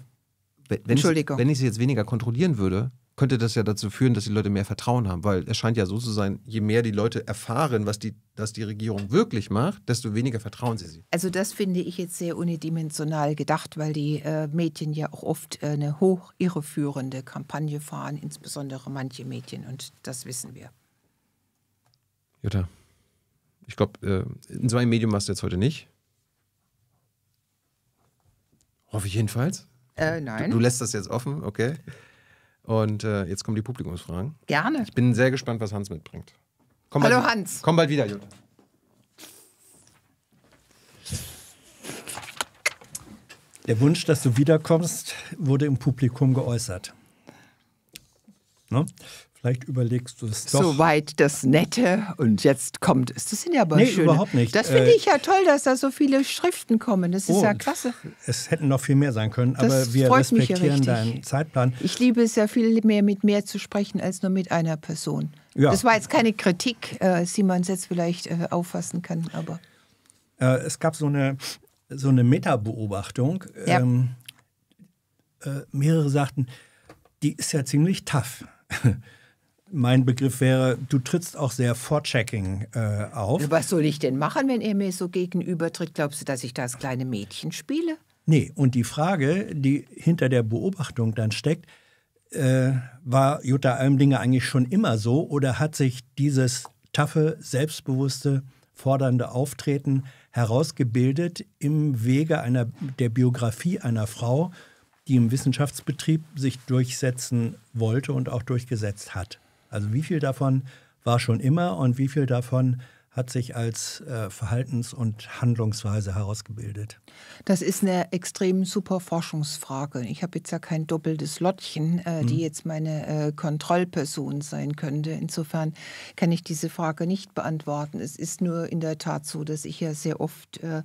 Wenn Entschuldigung. Ich, wenn ich sie jetzt weniger kontrollieren würde, könnte das ja dazu führen, dass die Leute mehr Vertrauen haben, weil es scheint ja so zu sein, je mehr die Leute erfahren, was die, dass die Regierung wirklich macht, desto weniger vertrauen sie sie. Also das finde ich jetzt sehr unidimensional gedacht, weil die äh, Medien ja auch oft äh, eine hoch irreführende Kampagne fahren, insbesondere manche Medien und das wissen wir. Jutta, ich glaube, äh, in so einem Medium warst du jetzt heute nicht. Hoffe ich jedenfalls. Äh, nein. Du, du lässt das jetzt offen, okay. Und äh, jetzt kommen die Publikumsfragen. Gerne. Ich bin sehr gespannt, was Hans mitbringt. Komm Hallo bald, Hans. Komm bald wieder, Jutta. Der Wunsch, dass du wiederkommst, wurde im Publikum geäußert. Ne? Vielleicht überlegst du es doch. Soweit das Nette und jetzt kommt es. Das sind ja aber nee, schöne. überhaupt nicht. Das finde äh, ich ja toll, dass da so viele Schriften kommen. Das ist oh, ja klasse. Es hätten noch viel mehr sein können, das aber wir respektieren ja deinen Zeitplan. Ich liebe es ja viel mehr, mit mehr zu sprechen, als nur mit einer Person. Ja. Das war jetzt keine Kritik, die äh, man jetzt vielleicht äh, auffassen kann, aber... Es gab so eine, so eine Meta-Beobachtung. Ja. Ähm, mehrere sagten, die ist ja ziemlich tough. Mein Begriff wäre, du trittst auch sehr vor Checking äh, auf. Was soll ich denn machen, wenn er mir so gegenübertritt? Glaubst du, dass ich da das kleine Mädchen spiele? Nee, und die Frage, die hinter der Beobachtung dann steckt, äh, war Jutta Almdinger eigentlich schon immer so oder hat sich dieses taffe, selbstbewusste, fordernde Auftreten herausgebildet im Wege einer, der Biografie einer Frau, die im Wissenschaftsbetrieb sich durchsetzen wollte und auch durchgesetzt hat? Also wie viel davon war schon immer und wie viel davon hat sich als äh, Verhaltens- und Handlungsweise herausgebildet? Das ist eine extrem super Forschungsfrage. Ich habe jetzt ja kein doppeltes Lottchen, äh, mhm. die jetzt meine äh, Kontrollperson sein könnte. Insofern kann ich diese Frage nicht beantworten. Es ist nur in der Tat so, dass ich ja sehr oft äh,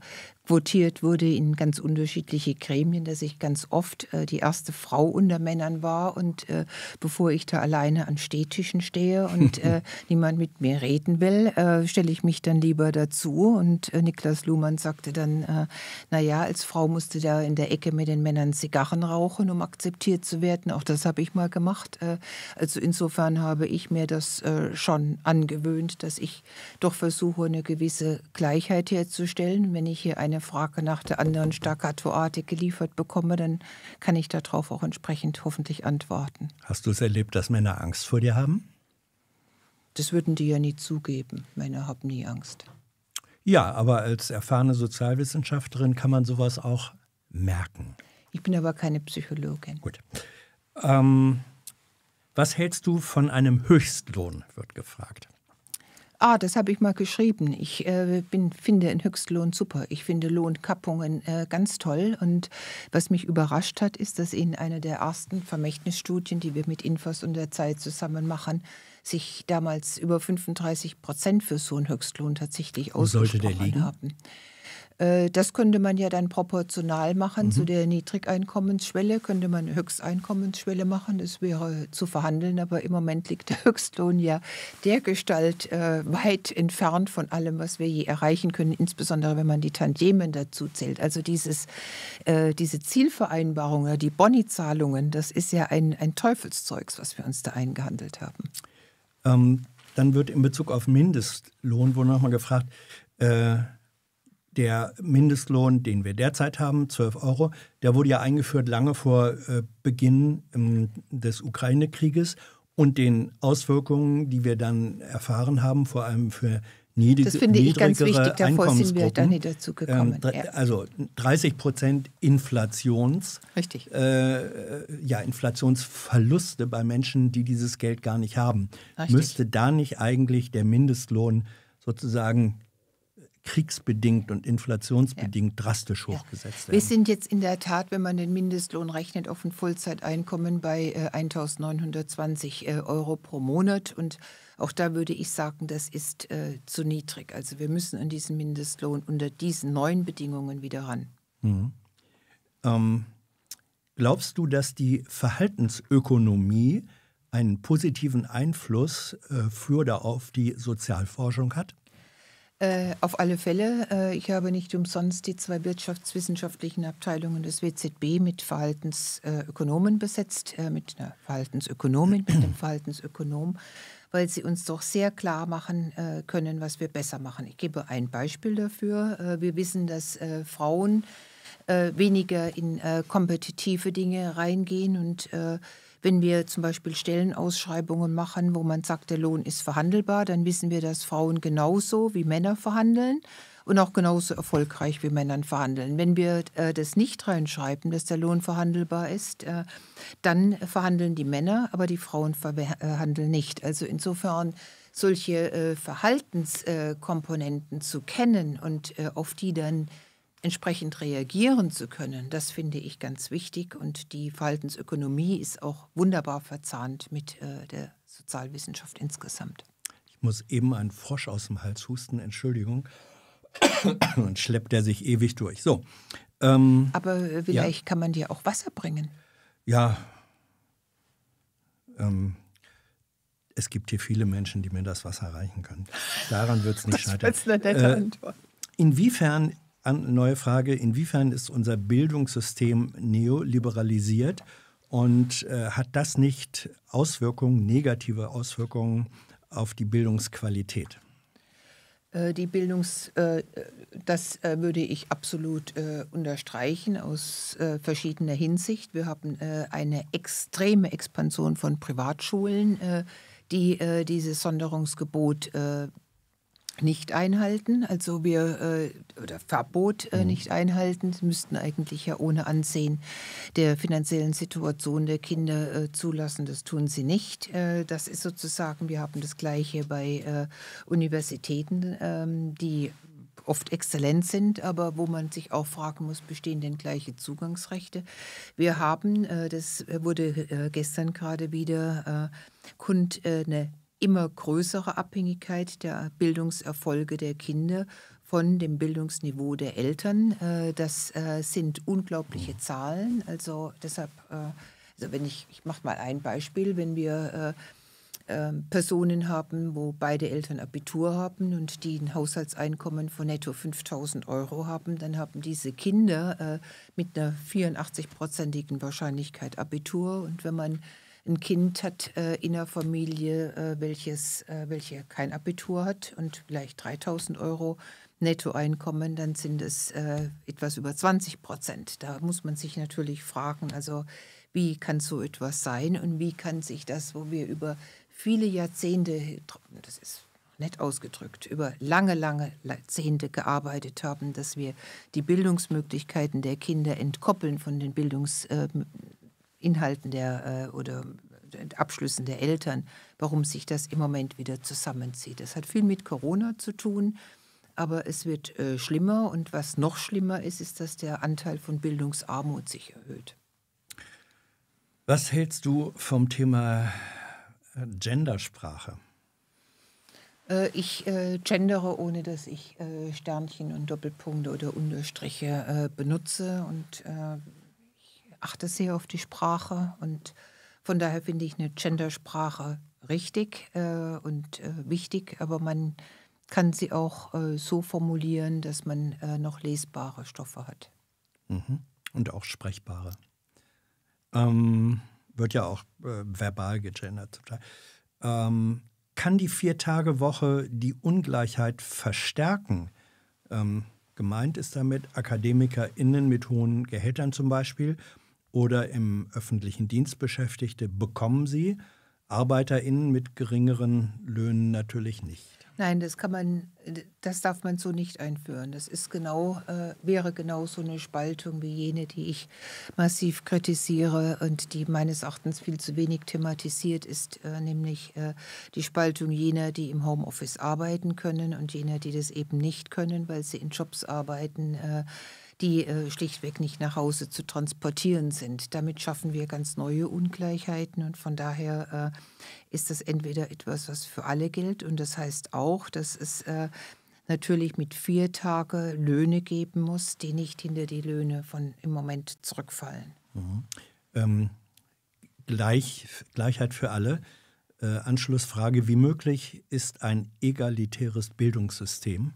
Votiert wurde in ganz unterschiedliche Gremien, dass ich ganz oft äh, die erste Frau unter Männern war und äh, bevor ich da alleine an Städtischen stehe und äh, niemand mit mir reden will, äh, stelle ich mich dann lieber dazu. Und äh, Niklas Luhmann sagte dann, äh, naja, als Frau musste da in der Ecke mit den Männern Zigarren rauchen, um akzeptiert zu werden. Auch das habe ich mal gemacht. Äh, also insofern habe ich mir das schon angewöhnt, dass ich doch versuche, eine gewisse Gleichheit herzustellen, wenn ich hier eine eine Frage nach der anderen staccatoartig geliefert bekomme, dann kann ich darauf auch entsprechend hoffentlich antworten. Hast du es erlebt, dass Männer Angst vor dir haben? Das würden die ja nie zugeben. Männer haben nie Angst. Ja, aber als erfahrene Sozialwissenschaftlerin kann man sowas auch merken. Ich bin aber keine Psychologin. Gut. Ähm, was hältst du von einem Höchstlohn, wird gefragt. Ah, das habe ich mal geschrieben. Ich äh, bin, finde einen Höchstlohn super. Ich finde Lohnkappungen äh, ganz toll. Und was mich überrascht hat, ist, dass in einer der ersten Vermächtnisstudien, die wir mit Infos und der Zeit zusammen machen, sich damals über 35 Prozent für so einen Höchstlohn tatsächlich ausgesprochen haben. sollte äh, das könnte man ja dann proportional machen mhm. zu der Niedrigeinkommensschwelle, könnte man Höchsteinkommensschwelle machen. das wäre zu verhandeln, aber im Moment liegt der Höchstlohn ja dergestalt äh, weit entfernt von allem, was wir je erreichen können, insbesondere wenn man die Tantiemen dazu zählt. Also dieses, äh, diese Zielvereinbarung oder die Bonizahlungen, das ist ja ein, ein Teufelszeugs, was wir uns da eingehandelt haben. Ähm, dann wird in Bezug auf Mindestlohn wohl nochmal gefragt, äh der Mindestlohn, den wir derzeit haben, 12 Euro, der wurde ja eingeführt lange vor äh, Beginn ähm, des Ukraine-Krieges und den Auswirkungen, die wir dann erfahren haben, vor allem für niedrig, das finde ich ganz wichtig, davor sind wir da nicht dazu gekommen. Ähm, also 30 Prozent Inflations, äh, äh, ja, Inflationsverluste bei Menschen, die dieses Geld gar nicht haben. Richtig. Müsste da nicht eigentlich der Mindestlohn sozusagen kriegsbedingt und inflationsbedingt ja. drastisch hochgesetzt werden. Wir sind jetzt in der Tat, wenn man den Mindestlohn rechnet, auf ein Vollzeiteinkommen bei äh, 1920 äh, Euro pro Monat. Und auch da würde ich sagen, das ist äh, zu niedrig. Also wir müssen an diesen Mindestlohn unter diesen neuen Bedingungen wieder ran. Mhm. Ähm, glaubst du, dass die Verhaltensökonomie einen positiven Einfluss äh, für oder auf die Sozialforschung hat? Äh, auf alle Fälle. Äh, ich habe nicht umsonst die zwei wirtschaftswissenschaftlichen Abteilungen des WZB mit Verhaltensökonomen äh, besetzt, mit einer Verhaltensökonomin, mit einem Verhaltensökonom, weil sie uns doch sehr klar machen äh, können, was wir besser machen. Ich gebe ein Beispiel dafür. Äh, wir wissen, dass Frauen weniger in kompetitive Dinge reingehen und wenn wir zum Beispiel Stellenausschreibungen machen, wo man sagt, der Lohn ist verhandelbar, dann wissen wir, dass Frauen genauso wie Männer verhandeln und auch genauso erfolgreich wie Männer verhandeln. Wenn wir äh, das nicht reinschreiben, dass der Lohn verhandelbar ist, äh, dann verhandeln die Männer, aber die Frauen verhandeln nicht. Also insofern solche äh, Verhaltenskomponenten äh, zu kennen und äh, auf die dann entsprechend reagieren zu können, das finde ich ganz wichtig. Und die Verhaltensökonomie ist auch wunderbar verzahnt mit äh, der Sozialwissenschaft insgesamt. Ich muss eben einen Frosch aus dem Hals husten, Entschuldigung. Und schleppt er sich ewig durch. So. Ähm, Aber vielleicht ja. kann man dir auch Wasser bringen. Ja. Ähm, es gibt hier viele Menschen, die mir das Wasser reichen können. Daran wird es nicht scheitern. Das ist eine nette äh, Antwort. inwiefern an, neue Frage, inwiefern ist unser Bildungssystem neoliberalisiert und äh, hat das nicht Auswirkungen, negative Auswirkungen auf die Bildungsqualität? Äh, die Bildungs, äh, äh, das würde ich absolut unterstreichen aus verschiedener Hinsicht. Wir haben eine extreme Expansion von Privatschulen, die dieses Sonderungsgebot nicht einhalten, also wir äh, oder Verbot äh, mhm. nicht einhalten, müssten eigentlich ja ohne Ansehen der finanziellen Situation der Kinder äh, zulassen. Das tun sie nicht. Äh, das ist sozusagen, wir haben das Gleiche bei äh, Universitäten, ähm, die oft exzellent sind, aber wo man sich auch fragen muss, bestehen denn gleiche Zugangsrechte? Wir haben, äh, das wurde gestern gerade wieder kund, eine immer größere Abhängigkeit der Bildungserfolge der Kinder von dem Bildungsniveau der Eltern. Äh, das äh, sind unglaubliche mhm. Zahlen. Also deshalb, äh, also wenn ich, ich mache mal ein Beispiel, wenn wir ähm, Personen haben, wo beide Eltern Abitur haben und die ein Haushaltseinkommen von netto 5000 Euro haben, dann haben diese Kinder mit einer 84-prozentigen Wahrscheinlichkeit Abitur. Und wenn man ein Kind hat äh, in der Familie, äh, welches, äh, welche kein Abitur hat und vielleicht 3000 Euro Nettoeinkommen, dann sind es äh, etwas über 20 Prozent. Da muss man sich natürlich fragen, also wie kann so etwas sein und wie kann sich das, wo wir über viele Jahrzehnte, das ist nett ausgedrückt, über lange, lange Jahrzehnte gearbeitet haben, dass wir die Bildungsmöglichkeiten der Kinder entkoppeln von den Bildungsmöglichkeiten. äh, Inhalten der äh, oder Abschlüssen der Eltern, warum sich das im Moment wieder zusammenzieht. Das hat viel mit Corona zu tun, aber es wird äh, schlimmer und was noch schlimmer ist, ist, dass der Anteil von Bildungsarmut sich erhöht. Was hältst du vom Thema äh, Gendersprache? Äh, ich äh, gendere, ohne dass ich äh, Sternchen und Doppelpunkte oder Unterstriche benutze und achte sehr auf die Sprache und von daher finde ich eine Gendersprache richtig äh, und äh, wichtig, aber man kann sie auch äh, so formulieren, dass man äh, noch lesbare Stoffe hat. Mhm. Und auch sprechbare. Ähm, wird ja auch äh, verbal gegendert. Ähm, kann die Vier-Tage-Woche die Ungleichheit verstärken? Ähm, gemeint ist damit AkademikerInnen mit hohen Gehältern zum Beispiel oder im öffentlichen Dienst Beschäftigte bekommen sie, ArbeiterInnen mit geringeren Löhnen natürlich nicht. Nein, das kann man, das darf man so nicht einführen. Das ist genau, äh, wäre genau so eine Spaltung wie jene, die ich massiv kritisiere und die meines Erachtens viel zu wenig thematisiert ist, äh, nämlich äh, die Spaltung jener, die im Homeoffice arbeiten können und jener, die das eben nicht können, weil sie in Jobs arbeiten äh, die äh, schlichtweg nicht nach Hause zu transportieren sind. Damit schaffen wir ganz neue Ungleichheiten und von daher äh, ist das entweder etwas, was für alle gilt und das heißt auch, dass es äh, natürlich mit vier Tagen Löhne geben muss, die nicht hinter die Löhne von im Moment zurückfallen. Mhm. Ähm, gleich, Gleichheit für alle. Äh, Anschlussfrage, wie möglich ist ein egalitäres Bildungssystem?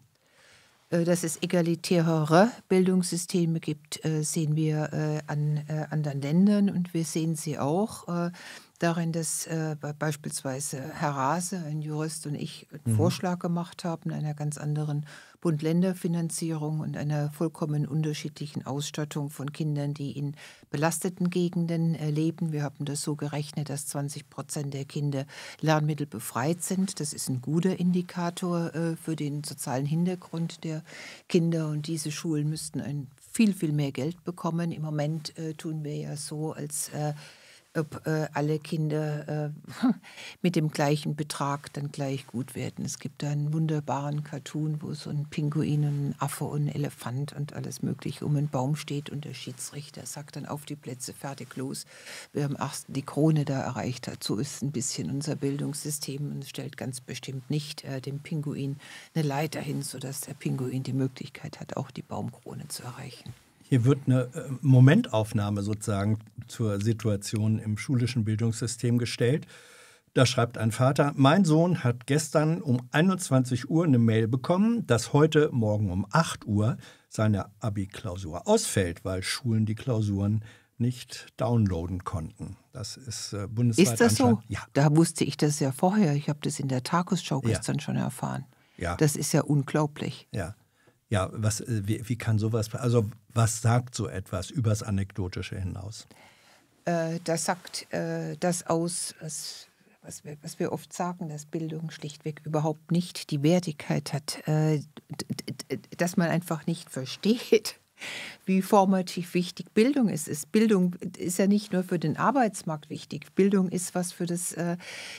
Äh, dass es egalitärere Bildungssysteme gibt, äh, sehen wir äh, an anderen Ländern und wir sehen sie auch darin, dass beispielsweise Herr Rase, ein Jurist, und ich einen mhm. Vorschlag gemacht haben, einer ganz anderen Bund-Länder-Finanzierung und einer vollkommen unterschiedlichen Ausstattung von Kindern, die in belasteten Gegenden äh, leben. Wir haben das so gerechnet, dass 20 Prozent der Kinder lernmittelbefreit sind. Das ist ein guter Indikator äh, für den sozialen Hintergrund der Kinder und diese Schulen müssten ein viel, viel mehr Geld bekommen. Im Moment äh, tun wir ja so, als äh, ob äh, alle Kinder äh, mit dem gleichen Betrag dann gleich gut werden. Es gibt da einen wunderbaren Cartoon, wo so ein Pinguin ein Affe und ein Elefant und alles Mögliche um einen Baum steht und der Schiedsrichter sagt dann auf die Plätze fertig los, Wir haben 8. die Krone da erreicht hat. So ist ein bisschen unser Bildungssystem und stellt ganz bestimmt nicht äh, dem Pinguin eine Leiter hin, sodass der Pinguin die Möglichkeit hat, auch die Baumkrone zu erreichen. Hier wird eine äh, Momentaufnahme sozusagen zur Situation im schulischen Bildungssystem gestellt. Da schreibt ein Vater, mein Sohn hat gestern um 21 Uhr eine Mail bekommen, dass heute morgen um 8 Uhr seine Abi-Klausur ausfällt, weil Schulen die Klausuren nicht downloaden konnten. Das ist äh, bundesweit. Ist das so? Ja. Da wusste ich das ja vorher. Ich habe das in der Tagesschau gestern ja. schon erfahren. Ja. Das ist ja unglaublich. Ja ja, was, äh, wie, wie kann sowas, also was sagt so etwas übers Anekdotische hinaus? Äh, das sagt äh, das aus, was, wir, was wir oft sagen, dass Bildung schlichtweg überhaupt nicht die Wertigkeit hat, dass man einfach nicht versteht, wie formativ wichtig Bildung ist. ist. Bildung ist ja nicht nur für den Arbeitsmarkt wichtig. Bildung ist was für, das,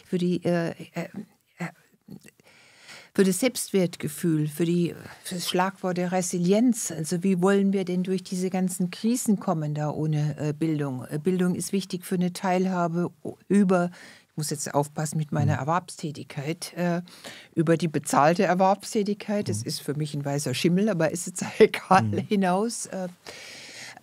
für die für das Selbstwertgefühl, für, die, für das Schlagwort der Resilienz. Also wie wollen wir denn durch diese ganzen Krisen kommen da ohne äh, Bildung? Äh, Bildung ist wichtig für eine Teilhabe über ich muss jetzt aufpassen mit meiner mhm. Erwerbstätigkeit, äh, über die bezahlte Erwerbstätigkeit, das mhm. ist für mich ein weißer Schimmel, aber ist jetzt egal, mhm. hinaus. Äh,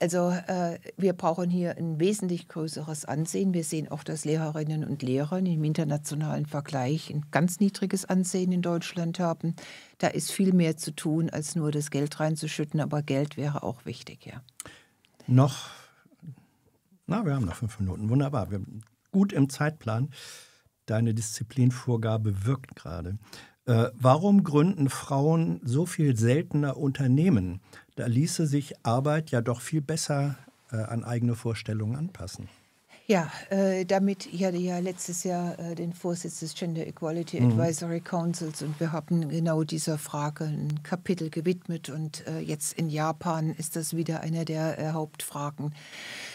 also äh, wir brauchen hier ein wesentlich größeres Ansehen. Wir sehen auch, dass Lehrerinnen und Lehrer im internationalen Vergleich ein ganz niedriges Ansehen in Deutschland haben. Da ist viel mehr zu tun, als nur das Geld reinzuschütten, aber Geld wäre auch wichtig, ja. Noch, na, wir haben noch fünf Minuten. Wunderbar, wir gut im Zeitplan. Deine Disziplinvorgabe wirkt gerade. Äh, warum gründen Frauen so viel seltener Unternehmen? Da ließe sich Arbeit ja doch viel besser äh, an eigene Vorstellungen anpassen. Ja, äh, damit ich hatte ja letztes Jahr äh, den Vorsitz des Gender Equality mhm. Advisory Councils und wir haben genau dieser Frage ein Kapitel gewidmet und äh, jetzt in Japan ist das wieder eine der äh, Hauptfragen.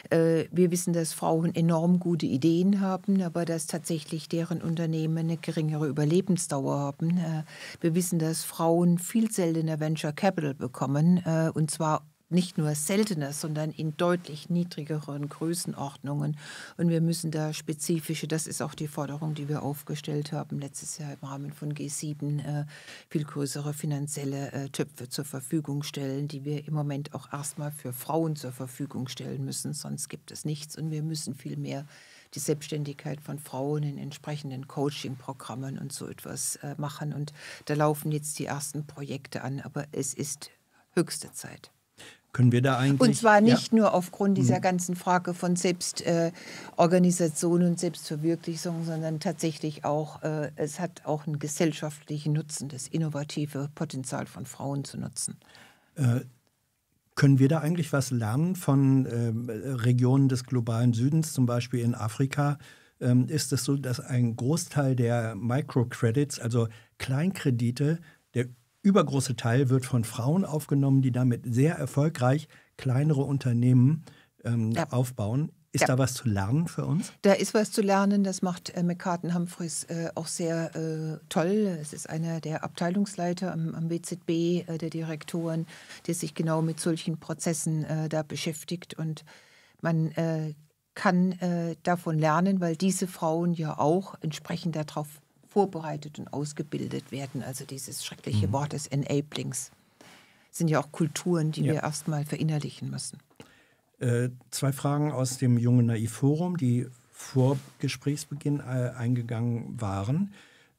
Äh, wir wissen, dass Frauen enorm gute Ideen haben, aber dass tatsächlich deren Unternehmen eine geringere Überlebensdauer haben. Äh, wir wissen, dass Frauen viel seltener Venture Capital bekommen und zwar nicht nur seltener, sondern in deutlich niedrigeren Größenordnungen. Und wir müssen da spezifische, das ist auch die Forderung, die wir aufgestellt haben, letztes Jahr im Rahmen von G7 äh, viel größere finanzielle äh, Töpfe zur Verfügung stellen, die wir im Moment auch erstmal für Frauen zur Verfügung stellen müssen, sonst gibt es nichts. Und wir müssen viel mehr die Selbstständigkeit von Frauen in entsprechenden Coaching-Programmen und so etwas äh, machen. Und da laufen jetzt die ersten Projekte an, aber es ist höchste Zeit. Können wir da eigentlich? Und zwar nicht ja. nur aufgrund dieser mhm. ganzen Frage von Selbstorganisation äh, und Selbstverwirklichung, sondern tatsächlich auch, äh, es hat auch einen gesellschaftlichen Nutzen, das innovative Potenzial von Frauen zu nutzen. Äh, können wir da eigentlich was lernen von ähm, Regionen des globalen Südens, zum Beispiel in Afrika? Ähm, ist es so, dass ein Großteil der Microcredits, also Kleinkredite, der übergroße Teil wird von Frauen aufgenommen, die damit sehr erfolgreich kleinere Unternehmen ähm, ja. aufbauen. Ist ja. da was zu lernen für uns? Da ist was zu lernen. Das macht äh, McCartan Humphreys äh, auch sehr äh, toll. Es ist einer der Abteilungsleiter am, am BZB, äh, der Direktoren, der sich genau mit solchen Prozessen äh, da beschäftigt. Und man äh, kann äh, davon lernen, weil diese Frauen ja auch entsprechend darauf vorbereitet und ausgebildet werden. Also dieses schreckliche mhm. Wort des Enablings sind ja auch Kulturen, die ja. wir erstmal verinnerlichen müssen. Äh, zwei Fragen aus dem Jungen Naiv Forum, die vor Gesprächsbeginn äh, eingegangen waren.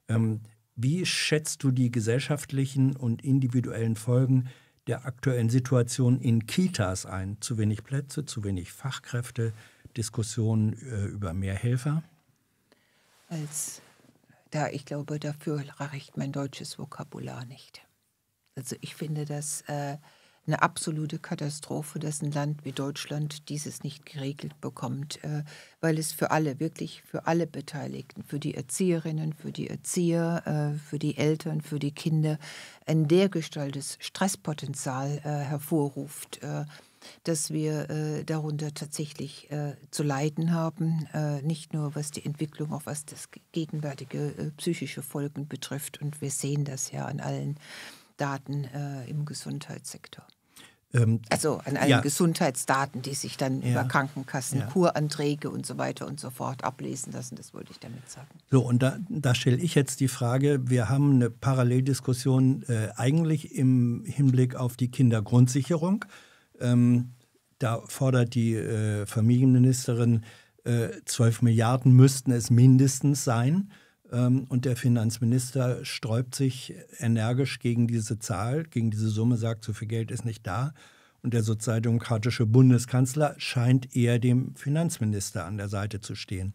Ähm, wie schätzt du die gesellschaftlichen und individuellen Folgen der aktuellen Situation in Kitas ein? Zu wenig Plätze, zu wenig Fachkräfte, Diskussionen äh, über mehr Helfer? Als da ich glaube, dafür reicht mein deutsches Vokabular nicht. Also ich finde das äh, eine absolute Katastrophe, dass ein Land wie Deutschland dieses nicht geregelt bekommt, äh, weil es für alle, wirklich für alle Beteiligten, für die Erzieherinnen, für die Erzieher, äh, für die Eltern, für die Kinder, ein dergestaltes Gestalt das Stresspotenzial äh, hervorruft. Äh, dass wir äh, darunter tatsächlich äh, zu leiden haben, äh, nicht nur was die Entwicklung, auch was das gegenwärtige äh, psychische Folgen betrifft. Und wir sehen das ja an allen Daten äh, im Gesundheitssektor. Ähm, also an allen ja. Gesundheitsdaten, die sich dann ja. über Krankenkassen, ja. Kuranträge und so weiter und so fort ablesen lassen, das wollte ich damit sagen. So, und da, da stelle ich jetzt die Frage, wir haben eine Paralleldiskussion äh, eigentlich im Hinblick auf die Kindergrundsicherung. Ähm, da fordert die äh, Familienministerin, äh, 12 Milliarden müssten es mindestens sein. Ähm, und der Finanzminister sträubt sich energisch gegen diese Zahl, gegen diese Summe, sagt, so viel Geld ist nicht da. Und der sozialdemokratische Bundeskanzler scheint eher dem Finanzminister an der Seite zu stehen.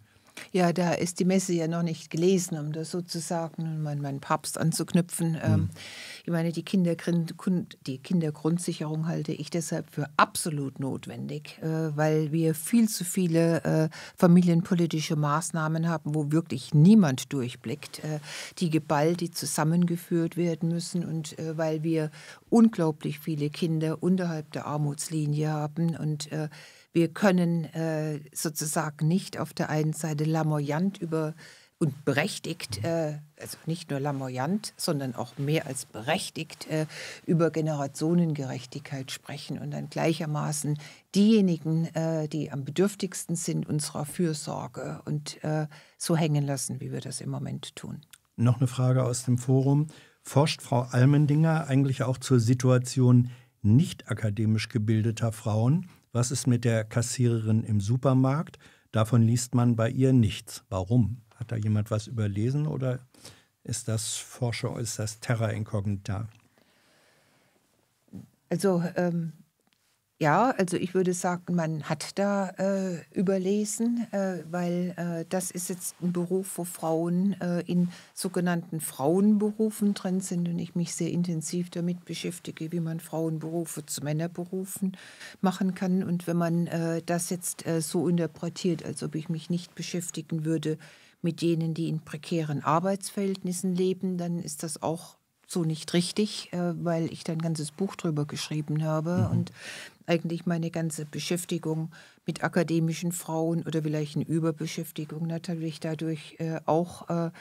Ja, da ist die Messe ja noch nicht gelesen, um das sozusagen um an Papst anzuknüpfen. Mhm. Ähm, ich meine, die, Kindergrund, die Kindergrundsicherung halte ich deshalb für absolut notwendig, äh, weil wir viel zu viele äh, familienpolitische Maßnahmen haben, wo wirklich niemand durchblickt, äh, die geballt, die zusammengeführt werden müssen und äh, weil wir unglaublich viele Kinder unterhalb der Armutslinie haben und äh, wir können äh, sozusagen nicht auf der einen Seite lamoyant über und berechtigt, äh, also nicht nur lamoyant, sondern auch mehr als berechtigt, äh, über Generationengerechtigkeit sprechen und dann gleichermaßen diejenigen, äh, die am bedürftigsten sind, unserer Fürsorge und äh, so hängen lassen, wie wir das im Moment tun. Noch eine Frage aus dem Forum. Forscht Frau Almendinger eigentlich auch zur Situation nicht akademisch gebildeter Frauen? Was ist mit der Kassiererin im Supermarkt? Davon liest man bei ihr nichts. Warum? Hat da jemand was überlesen oder ist das Forscher, ist das Terra Incognita? Also ähm, ja, also ich würde sagen, man hat da äh, überlesen, äh, weil äh, das ist jetzt ein Beruf, wo Frauen äh, in sogenannten Frauenberufen drin sind und ich mich sehr intensiv damit beschäftige, wie man Frauenberufe zu Männerberufen machen kann. Und wenn man äh, das jetzt äh, so interpretiert, als ob ich mich nicht beschäftigen würde mit denen, die in prekären Arbeitsverhältnissen leben, dann ist das auch so nicht richtig, weil ich da ein ganzes Buch drüber geschrieben habe mhm. und eigentlich meine ganze Beschäftigung mit akademischen Frauen oder vielleicht eine Überbeschäftigung natürlich dadurch äh, auch äh,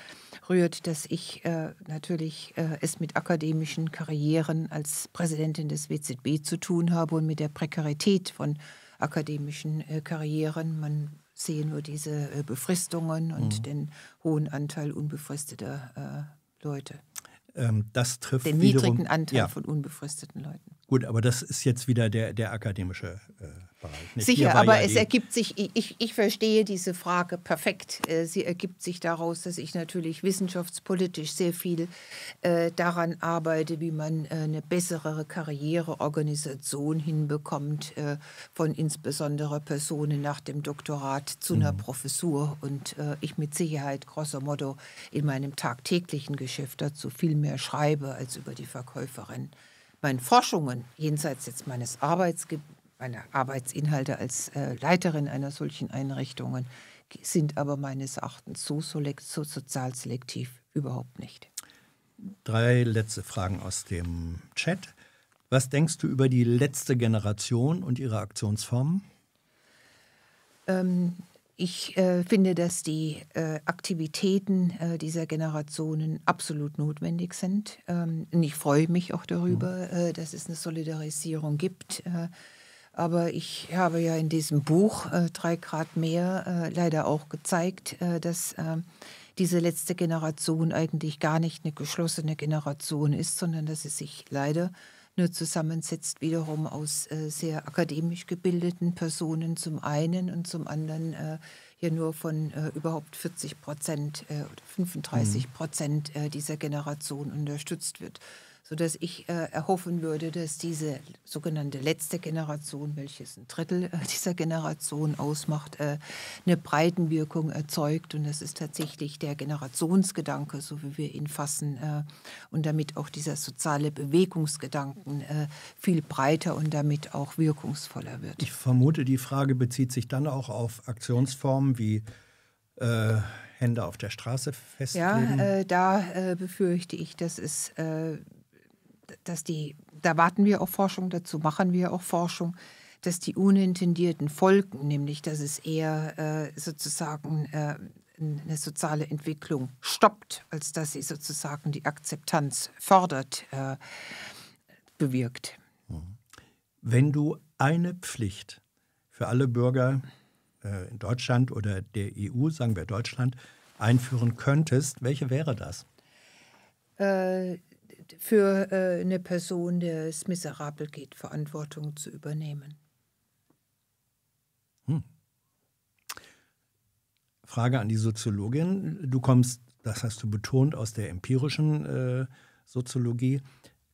rührt, dass ich äh, natürlich äh, es mit akademischen Karrieren als Präsidentin des WZB zu tun habe und mit der Prekarität von akademischen äh, Karrieren. Man sehe nur diese äh, Befristungen und mhm. den hohen Anteil unbefristeter Leute. Ähm, das trifft den wiederum, niedrigen Anteil ja. von unbefristeten Leuten. Gut, aber das ist jetzt wieder der, der akademische äh, Bereich. Nicht? Sicher, aber ja es ergibt sich, ich, ich verstehe diese Frage perfekt. Äh, sie ergibt sich daraus, dass ich natürlich wissenschaftspolitisch sehr viel äh, daran arbeite, wie man äh, eine bessere Karriereorganisation hinbekommt, äh, von insbesondere Personen nach dem Doktorat zu einer mhm. Professur. Und äh, ich mit Sicherheit, grosso modo, in meinem tagtäglichen Geschäft dazu viel mehr schreibe als über die Verkäuferin meinen Forschungen, jenseits jetzt meines Arbeitsge meiner Arbeitsinhalte als äh, Leiterin einer solchen Einrichtung, sind aber meines Erachtens so, selekt, so sozial selektiv überhaupt nicht. Drei letzte Fragen aus dem Chat. Was denkst du über die letzte Generation und ihre Aktionsformen? Ähm, ich äh, finde, dass die äh, Aktivitäten äh, dieser Generationen absolut notwendig sind. Ähm, und ich freue mich auch darüber, mhm. äh, dass es eine Solidarisierung gibt. Äh. aber ich habe ja in diesem Buch äh, Drei Grad mehr leider auch gezeigt, dass ähm, diese letzte Generation eigentlich gar nicht eine geschlossene Generation ist, sondern dass sie sich leider äh, nur zusammensetzt, wiederum aus äh, sehr akademisch gebildeten Personen zum einen und zum anderen äh, hier nur von äh, überhaupt 40 Prozent äh, oder 35 mhm. Prozent äh, dieser Generation unterstützt wird sodass ich äh, erhoffen würde, dass diese sogenannte letzte Generation, welches ein Drittel äh, dieser Generation ausmacht, äh, eine Breitenwirkung erzeugt. Und das ist tatsächlich der Generationsgedanke, so wie wir ihn fassen, äh, und damit auch dieser soziale Bewegungsgedanken äh, viel breiter und damit auch wirkungsvoller wird. Ich vermute, die Frage bezieht sich dann auch auf Aktionsformen wie Hände auf der Straße festlegen? Ja, äh, da äh, befürchte ich, dass es äh, dass die, da warten wir auf Forschung, dazu machen wir auch Forschung, dass die unintendierten Folgen, nämlich dass es eher äh, sozusagen äh, eine soziale Entwicklung stoppt, als dass sie sozusagen die Akzeptanz fördert, äh, bewirkt. Mhm. Wenn du eine Pflicht für alle Bürger äh, in Deutschland oder der EU, sagen wir Deutschland, einführen könntest, welche wäre das? Äh, für äh, eine Person, der es miserabel geht, Verantwortung zu übernehmen. Hm. Frage an die Soziologin. Du kommst, das hast du betont, aus der empirischen äh, Soziologie.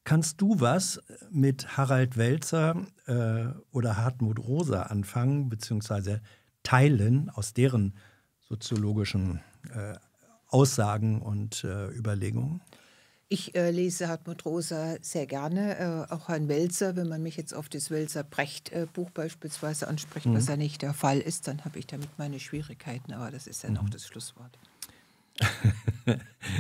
Kannst du was mit Harald Welzer äh, oder Hartmut Rosa anfangen, beziehungsweise teilen aus deren soziologischen äh, Aussagen und äh, Überlegungen? Ich äh, lese Hartmut Rosa sehr gerne, äh, auch Herrn Welser. Wenn man mich jetzt auf das Welser-Brecht-Buch äh, beispielsweise anspricht, mhm. was ja nicht der Fall ist, dann habe ich damit meine Schwierigkeiten. Aber das ist dann mhm. das Schlusswort.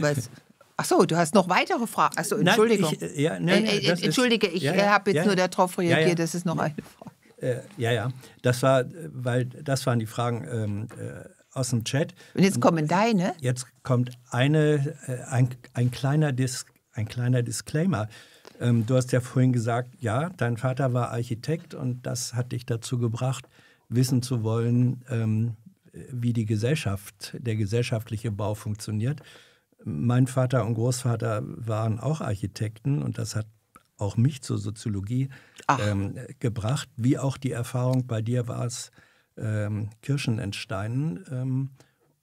was, Ach so, du hast noch weitere Fragen. Achso, Entschuldigung. Nein, ich, ja, nein, äh, äh, Entschuldige, ich ja, äh, ja, habe jetzt nur darauf reagiert, das ist noch eine Frage. Äh, ja, ja, das war, äh, weil das waren die Fragen. Ähm, aus dem Chat. Und jetzt kommen deine? Jetzt kommt eine, äh, ein, ein, kleiner, Dis, ein kleiner Disclaimer. Ähm, du hast ja vorhin gesagt, ja, dein Vater war Architekt und das hat dich dazu gebracht, wissen zu wollen, ähm, wie die Gesellschaft, der gesellschaftliche Bau funktioniert. Mein Vater und Großvater waren auch Architekten und das hat auch mich zur Soziologie ähm, gebracht. Wie auch die Erfahrung bei dir war es, ähm, Kirschen entsteinen. Ähm,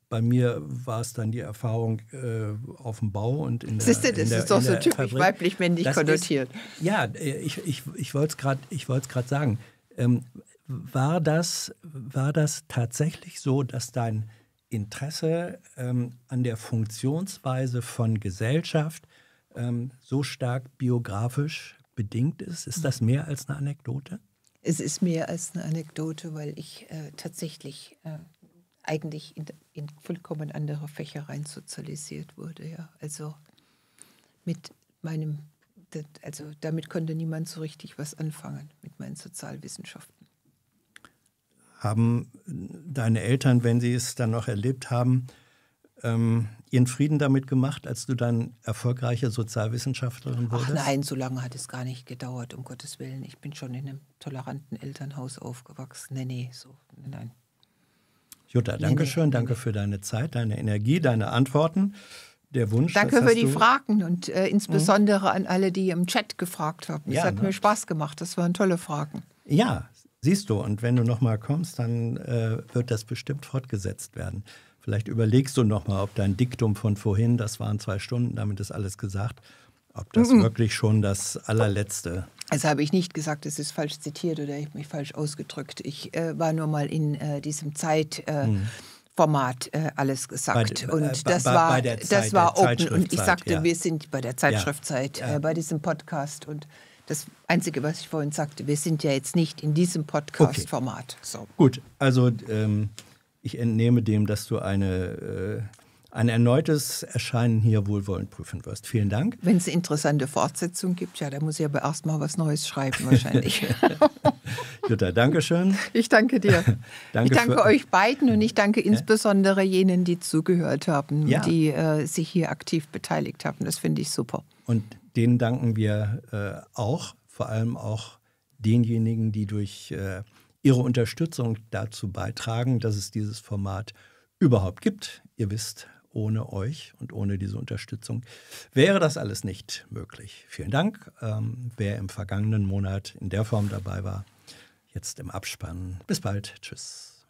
bei mir war es dann die Erfahrung äh, auf dem Bau und in der Siehst du, das der, ist doch so typisch weiblich-männlich konnotiert. Ist, ja, äh, ich, ich, ich wollte es gerade ich gerade sagen. Ähm, war, das, war das tatsächlich so, dass dein Interesse ähm, an der Funktionsweise von Gesellschaft ähm, so stark biografisch bedingt ist? Ist das mehr als eine Anekdote? Es ist mehr als eine Anekdote, weil ich äh, tatsächlich äh, eigentlich in, in, vollkommen andere Fächer rein sozialisiert wurde. Ja. Also mit meinem, also damit konnte niemand so richtig was anfangen mit meinen Sozialwissenschaften. Haben deine Eltern, wenn sie es dann noch erlebt haben, ähm, ihren Frieden damit gemacht, als du dann erfolgreiche Sozialwissenschaftlerin wurdest? Ach nein, so lange hat es gar nicht gedauert, um Gottes Willen. Ich bin schon in einem toleranten Elternhaus aufgewachsen. Nee, nee, so, nein. Jutta, nee, danke nee, schön, nee, danke für deine Zeit, deine Energie, deine Antworten. Der Wunsch. Danke für die Fragen und äh, mhm. insbesondere mhm. an alle, die im Chat gefragt haben. Es ja, hat ne? mir Spaß gemacht, das waren tolle Fragen. Ja, siehst du, und wenn du nochmal kommst, dann äh, wird das bestimmt fortgesetzt werden. Vielleicht überlegst du nochmal, ob dein Diktum von vorhin, das waren zwei Stunden, damit ist alles gesagt, ob das mhm. wirklich schon das allerletzte. Also habe ich nicht gesagt, es ist falsch zitiert oder ich habe mich falsch ausgedrückt. Ich äh, war nur mal in äh, diesem Zeit. Äh, mhm. Format äh, alles gesagt. Bei, und äh, das bei, war, bei Zeit, das war open. Und ich sagte, ja. wir sind bei der Zeitschriftzeit, ja. äh, bei diesem Podcast. Und das Einzige, was ich vorhin sagte, wir sind ja jetzt nicht in diesem Podcast-Format. Okay. So. Gut, also ähm, ich entnehme dem, dass du eine, äh, ein erneutes Erscheinen hier wohlwollend prüfen wirst. Vielen Dank. Wenn es interessante Fortsetzungen gibt, ja, dann muss ich aber erstmal was Neues schreiben wahrscheinlich. Jutta, danke schön. Ich danke dir. danke ich danke euch beiden und ich danke insbesondere jenen, die zugehört haben, ja. die äh, sich hier aktiv beteiligt haben. Das finde ich super. Und denen danken wir äh, auch, vor allem auch denjenigen, die durch äh, Ihre Unterstützung dazu beitragen, dass es dieses Format überhaupt gibt. Ihr wisst, ohne euch und ohne diese Unterstützung wäre das alles nicht möglich. Vielen Dank. Ähm, wer im vergangenen Monat in der Form dabei war, jetzt im Abspann. Bis bald. Tschüss.